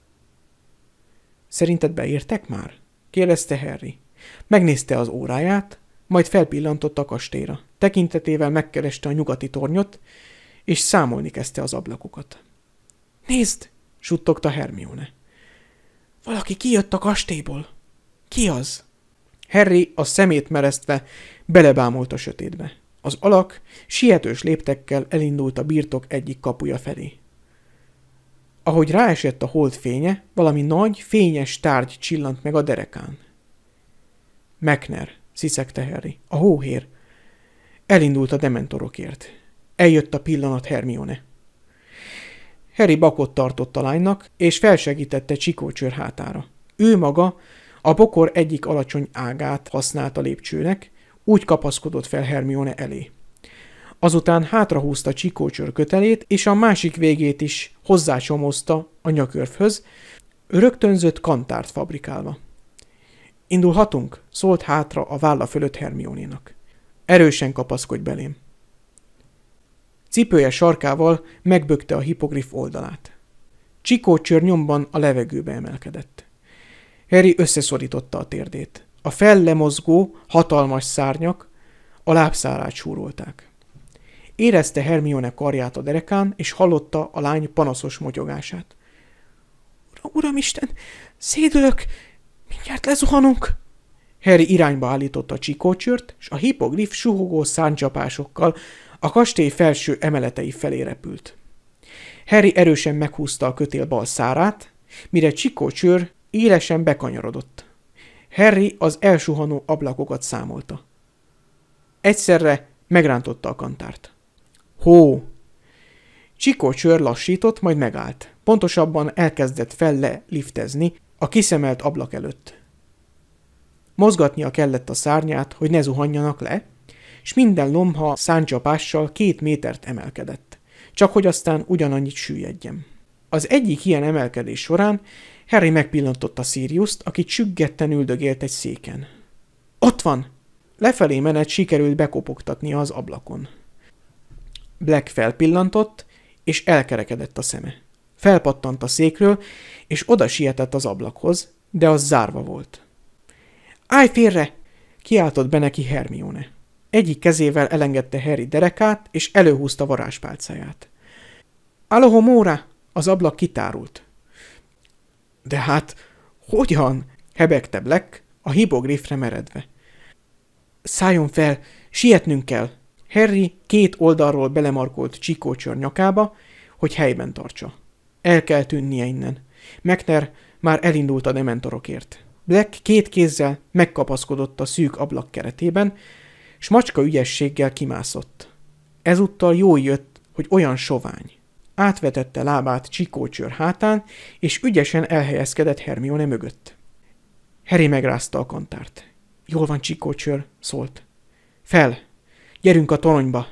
A: Szerinted beértek már? kérdezte Harry. Megnézte az óráját, majd felpillantott a kastélyra. Tekintetével megkereste a nyugati tornyot, és számolni kezdte az ablakokat. Nézd! suttogta Hermione. Valaki kijött a kastélyból. Ki az? Harry a szemét mereztve belebámult a sötétbe. Az alak sietős léptekkel elindult a birtok egyik kapuja felé. Ahogy ráesett a hold fénye, valami nagy, fényes tárgy csillant meg a derekán. Mekner, sziszegte Harry, a hóhér. Elindult a dementorokért. Eljött a pillanat Hermione. Harry bakot tartott a lánynak, és felsegítette csikócsőr hátára. Ő maga a bokor egyik alacsony ágát használta lépcsőnek, úgy kapaszkodott fel Hermione elé. Azután hátrahúzta csikócsör kötelét, és a másik végét is hozzácsomozta a nyakörvhöz, rögtönzött kantárt fabrikálva. Indulhatunk? szólt hátra a válla fölött Hermionénak. Erősen kapaszkodj belém. Cipője sarkával megbökte a hipogrif oldalát. Csikó csörnyomban a levegőbe emelkedett. Harry összeszorította a térdét. A fellemozgó, hatalmas szárnyak a lábszárát súrolták. Érezte Hermione karját a derekán, és hallotta a lány panaszos motyogását. – Uramisten, szédülök! Mindjárt lezuhanunk! Harry irányba állította a csikócsört, és a hipogrif suhogó száncsapásokkal a kastély felső emeletei felé repült. Harry erősen meghúzta a kötél bal szárát, mire Csikó csőr élesen bekanyarodott. Harry az elsuhanó ablakokat számolta. Egyszerre megrántotta a kantárt. Hó! Csikó csőr lassított, majd megállt. Pontosabban elkezdett felle liftezni a kiszemelt ablak előtt. Mozgatnia kellett a szárnyát, hogy ne zuhanjanak le, és minden lomha száncsapással két métert emelkedett, csak hogy aztán ugyanannyit süllyedjem. Az egyik ilyen emelkedés során Harry megpillantotta Siriuszt, aki csüggetten üldögélt egy széken. Ott van! Lefelé menet sikerült bekopogtatnia az ablakon. Black felpillantott, és elkerekedett a szeme. Felpattant a székről, és oda sietett az ablakhoz, de az zárva volt. – Állj félre! – kiáltott be neki Hermione. Egyik kezével elengedte Harry derekát, és előhúzta varázspálcáját. Aloha Móra! Az ablak kitárult. De hát, hogyan? hebegte Black, a hibogrifre meredve. Szálljon fel, sietnünk kell! Harry két oldalról belemarkolt csikócsör nyakába, hogy helyben tartsa. El kell tűnnie innen. Megner már elindult a dementorokért. Black két kézzel megkapaszkodott a szűk ablak keretében, s macska ügyességgel kimászott. Ezúttal jól jött, hogy olyan sovány. Átvetette lábát csikócsör hátán, és ügyesen elhelyezkedett Hermione mögött. Harry megrázta a kantárt. Jól van, csikócsör, szólt. Fel! Gyerünk a toronyba!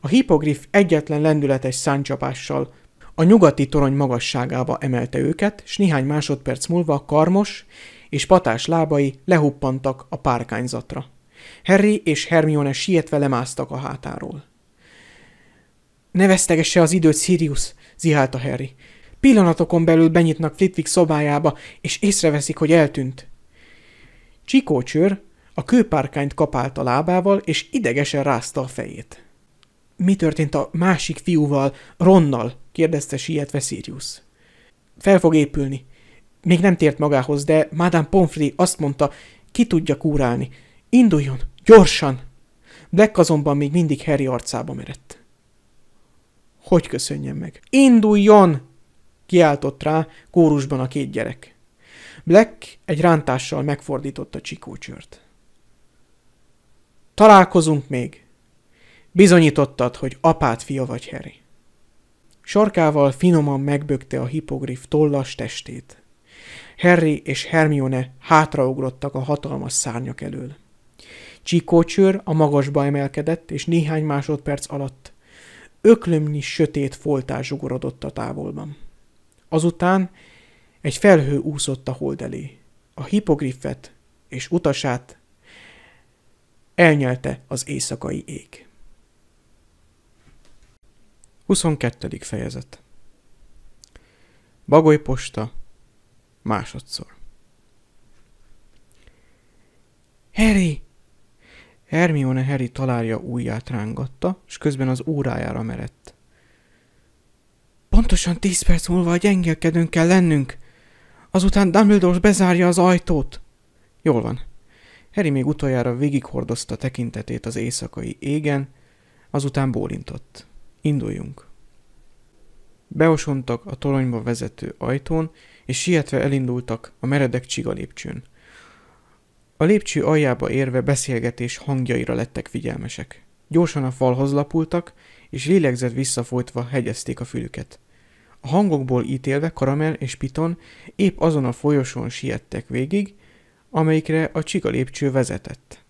A: A hipogrif egyetlen lendületes száncsapással a nyugati torony magasságába emelte őket, s néhány másodperc múlva karmos és patás lábai lehuppantak a párkányzatra. Harry és Hermione sietve lemásztak a hátáról. Ne vesztegesse az időt, Sirius, zihálta Harry. Pillanatokon belül benyitnak Flitwick szobájába, és észreveszik, hogy eltűnt. Csikócsőr a kőpárkányt kapálta lábával, és idegesen rázta a fejét. Mi történt a másik fiúval, Ronnal? kérdezte sietve Sirius. Fel fog épülni. Még nem tért magához, de Madame Pomfrey azt mondta, ki tudja kúrálni. Induljon! Gyorsan! Black azonban még mindig Harry arcába merett. Hogy köszönjem meg? Induljon! Kiáltott rá kórusban a két gyerek. Black egy rántással megfordította csikócsört. Találkozunk még. Bizonyítottad, hogy apát fia vagy, Harry. Sarkával finoman megbökte a hipogrif tollas testét. Harry és Hermione hátraugrottak a hatalmas szárnyak elől. Csíkócsőr a magasba emelkedett, és néhány másodperc alatt öklömnyi sötét foltás zsugorodott a távolban. Azután egy felhő úszott a hold elé. A hipogriffet és utasát elnyelte az éjszakai ég. 22. fejezet Bagoly posta másodszor Harry! Hermione Harry találja ujját rángatta, és közben az órájára merett. Pontosan tíz perc múlva a gyengélkedőn kell lennünk. Azután Dumbledore bezárja az ajtót. Jól van. Harry még utoljára végighordozta tekintetét az éjszakai égen, azután bólintott. Induljunk. Beosontak a toronyba vezető ajtón, és sietve elindultak a meredek csiga lépcsőn. A lépcső aljába érve beszélgetés hangjaira lettek figyelmesek. Gyorsan a falhoz lapultak, és lélegzett visszafolytva hegyezték a fülüket. A hangokból ítélve Karamel és Piton épp azon a folyosón siettek végig, amelyikre a csiga lépcső vezetett.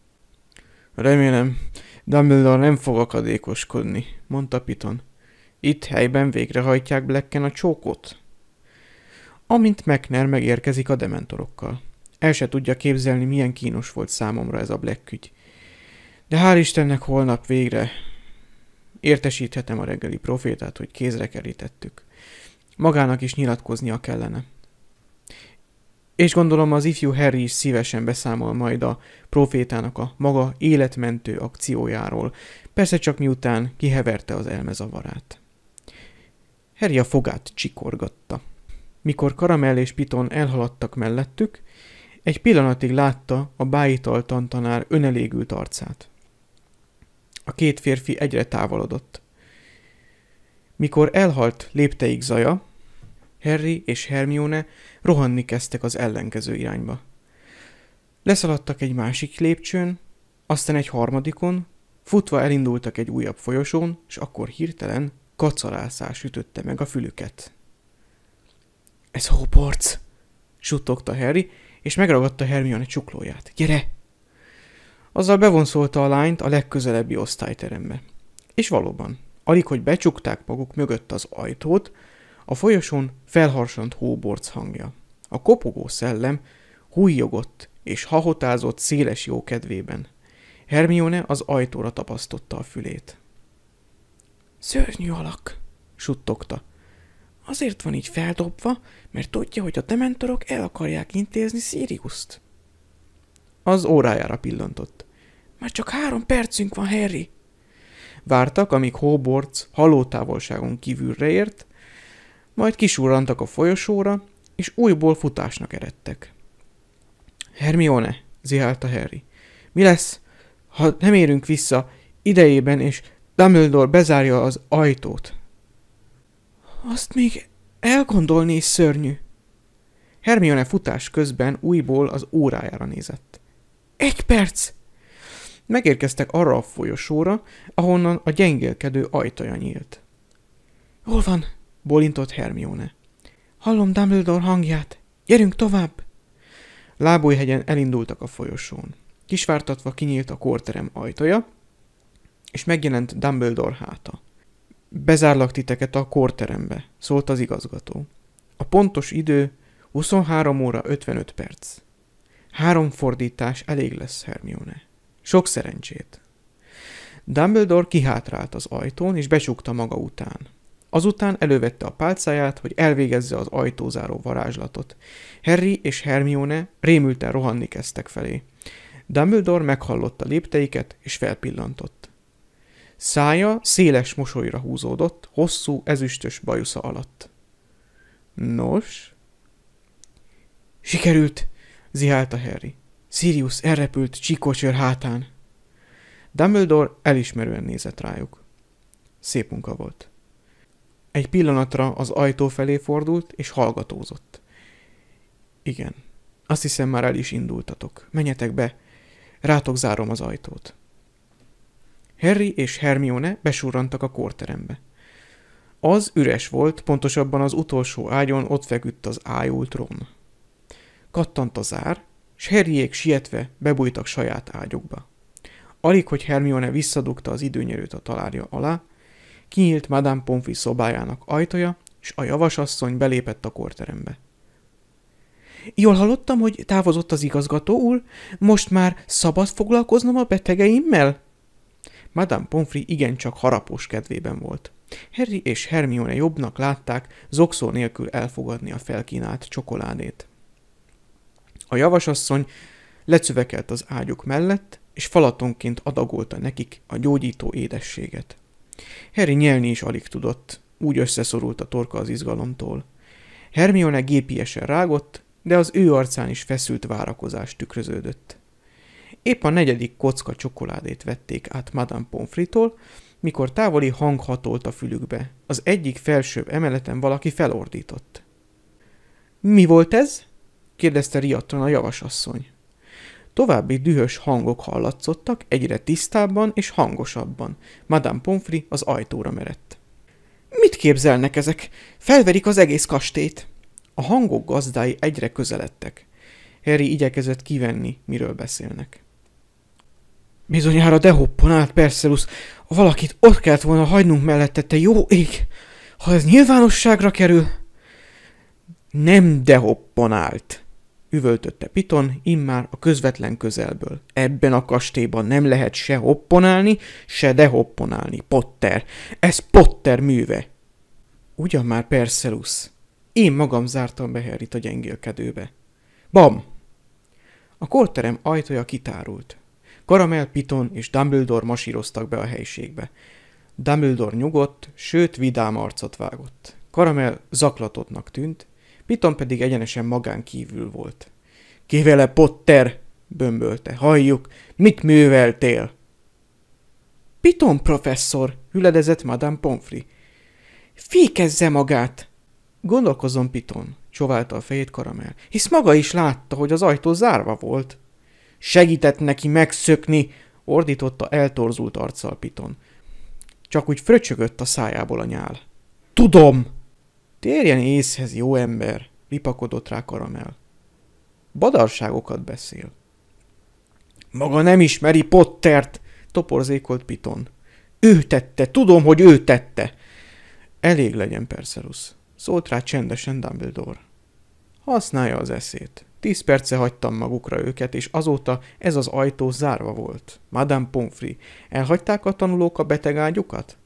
A: Remélem, Dumbledore nem fog akadékoskodni, mondta Piton. Itt helyben végrehajtják Blacken a csókot. Amint Mekner megérkezik a dementorokkal. El se tudja képzelni, milyen kínos volt számomra ez a blekkügy. De hál' Istennek holnap végre értesíthetem a reggeli profétát, hogy kézre kerítettük. Magának is nyilatkoznia kellene. És gondolom az ifjú Harry is szívesen beszámol majd a profétának a maga életmentő akciójáról, persze csak miután kiheverte az elmezavarát. Harry a fogát csikorgatta. Mikor Karamell és Piton elhaladtak mellettük, egy pillanatig látta a bájital tantanár önelégült arcát. A két férfi egyre távolodott. Mikor elhalt lépteik zaja, Harry és Hermione rohanni kezdtek az ellenkező irányba. Leszaladtak egy másik lépcsőn, aztán egy harmadikon, futva elindultak egy újabb folyosón, és akkor hirtelen kacarászás ütötte meg a fülüket. Ez hóporc, suttogta Harry, és megragadta Hermione csuklóját. Gyere! Azzal bevonszolta a lányt a legközelebbi osztályterembe. És valóban, alig, hogy becsukták maguk mögött az ajtót, a folyosón felharsant hóborc hangja. A kopogó szellem hújjogott és hahotázott széles kedvében. Hermione az ajtóra tapasztotta a fülét. Szörnyű alak, suttogta. Azért van így feldobva, mert tudja, hogy a dementorok el akarják intézni Siriuszt. Az órájára pillantott. Már csak három percünk van, Harry. Vártak, amíg haló távolságon kívülre ért, majd kisúrantak a folyosóra, és újból futásnak eredtek. Hermione, zihálta Harry. Mi lesz, ha nem érünk vissza idejében, és Dumbledore bezárja az ajtót? Azt még elgondolni is szörnyű. Hermione futás közben újból az órájára nézett. Egy perc! Megérkeztek arra a folyosóra, ahonnan a gyengélkedő ajtaja nyílt. Hol van? bolintott Hermione. Hallom Dumbledore hangját. Gyerünk tovább! Lábújhegyen elindultak a folyosón. Kisvártatva kinyílt a korterem ajtaja, és megjelent Dumbledore háta. Bezárlak titeket a kórterembe, szólt az igazgató. A pontos idő 23 óra 55 perc. Három fordítás elég lesz, Hermione. Sok szerencsét. Dumbledore kihátrált az ajtón, és becsukta maga után. Azután elővette a pálcáját, hogy elvégezze az ajtózáró varázslatot. Harry és Hermione rémülten rohanni kezdtek felé. Dumbledore meghallotta lépteiket, és felpillantott. Szája széles mosolyra húzódott, hosszú, ezüstös bajusza alatt. Nos? Sikerült, zihálta Harry. Sirius elrepült csíkocsőr hátán. Dumbledore elismerően nézett rájuk. Szép munka volt. Egy pillanatra az ajtó felé fordult, és hallgatózott. Igen, azt hiszem már el is indultatok. Menjetek be, rátok zárom az ajtót. Harry és Hermione besurrantak a kórterembe. Az üres volt, pontosabban az utolsó ágyon ott feküdt az ájult trón. Kattant a zár, s Harryék sietve bebújtak saját ágyokba. Alig, hogy Hermione visszadugta az időnyerőt a talárja alá, kinyílt Madame Pomfrey szobájának ajtaja, és a javasasszony belépett a korterembe. Jól hallottam, hogy távozott az igazgató úr, most már szabad foglalkoznom a betegeimmel? Madame Pomfrey igencsak harapós kedvében volt. Harry és Hermione jobbnak látták zokszó nélkül elfogadni a felkínált csokoládét. A javasasszony lecövekelt az ágyuk mellett, és falatonként adagolta nekik a gyógyító édességet. Harry nyelni is alig tudott, úgy összeszorult a torka az izgalomtól. Hermione gépiesen rágott, de az ő arcán is feszült várakozás tükröződött. Épp a negyedik kocka csokoládét vették át Madame Pomfritól, mikor távoli hang hatolt a fülükbe. Az egyik felsőbb emeleten valaki felordított. – Mi volt ez? – kérdezte riadtan a javasasszony. További dühös hangok hallatszottak, egyre tisztábban és hangosabban. Madame Pomfrey az ajtóra merett. – Mit képzelnek ezek? Felverik az egész kastét! A hangok gazdái egyre közeledtek. Harry igyekezett kivenni, miről beszélnek. Bizonyára dehopponált Perszelusz. Valakit ott kellett volna hagynunk mellette, te jó ég! Ha ez nyilvánosságra kerül... Nem dehopponált, üvöltötte Piton, immár a közvetlen közelből. Ebben a kastélyban nem lehet se hopponálni, se dehopponálni, Potter. Ez Potter műve. Ugyan már Perszelusz. Én magam zártam be Harryt a gyengélkedőbe. Bam! A korterem ajtaja kitárult. Karamel, Piton és Dumbledore masíroztak be a helyiségbe. Dumbledore nyugodt, sőt vidám arcot vágott. Karamel zaklatottnak tűnt, Piton pedig egyenesen magán kívül volt. – Kivele, Potter! – bömbölte. – Halljuk! Mit műveltél? – Piton professzor! – hüledezett Madame Pomfrey. – Fékezze magát! – gondolkozom Piton – csoválta a fejét Karamel. – Hisz maga is látta, hogy az ajtó zárva volt. – Segített neki megszökni, ordította eltorzult arccal Piton. Csak úgy fröcsögött a szájából a nyál. Tudom! Térjen észhez, jó ember, ripakodott rá Karamel. Badarságokat beszél. Maga nem ismeri Pottert, toporzékolt Piton. Ő tette, tudom, hogy ő tette. Elég legyen, Perseus. Szólt rá csendesen Dumbledore. Használja az eszét. Tíz perce hagytam magukra őket, és azóta ez az ajtó zárva volt. Madame Pomfrey, elhagyták a tanulók a betegágyukat?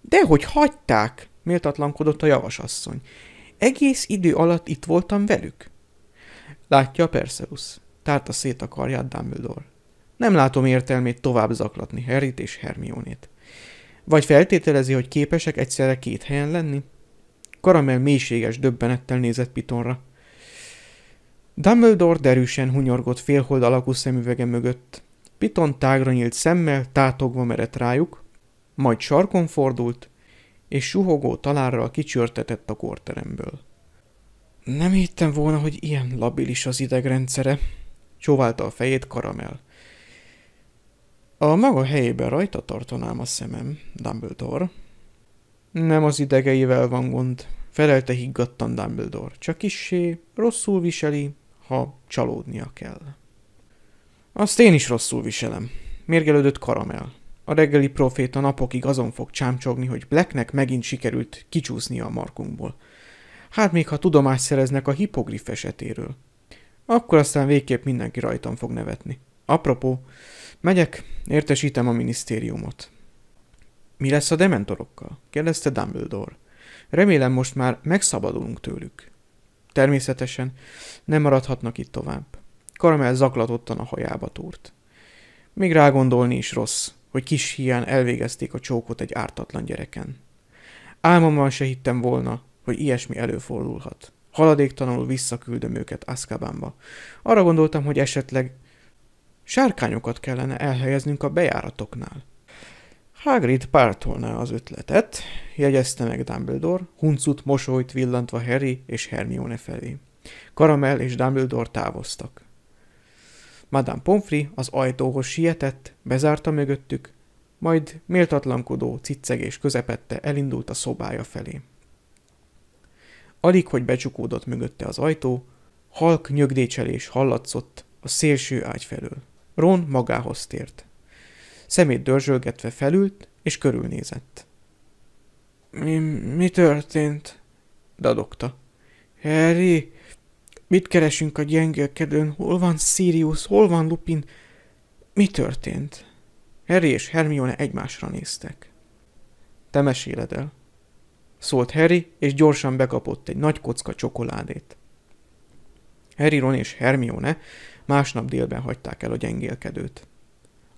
A: Dehogy hagyták, méltatlankodott a javasasszony. Egész idő alatt itt voltam velük. Látja Perseus, tárta szét a karját Dumbledore. Nem látom értelmét tovább zaklatni Harryt és Hermionét. Vagy feltételezi, hogy képesek egyszerre két helyen lenni? Karamel mélységes döbbenettel nézett Pitonra. Dumbledore derűsen hunyorgott félhold alakú szemüvege mögött. Piton tágra nyílt szemmel, tátogva merett rájuk, majd sarkon fordult, és suhogó talárral kicsörtetett a korteremből. Nem hittem volna, hogy ilyen labilis az idegrendszere, csóválta a fejét karamel. A maga helyében rajta tartanám a szemem, Dumbledore. Nem az idegeivel van gond, felelte higgadtan Dumbledore, csak kissé rosszul viseli, ha csalódnia kell. Azt én is rosszul viselem. Mérgelődött Karamel. A reggeli proféta napokig azon fog csámcsogni, hogy Blacknek megint sikerült kicsúsznia a markunkból. Hát még ha tudomást szereznek a hipogrif esetéről. Akkor aztán végképp mindenki rajtam fog nevetni. Apropó, megyek, értesítem a minisztériumot. Mi lesz a dementorokkal? kérdezte Dumbledore. Remélem most már megszabadulunk tőlük. Természetesen nem maradhatnak itt tovább. Karamel zaklatottan a hajába túrt. Még rágondolni is rossz, hogy kis hián elvégezték a csókot egy ártatlan gyereken. Álmomban se hittem volna, hogy ilyesmi előfordulhat. Haladéktalanul visszaküldöm őket Azkabánba. Arra gondoltam, hogy esetleg sárkányokat kellene elhelyeznünk a bejáratoknál. Hagrid pártolná az ötletet, jegyezte meg Dumbledore, huncut mosolyt villantva Harry és Hermione felé. Karamel és Dumbledore távoztak. Madame Pomfrey az ajtóhoz sietett, bezárta mögöttük, majd méltatlankodó ciccegés közepette elindult a szobája felé. Alig, hogy becsukódott mögötte az ajtó, halk nyögdécselés hallatszott a szélső ágy felől. Ron magához tért. Szemét dörzsölgetve felült, és körülnézett. Mi, mi történt? dadogta. Harry, mit keresünk a gyengélkedőn? Hol van Sirius? Hol van Lupin? Mi történt? Harry és Hermione egymásra néztek. Te meséled el. Szólt Harry, és gyorsan bekapott egy nagy kocka csokoládét. Harry, Ron és Hermione másnap délben hagyták el a gyengélkedőt.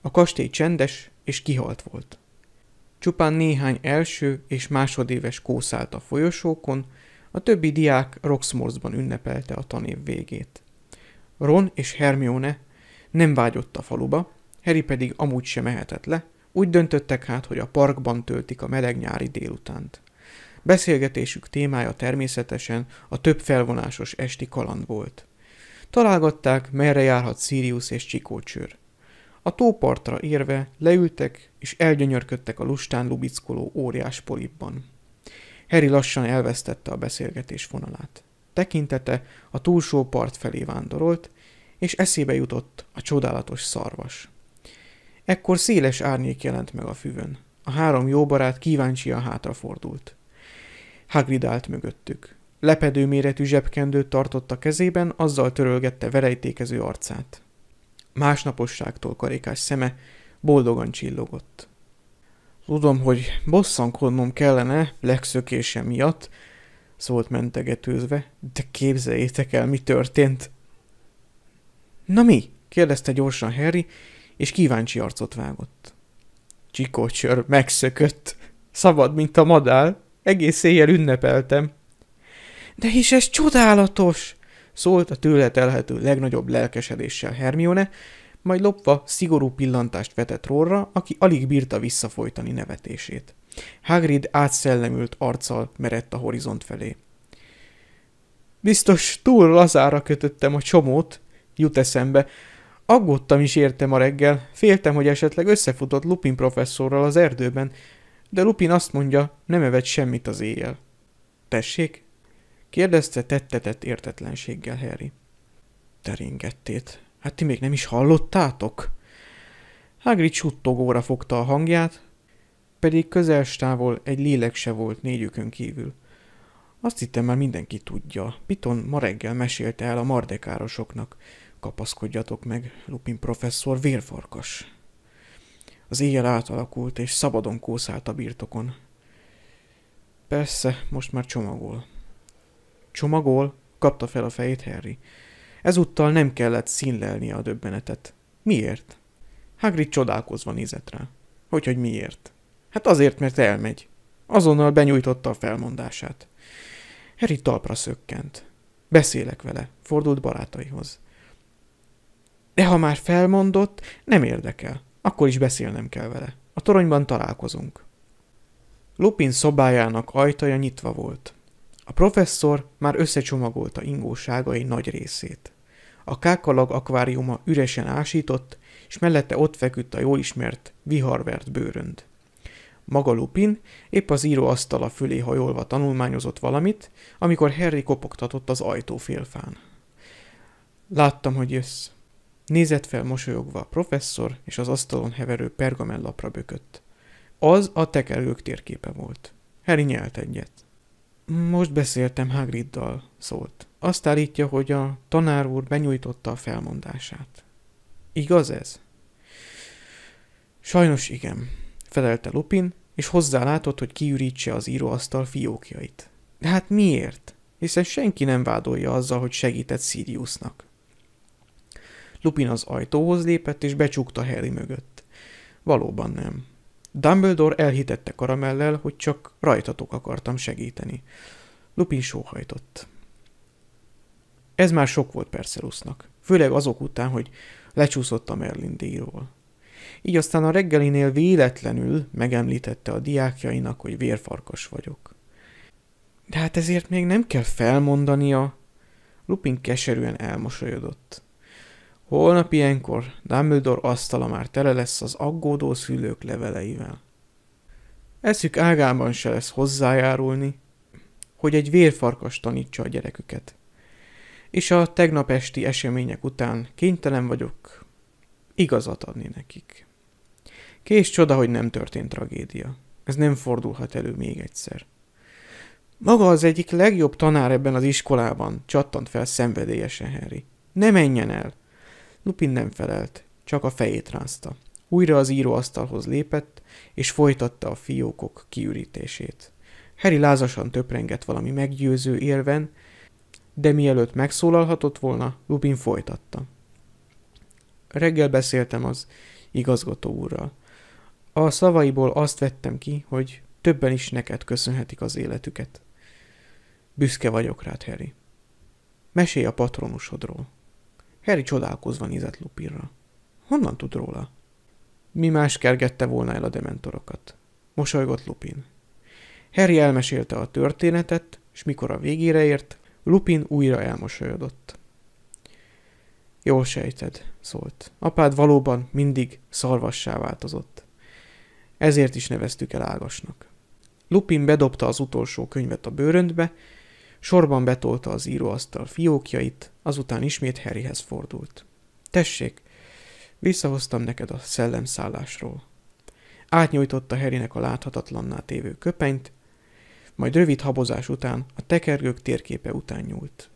A: A kastély csendes és kihalt volt. Csupán néhány első és másodéves kószált a folyosókon, a többi diák Roxmorsban ünnepelte a tanév végét. Ron és Hermione nem vágyott a faluba, Harry pedig amúgy sem mehetett le, úgy döntöttek hát, hogy a parkban töltik a meleg nyári délutánt. Beszélgetésük témája természetesen a több felvonásos esti kaland volt. Találgatták, merre járhat Sirius és Csikócsőr. A tópartra érve leültek és elgyönyörködtek a lustán lubickoló óriás polipban. Harry lassan elvesztette a beszélgetés vonalát. Tekintete a túlsó part felé vándorolt, és eszébe jutott a csodálatos szarvas. Ekkor széles árnyék jelent meg a füvön. A három jó barát kíváncsian hátrafordult. Hagrid állt mögöttük. Lepedő méretű zsebkendőt tartott a kezében, azzal törölgette verejtékező arcát másnaposságtól karikás szeme boldogan csillogott. Tudom, hogy bosszankodnom kellene legszökése miatt, szólt mentegetőzve, de képzeljétek el, mi történt. Na mi? kérdezte gyorsan Harry, és kíváncsi arcot vágott. Csikócsör megszökött. Szabad, mint a madár. Egész éjjel ünnepeltem. De hisz ez csodálatos! szólt a tőle telhető legnagyobb lelkesedéssel Hermione, majd lopva szigorú pillantást vetett Rorra, aki alig bírta visszafolytani nevetését. Hagrid átszellemült arccal merett a horizont felé. Biztos túl lazára kötöttem a csomót, jut eszembe. Aggódtam is érte ma reggel, féltem, hogy esetleg összefutott Lupin professzorral az erdőben, de Lupin azt mondja, nem evett semmit az éjjel. Tessék? Kérdezte tettetett értetlenséggel Harry. Teringettét. Hát ti még nem is hallottátok? Hagrid suttogóra fogta a hangját, pedig közel távol egy lélek se volt négyükön kívül. Azt hittem már mindenki tudja. Piton ma reggel mesélte el a mardekárosoknak. Kapaszkodjatok meg, Lupin professzor vérfarkas. Az éjjel átalakult, és szabadon kószált a birtokon. Persze, most már csomagol. Csomagol, kapta fel a fejét Harry. Ezúttal nem kellett színlelni a döbbenetet. Miért? Hagrid csodálkozva nézett rá. Hogy, hogy miért? Hát azért, mert elmegy. Azonnal benyújtotta a felmondását. Harry talpra szökkent. Beszélek vele, fordult barátaihoz. De ha már felmondott, nem érdekel. Akkor is beszélnem kell vele. A toronyban találkozunk. Lupin szobájának ajtaja nyitva volt. A professzor már összecsomagolta ingóságai nagy részét. A kákalag akváriuma üresen ásított, és mellette ott feküdt a jól ismert, viharvert bőrönd. Maga Lupin épp az íróasztala fölé hajolva tanulmányozott valamit, amikor Harry kopogtatott az ajtó félfán. Láttam, hogy jössz. Nézett fel mosolyogva a professzor, és az asztalon heverő pergamenlapra bökött. Az a tekerők térképe volt. Harry nyelt egyet. Most beszéltem Hagriddal, szólt. Azt állítja, hogy a tanár úr benyújtotta a felmondását. Igaz ez? Sajnos igen, felelte Lupin, és hozzálátott, hogy kiürítse az íróasztal fiókjait. De hát miért? Hiszen senki nem vádolja azzal, hogy segített Siriusnak. Lupin az ajtóhoz lépett, és becsukta Harry mögött. Valóban nem. Dumbledore elhitette karamellel, hogy csak rajtatok akartam segíteni. Lupin sóhajtott. Ez már sok volt Perseusnak, főleg azok után, hogy lecsúszott a Merlin díjról. Így aztán a reggelinél véletlenül megemlítette a diákjainak, hogy vérfarkas vagyok. De hát ezért még nem kell felmondania. Lupin keserűen elmosolyodott. Holnap ilyenkor Dumbledore asztala már tele lesz az aggódó szülők leveleivel. Eszük ágában se lesz hozzájárulni, hogy egy vérfarkas tanítsa a gyereküket. És a tegnap esti események után kénytelen vagyok igazat adni nekik. Kés csoda, hogy nem történt tragédia. Ez nem fordulhat elő még egyszer. Maga az egyik legjobb tanár ebben az iskolában, csattant fel szenvedélyesen Harry. Ne menjen el! Lupin nem felelt, csak a fejét rázta. Újra az íróasztalhoz lépett, és folytatta a fiókok kiürítését. Harry lázasan töprengett valami meggyőző érven, de mielőtt megszólalhatott volna, Lupin folytatta. Reggel beszéltem az igazgató úrral. A szavaiból azt vettem ki, hogy többen is neked köszönhetik az életüket. Büszke vagyok rád, Harry. Mesélj a patronusodról. Harry csodálkozva nézett Lupinra. Honnan tud róla? Mi más kergette volna el a dementorokat? Mosolygott Lupin. Harry elmesélte a történetet, és mikor a végére ért, Lupin újra elmosolyodott. Jól sejted, szólt. Apád valóban mindig szarvassá változott. Ezért is neveztük el Ágasnak. Lupin bedobta az utolsó könyvet a bőröntbe, Sorban betolta az íróasztal fiókjait, azután ismét Harryhez fordult. Tessék, visszahoztam neked a szellemszállásról. Átnyújtotta Harrynek a láthatatlanná tévő köpenyt, majd rövid habozás után a tekergők térképe után nyúlt.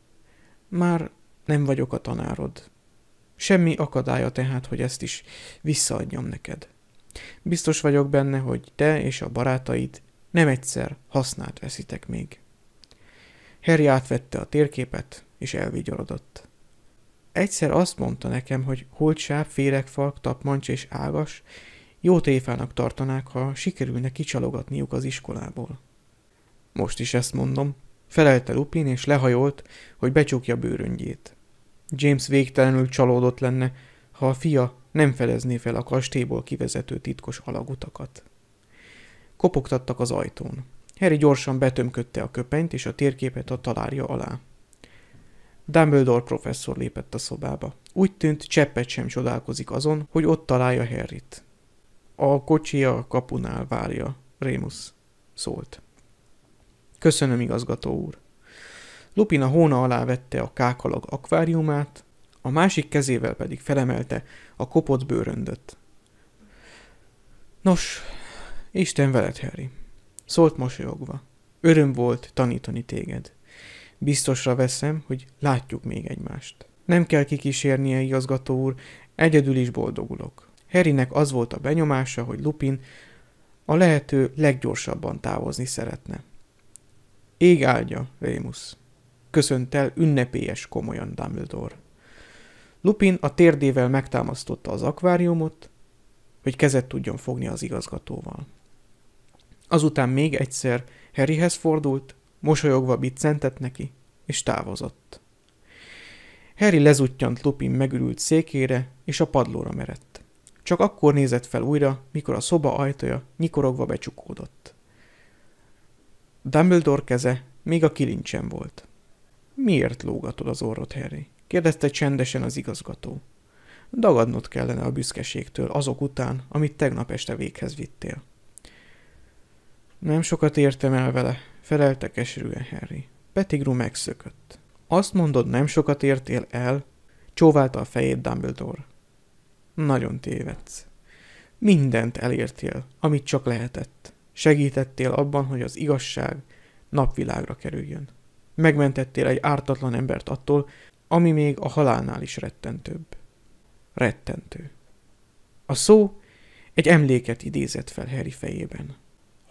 A: Már nem vagyok a tanárod. Semmi akadálya tehát, hogy ezt is visszaadjam neked. Biztos vagyok benne, hogy te és a barátaid nem egyszer hasznát veszitek még. Harry átvette a térképet, és elvigyorodott. Egyszer azt mondta nekem, hogy holtsáv, féregfalk, tapmancs és ágas jó téfának tartanák, ha sikerülne kicsalogatniuk az iskolából. Most is ezt mondom, felelte Lupin, és lehajolt, hogy becsukja bőröngyét. James végtelenül csalódott lenne, ha a fia nem felezné fel a kastélyból kivezető titkos alagutakat. Kopogtattak az ajtón. Harry gyorsan betömködte a köpenyt és a térképet a talárja alá. Dumbledore professzor lépett a szobába. Úgy tűnt, cseppet sem csodálkozik azon, hogy ott találja Harryt. A kocsi a kapunál várja, Rémus szólt. Köszönöm, igazgató úr. Lupin a hóna alá vette a kákalag akváriumát, a másik kezével pedig felemelte a kopott bőröndöt. Nos, Isten veled, Harry. Szólt mosolyogva. Öröm volt tanítani téged. Biztosra veszem, hogy látjuk még egymást. Nem kell kikísérnie, igazgató úr, egyedül is boldogulok. Herinek az volt a benyomása, hogy Lupin a lehető leggyorsabban távozni szeretne. Ég áldja, Rémus. Köszönt el ünnepélyes komolyan Dumbledore. Lupin a térdével megtámasztotta az akváriumot, hogy kezet tudjon fogni az igazgatóval. Azután még egyszer Harryhez fordult, mosolyogva biccentett neki, és távozott. Harry lezuttyant Lupin megürült székére, és a padlóra merett. Csak akkor nézett fel újra, mikor a szoba ajtaja nyikorogva becsukódott. Dumbledore keze még a kilincsen volt. Miért lógatod az orrot, Harry? kérdezte csendesen az igazgató. Dagadnod kellene a büszkeségtől azok után, amit tegnap este véghez vittél. Nem sokat értem el vele, felelte keserűen Harry. Pettigrew megszökött. Azt mondod, nem sokat értél el? Csóválta a fejét Dumbledore. Nagyon tévedsz. Mindent elértél, amit csak lehetett. Segítettél abban, hogy az igazság napvilágra kerüljön. Megmentettél egy ártatlan embert attól, ami még a halálnál is rettentőbb. Rettentő. A szó egy emléket idézett fel Harry fejében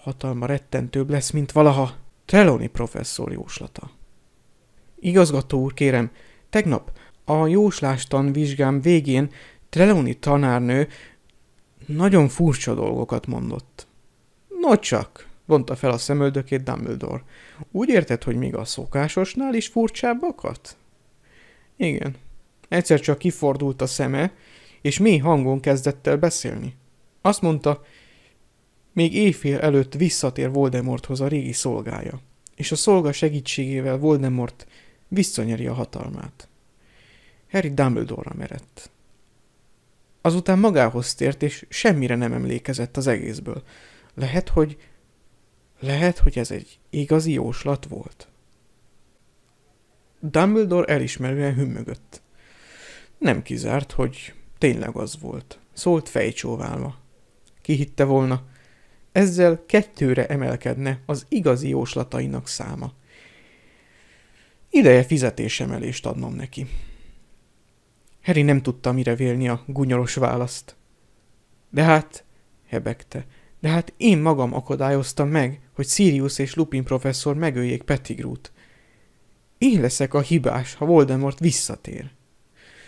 A: hatalma rettentőbb lesz, mint valaha Trelawney professzor jóslata. Igazgató úr, kérem, tegnap a jóslástan vizsgám végén Trelawney tanárnő nagyon furcsa dolgokat mondott. Nocsak, vonta fel a szemöldökét Dumbledore. Úgy érted, hogy még a szokásosnál is furcsábbakat? Igen. Egyszer csak kifordult a szeme, és mély hangon kezdett el beszélni. Azt mondta, még éjfél előtt visszatér Voldemorthoz a régi szolgája, és a szolga segítségével Voldemort visszanyeri a hatalmát. Harry Dumbledore-ra merett. Azután magához tért, és semmire nem emlékezett az egészből. Lehet, hogy... Lehet, hogy ez egy igazi jóslat volt. Dumbledore elismerően hümmögött. Nem kizárt, hogy tényleg az volt. Szólt fejcsóválva. Ki hitte volna? Ezzel kettőre emelkedne az igazi jóslatainak száma. Ideje fizetésemelést adnom neki. Harry nem tudta, mire vélni a gunyoros választ. De hát, hebegte, de hát én magam akadályoztam meg, hogy Sirius és Lupin professzor megöljék Pettigrút. Én leszek a hibás, ha Voldemort visszatér.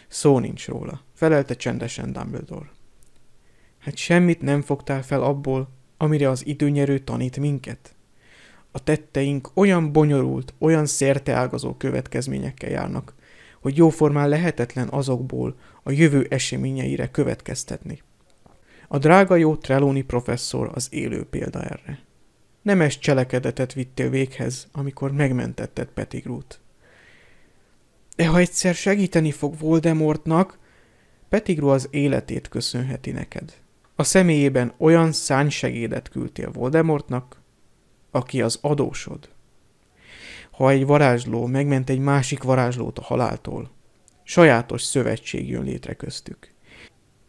A: Szó nincs róla, felelte csendesen Dumbledore. Hát semmit nem fogtál fel abból, amire az időnyerő tanít minket. A tetteink olyan bonyolult, olyan szerteágazó következményekkel járnak, hogy jóformán lehetetlen azokból a jövő eseményeire következtetni. A drága jó Trelóni professzor az élő példa erre. Nemes cselekedetet vittél véghez, amikor megmentetted Petigrút. De ha egyszer segíteni fog Voldemortnak, Petigru az életét köszönheti neked. A személyében olyan szánysegédet küldtél Voldemortnak, aki az adósod. Ha egy varázsló megment egy másik varázslót a haláltól, sajátos szövetség jön létre köztük.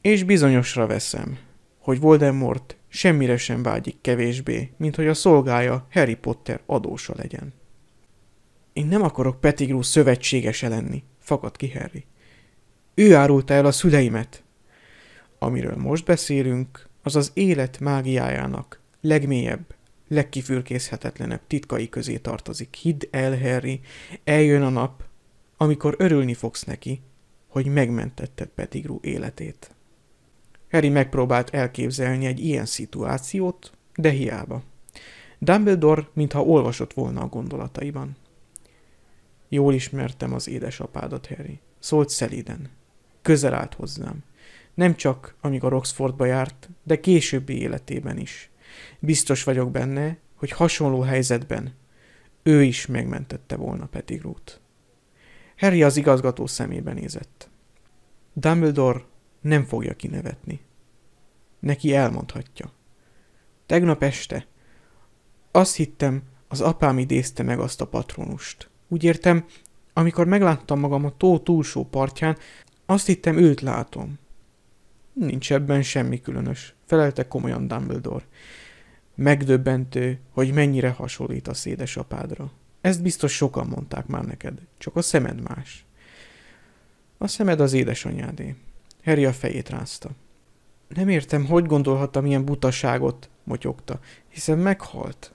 A: És bizonyosra veszem, hogy Voldemort semmire sem vágyik kevésbé, mint hogy a szolgája Harry Potter adósa legyen. Én nem akarok Petigrú szövetségese lenni, fakad ki Harry. Ő árulta el a szüleimet, Amiről most beszélünk, az az élet mágiájának legmélyebb, legkifürkészhetetlenebb titkai közé tartozik. Hidd el, Harry, eljön a nap, amikor örülni fogsz neki, hogy megmentetted Pettigrew életét. Harry megpróbált elképzelni egy ilyen szituációt, de hiába. Dumbledore mintha olvasott volna a gondolataiban. Jól ismertem az édesapádat, Harry. Szólt szeliden. Közel állt hozzám. Nem csak amikor Oxfordba járt, de későbbi életében is. Biztos vagyok benne, hogy hasonló helyzetben ő is megmentette volna Pettigrút. Harry az igazgató szemébe nézett. Dumbledore nem fogja kinevetni. Neki elmondhatja. Tegnap este. Azt hittem, az apám idézte meg azt a patronust. Úgy értem, amikor megláttam magam a tó túlsó partján, azt hittem őt látom. Nincs ebben semmi különös, felelte komolyan Dumbledore. Megdöbbentő, hogy mennyire hasonlít a szédesapádra. Ezt biztos sokan mondták már neked, csak a szemed más. A szemed az édesanyádé. Harry a fejét rázta. Nem értem, hogy gondolhattam ilyen butaságot, motyogta, hiszen meghalt.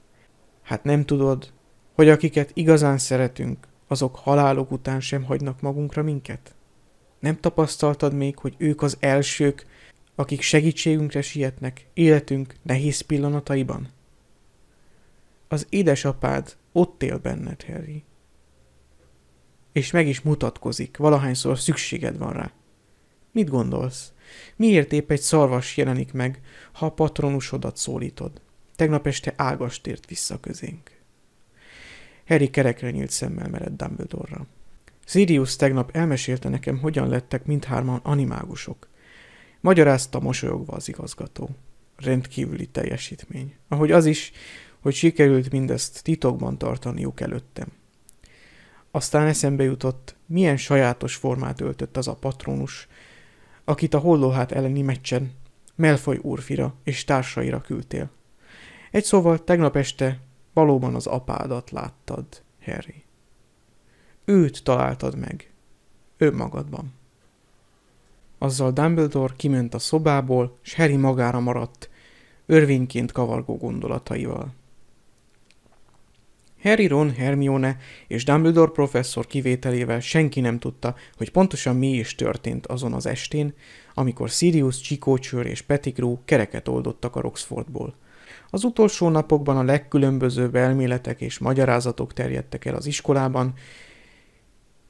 A: Hát nem tudod, hogy akiket igazán szeretünk, azok halálok után sem hagynak magunkra minket? Nem tapasztaltad még, hogy ők az elsők, akik segítségünkre sietnek életünk nehéz pillanataiban? Az édesapád ott él benned, Harry. És meg is mutatkozik, valahányszor szükséged van rá. Mit gondolsz? Miért épp egy szarvas jelenik meg, ha a patronusodat szólítod? Tegnap este ágast tért vissza közénk. Harry kerekre nyílt szemmel mered Dumbledore-ra. Sirius tegnap elmesélte nekem, hogyan lettek mindhárman animágusok. Magyarázta mosolyogva az igazgató. Rendkívüli teljesítmény. Ahogy az is, hogy sikerült mindezt titokban tartaniuk előttem. Aztán eszembe jutott, milyen sajátos formát öltött az a patronus, akit a hollóhát elleni meccsen Melfoy úrfira és társaira küldtél. Egy szóval tegnap este valóban az apádat láttad, Harry. Őt találtad meg. Önmagadban. Azzal Dumbledore kiment a szobából, s Harry magára maradt, örvényként kavargó gondolataival. Harry, Ron, Hermione és Dumbledore professzor kivételével senki nem tudta, hogy pontosan mi is történt azon az estén, amikor Sirius, Csikócsőr és Pettigrew kereket oldottak a Roxfordból. Az utolsó napokban a legkülönbözőbb elméletek és magyarázatok terjedtek el az iskolában,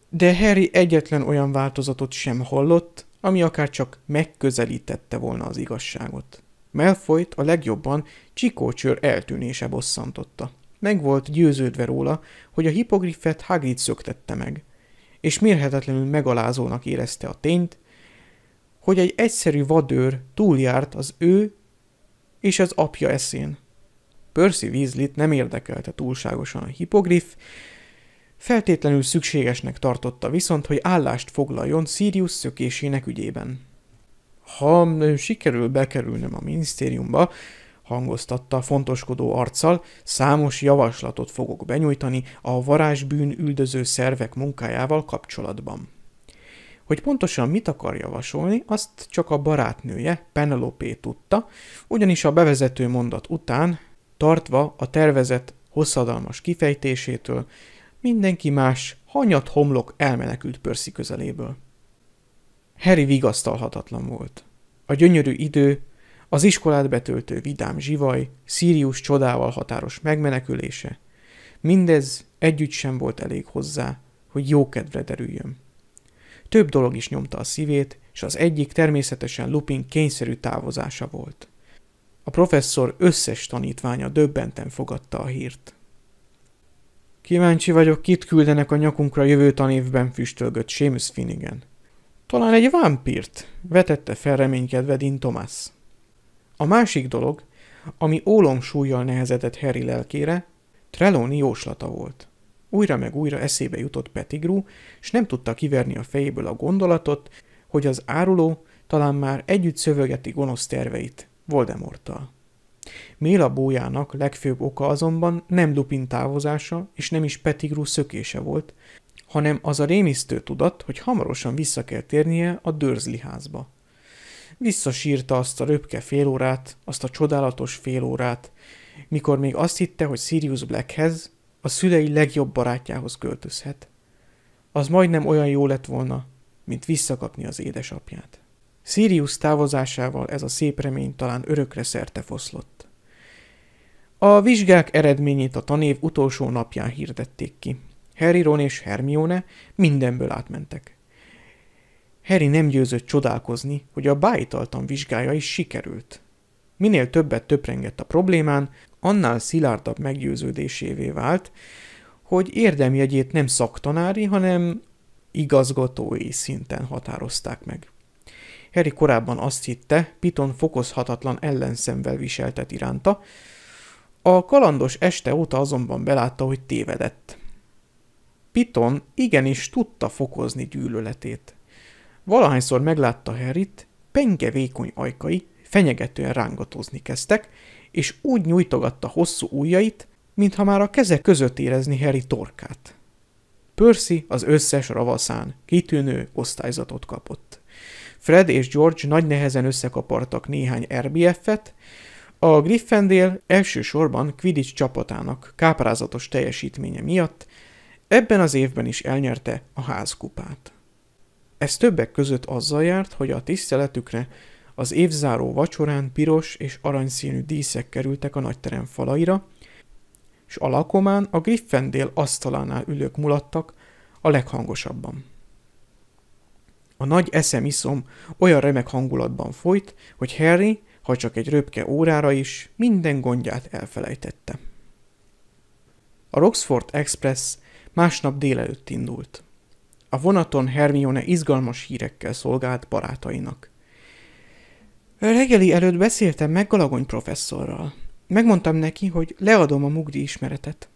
A: de Harry egyetlen olyan változatot sem hallott, ami akár csak megközelítette volna az igazságot. Melfoyt a legjobban csikócsör eltűnése bosszantotta. Meg volt győződve róla, hogy a hipogrifet Hagrid szöktette meg, és mérhetetlenül megalázónak érezte a tényt, hogy egy egyszerű vadőr túljárt az ő és az apja eszén. Percy weasley nem érdekelte túlságosan a hipogrif, Feltétlenül szükségesnek tartotta viszont, hogy állást foglaljon Sirius szökésének ügyében. Ha sikerül bekerülnöm a minisztériumba, hangoztatta fontoskodó arccal, számos javaslatot fogok benyújtani a varázsbűn üldöző szervek munkájával kapcsolatban. Hogy pontosan mit akar javasolni, azt csak a barátnője, Penelope tudta, ugyanis a bevezető mondat után, tartva a tervezet hosszadalmas kifejtésétől, mindenki más hanyat homlok elmenekült pörszi közeléből. Harry vigasztalhatatlan volt. A gyönyörű idő, az iskolát betöltő vidám zsivaj, Sirius csodával határos megmenekülése, mindez együtt sem volt elég hozzá, hogy jó kedvre derüljön. Több dolog is nyomta a szívét, és az egyik természetesen Lupin kényszerű távozása volt. A professzor összes tanítványa döbbenten fogadta a hírt. Kíváncsi vagyok, kit küldenek a nyakunkra jövő tanévben füstölgött Seamus Finnegan. Talán egy vámpírt, vetette fel reménykedve Dean Thomas. A másik dolog, ami ólom súlyjal nehezedett Harry lelkére, Trelawney jóslata volt. Újra meg újra eszébe jutott Pettigrew, és nem tudta kiverni a fejéből a gondolatot, hogy az áruló talán már együtt szövögeti gonosz terveit Voldemorttal. Méla bójának legfőbb oka azonban nem Lupin távozása és nem is Petigrú szökése volt, hanem az a rémisztő tudat, hogy hamarosan vissza kell térnie a Dörzli házba. Visszasírta azt a röpke félórát, azt a csodálatos félórát, mikor még azt hitte, hogy Sirius Blackhez, a szülei legjobb barátjához költözhet. Az majdnem olyan jó lett volna, mint visszakapni az édesapját. Sirius távozásával ez a szép remény talán örökre szerte foszlott. A vizsgák eredményét a tanév utolsó napján hirdették ki. Harry, Ron és Hermione mindenből átmentek. Harry nem győzött csodálkozni, hogy a bájtaltan vizsgája is sikerült. Minél többet töprengett a problémán, annál szilárdabb meggyőződésévé vált, hogy érdemjegyét nem szaktanári, hanem igazgatói szinten határozták meg. Harry korábban azt hitte, Piton fokozhatatlan ellenszemvel viseltet iránta, a kalandos este óta azonban belátta, hogy tévedett. Piton igenis tudta fokozni gyűlöletét. Valahányszor meglátta Herit, penge vékony ajkai fenyegetően rángatózni kezdtek, és úgy nyújtogatta hosszú ujjait, mintha már a keze között érezni Harry torkát. Percy az összes ravaszán kitűnő osztályzatot kapott. Fred és George nagy nehezen összekapartak néhány RBF-et, a Griffendale elsősorban Quidditch csapatának káprázatos teljesítménye miatt ebben az évben is elnyerte a házkupát. Ez többek között azzal járt, hogy a tiszteletükre az évzáró vacsorán piros és aranyszínű díszek kerültek a nagyterem falaira, és a lakomán a Griffendale asztalánál ülők mulattak a leghangosabban. A nagy eszemiszom olyan remek hangulatban folyt, hogy Harry, ha csak egy röpke órára is, minden gondját elfelejtette. A Roxford Express másnap délelőtt indult. A vonaton Hermione izgalmas hírekkel szolgált barátainak. Reggeli előtt beszéltem meg Galagony professzorral. Megmondtam neki, hogy leadom a mugdi ismeretet.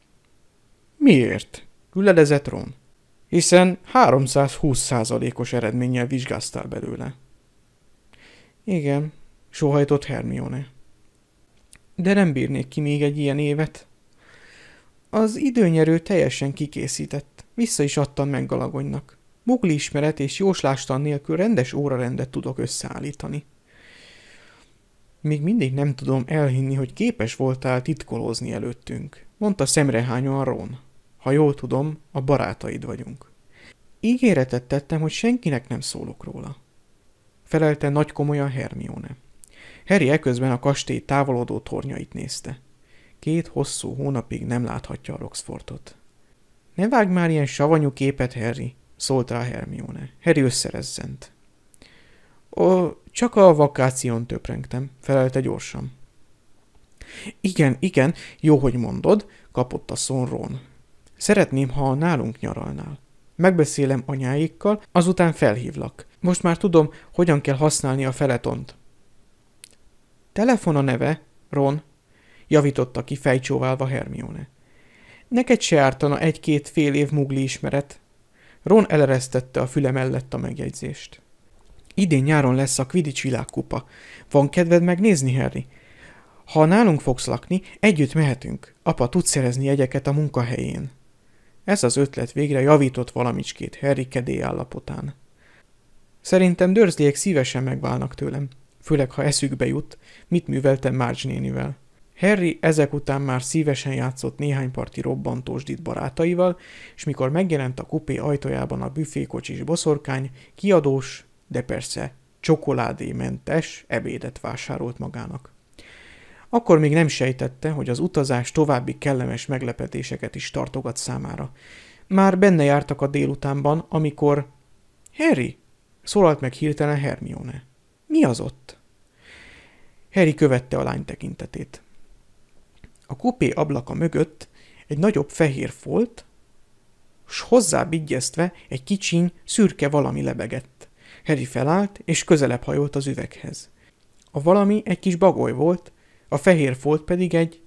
A: Miért? Güledezett Ron hiszen 320%-os eredménnyel vizsgáztál belőle. Igen, sóhajtott Hermione. De nem bírnék ki még egy ilyen évet. Az időnyerő teljesen kikészített, vissza is adtam meg Galagonynak. Mugli ismeret és jóslástan nélkül rendes órarendet tudok összeállítani. Még mindig nem tudom elhinni, hogy képes voltál titkolózni előttünk, mondta szemrehányóan Ron. Ha jól tudom, a barátaid vagyunk. Ígéretet tettem, hogy senkinek nem szólok róla. Felelte nagy komolyan Hermione. Harry eközben a kastély távolodó tornyait nézte. Két hosszú hónapig nem láthatja a Roxfortot. Ne vágj már ilyen savanyú képet, Harry, szólt rá Hermione. Harry összerezzent. Ó, csak a vakáción töprengtem, felelte gyorsan. Igen, igen, jó, hogy mondod, kapott a szonrón. Szeretném, ha nálunk nyaralnál. Megbeszélem anyáikkal, azután felhívlak. Most már tudom, hogyan kell használni a feletont. Telefon a neve, Ron, javította ki fejcsóválva Hermione. Neked se ártana egy-két fél év mugli ismeret. Ron eleresztette a füle mellett a megjegyzést. Idén nyáron lesz a Quidditch világkupa. Van kedved megnézni, Harry? Ha nálunk fogsz lakni, együtt mehetünk. Apa tud szerezni jegyeket a munkahelyén. Ez az ötlet végre javított valamicskét Harry kedély állapotán. Szerintem dörzliek szívesen megválnak tőlem, főleg ha eszükbe jut, mit műveltem Marge nénivel. Harry ezek után már szívesen játszott néhány parti robbantósdit barátaival, és mikor megjelent a kupé ajtajában a büfékocsis boszorkány, kiadós, de persze csokoládémentes ebédet vásárolt magának. Akkor még nem sejtette, hogy az utazás további kellemes meglepetéseket is tartogat számára. Már benne jártak a délutánban, amikor... Harry! szólalt meg hirtelen Hermione. Mi az ott? Harry követte a lány tekintetét. A kupé ablaka mögött egy nagyobb fehér folt, s hozzá bigyeztve egy kicsiny, szürke valami lebegett. Harry felállt, és közelebb hajolt az üveghez. A valami egy kis bagoly volt, a fehér folt pedig egy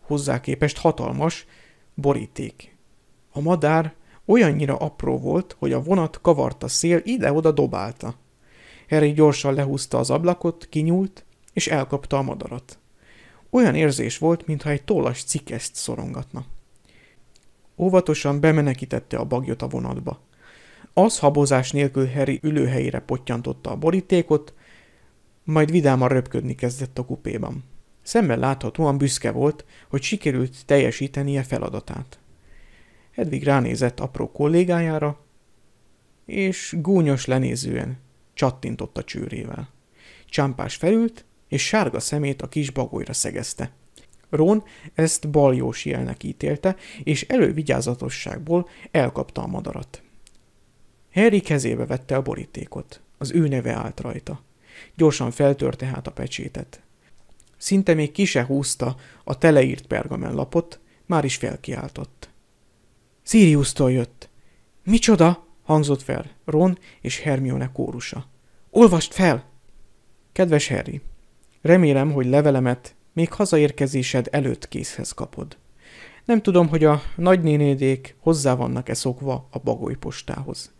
A: hozzá képest hatalmas boríték. A madár olyannyira apró volt, hogy a vonat kavarta szél ide-oda dobálta. Harry gyorsan lehúzta az ablakot, kinyúlt, és elkapta a madarat. Olyan érzés volt, mintha egy tollas cikeszt szorongatna. Óvatosan bemenekítette a bagyot a vonatba. Az habozás nélkül Harry ülőhelyére potyantotta a borítékot, majd vidáman röpködni kezdett a kupéban. Szemmel láthatóan büszke volt, hogy sikerült teljesítenie feladatát. Edvig ránézett apró kollégájára, és gúnyos lenézően csattintott a csőrével. Csámpás felült, és sárga szemét a kis bagolyra szegezte. Rón ezt baljós jelnek ítélte, és elővigyázatosságból elkapta a madarat. Harry kezébe vette a borítékot. Az ő neve állt rajta. Gyorsan feltörte hát a pecsétet. Szinte még ki se húzta a teleírt pergamenlapot, már is felkiáltott. sirius jött. Micsoda? hangzott fel Ron és Hermione kórusa. Olvast fel! Kedves Harry, remélem, hogy levelemet még hazaérkezésed előtt készhez kapod. Nem tudom, hogy a nagynénédék hozzá vannak-e szokva a bagolypostához.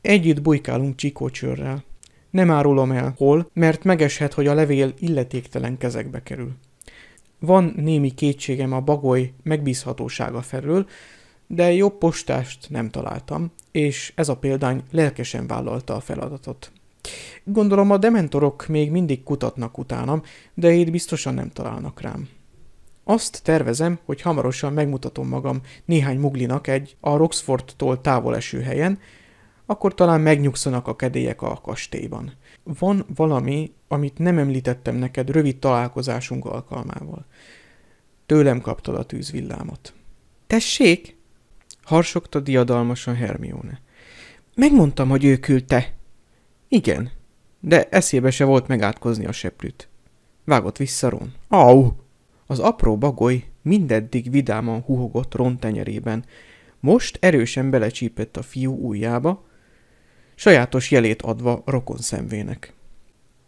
A: Együtt bujkálunk csikócsörrel, nem árulom el hol, mert megeshet, hogy a levél illetéktelen kezekbe kerül. Van némi kétségem a bagoly megbízhatósága felől, de jobb postást nem találtam, és ez a példány lelkesen vállalta a feladatot. Gondolom a dementorok még mindig kutatnak utánam, de itt biztosan nem találnak rám. Azt tervezem, hogy hamarosan megmutatom magam néhány muglinak egy a Roxfordtól távol eső helyen, akkor talán megnyugszanak a kedélyek a kastélyban. Van valami, amit nem említettem neked rövid találkozásunk alkalmával. Tőlem kaptad a tűzvillámot. Tessék? Harsogta diadalmasan Hermione. Megmondtam, hogy ő küldte. Igen, de eszébe se volt megátkozni a seprűt. Vágott vissza Ron. Au! Az apró bagoly mindeddig vidáman huhogott Ron tenyerében. Most erősen belecsípett a fiú ujjába, sajátos jelét adva rokon szemvének.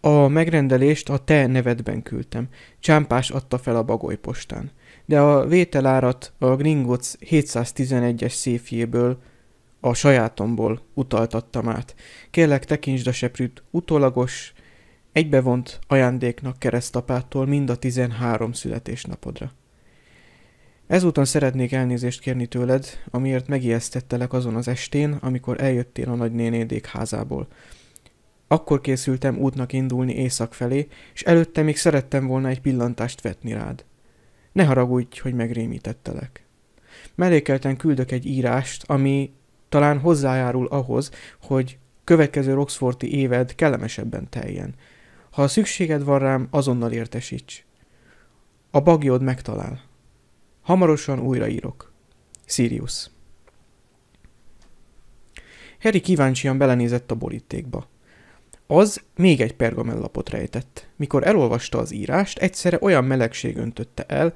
A: A megrendelést a te nevedben küldtem. Csámpás adta fel a bagolypostán. De a vételárat a Gringotts 711-es széfjéből, a sajátomból utaltattam át. Kérlek tekintsd a seprűt utólagos, egybevont ajándéknak keresztapától mind a 13 születésnapodra. Ezúton szeretnék elnézést kérni tőled, amiért megijesztettelek azon az estén, amikor eljöttél a nagynénédék házából. Akkor készültem útnak indulni éjszak felé, és előtte még szerettem volna egy pillantást vetni rád. Ne haragudj, hogy megrémítettelek. Mellékelten küldök egy írást, ami talán hozzájárul ahhoz, hogy következő Roxforti éved kellemesebben teljen. Ha szükséged van rám, azonnal értesíts. A bagjod megtalál. Hamarosan újraírok. Sirius. Harry kíváncsian belenézett a borítékba. Az még egy pergamellapot rejtett. Mikor elolvasta az írást, egyszerre olyan melegség öntötte el,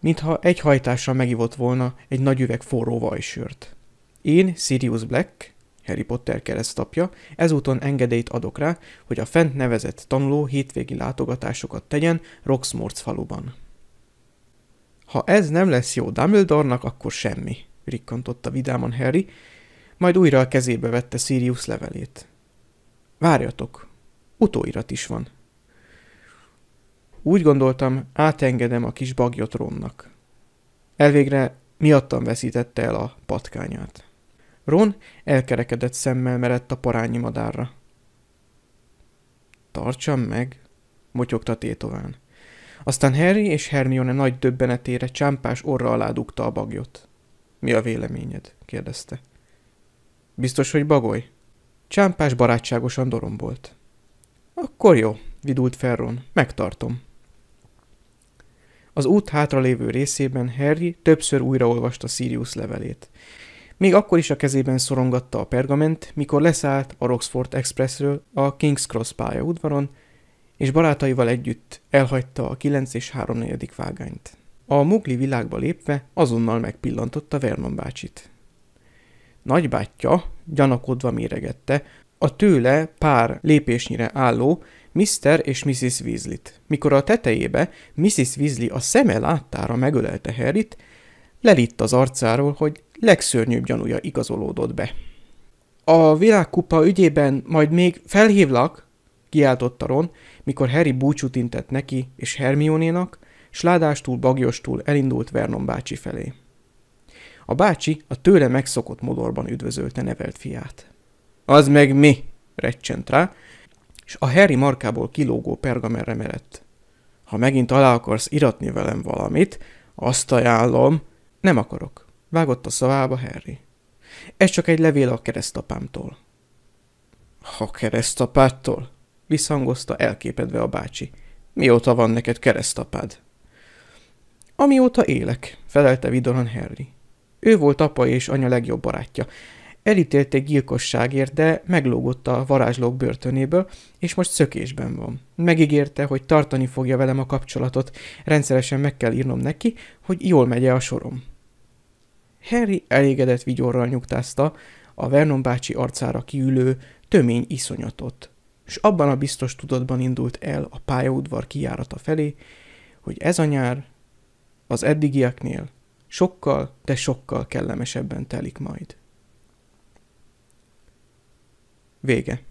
A: mintha egy hajtással megivott volna egy nagy üveg forró vajsört. Én, Sirius Black, Harry Potter keresztapja, ezúton engedélyt adok rá, hogy a fent nevezett tanuló hétvégi látogatásokat tegyen Roxmorts faluban. Ha ez nem lesz jó Dumbledore-nak, akkor semmi, rikkantotta vidáman Harry, majd újra a kezébe vette Sirius levelét. Várjatok, utóirat is van. Úgy gondoltam, átengedem a kis bagyot Ronnak. Elvégre miattam veszítette el a patkányát. Ron elkerekedett szemmel merett a parányi madárra. Tartsam meg, motyogta tétován. Aztán Harry és Hermione nagy döbbenetére csámpás orra alá dugta a bagyot. Mi a véleményed? kérdezte. Biztos, hogy bagoly? Csámpás barátságosan dorombolt. Akkor jó, vidult Ferron, megtartom. Az út hátra lévő részében Harry többször újraolvasta Sirius levelét. Még akkor is a kezében szorongatta a pergament, mikor leszállt a Roxford Expressről a King's Cross pályaudvaron, és barátaival együtt elhagyta a 9 és 3 negyedik vágányt. A mugli világba lépve azonnal megpillantotta Vernon bácsit. Nagybátyja gyanakodva méregette a tőle pár lépésnyire álló Mr. és Mrs. Weasley-t. Mikor a tetejébe Mrs. Weasley a szeme láttára megölelte Harryt, lelitt az arcáról, hogy legszörnyűbb gyanúja igazolódott be. A világkupa ügyében majd még felhívlak, kiáltotta Ron, mikor Harry búcsút intett neki és Hermionénak, s ládástól bagyostól elindult Vernon bácsi felé. A bácsi a tőle megszokott modorban üdvözölte nevelt fiát. – Az meg mi? – recsent rá, és a Harry markából kilógó pergamerre merett. – Ha megint alá akarsz iratni velem valamit, azt ajánlom. – Nem akarok – vágott a szavába Harry. – Ez csak egy levél a keresztapámtól. – Ha keresztapától? visszhangozta elképedve a bácsi. Mióta van neked keresztapád? Amióta élek, felelte vidoran Harry. Ő volt apa és anya legjobb barátja. Elítélték gyilkosságért, de meglógott a varázslók börtönéből, és most szökésben van. Megígérte, hogy tartani fogja velem a kapcsolatot, rendszeresen meg kell írnom neki, hogy jól megye a sorom. Harry elégedett vigyorral nyugtázta a Vernon bácsi arcára kiülő tömény iszonyatot és abban a biztos tudatban indult el a pályaudvar kijárata felé, hogy ez a nyár az eddigieknél sokkal, de sokkal kellemesebben telik majd. Vége.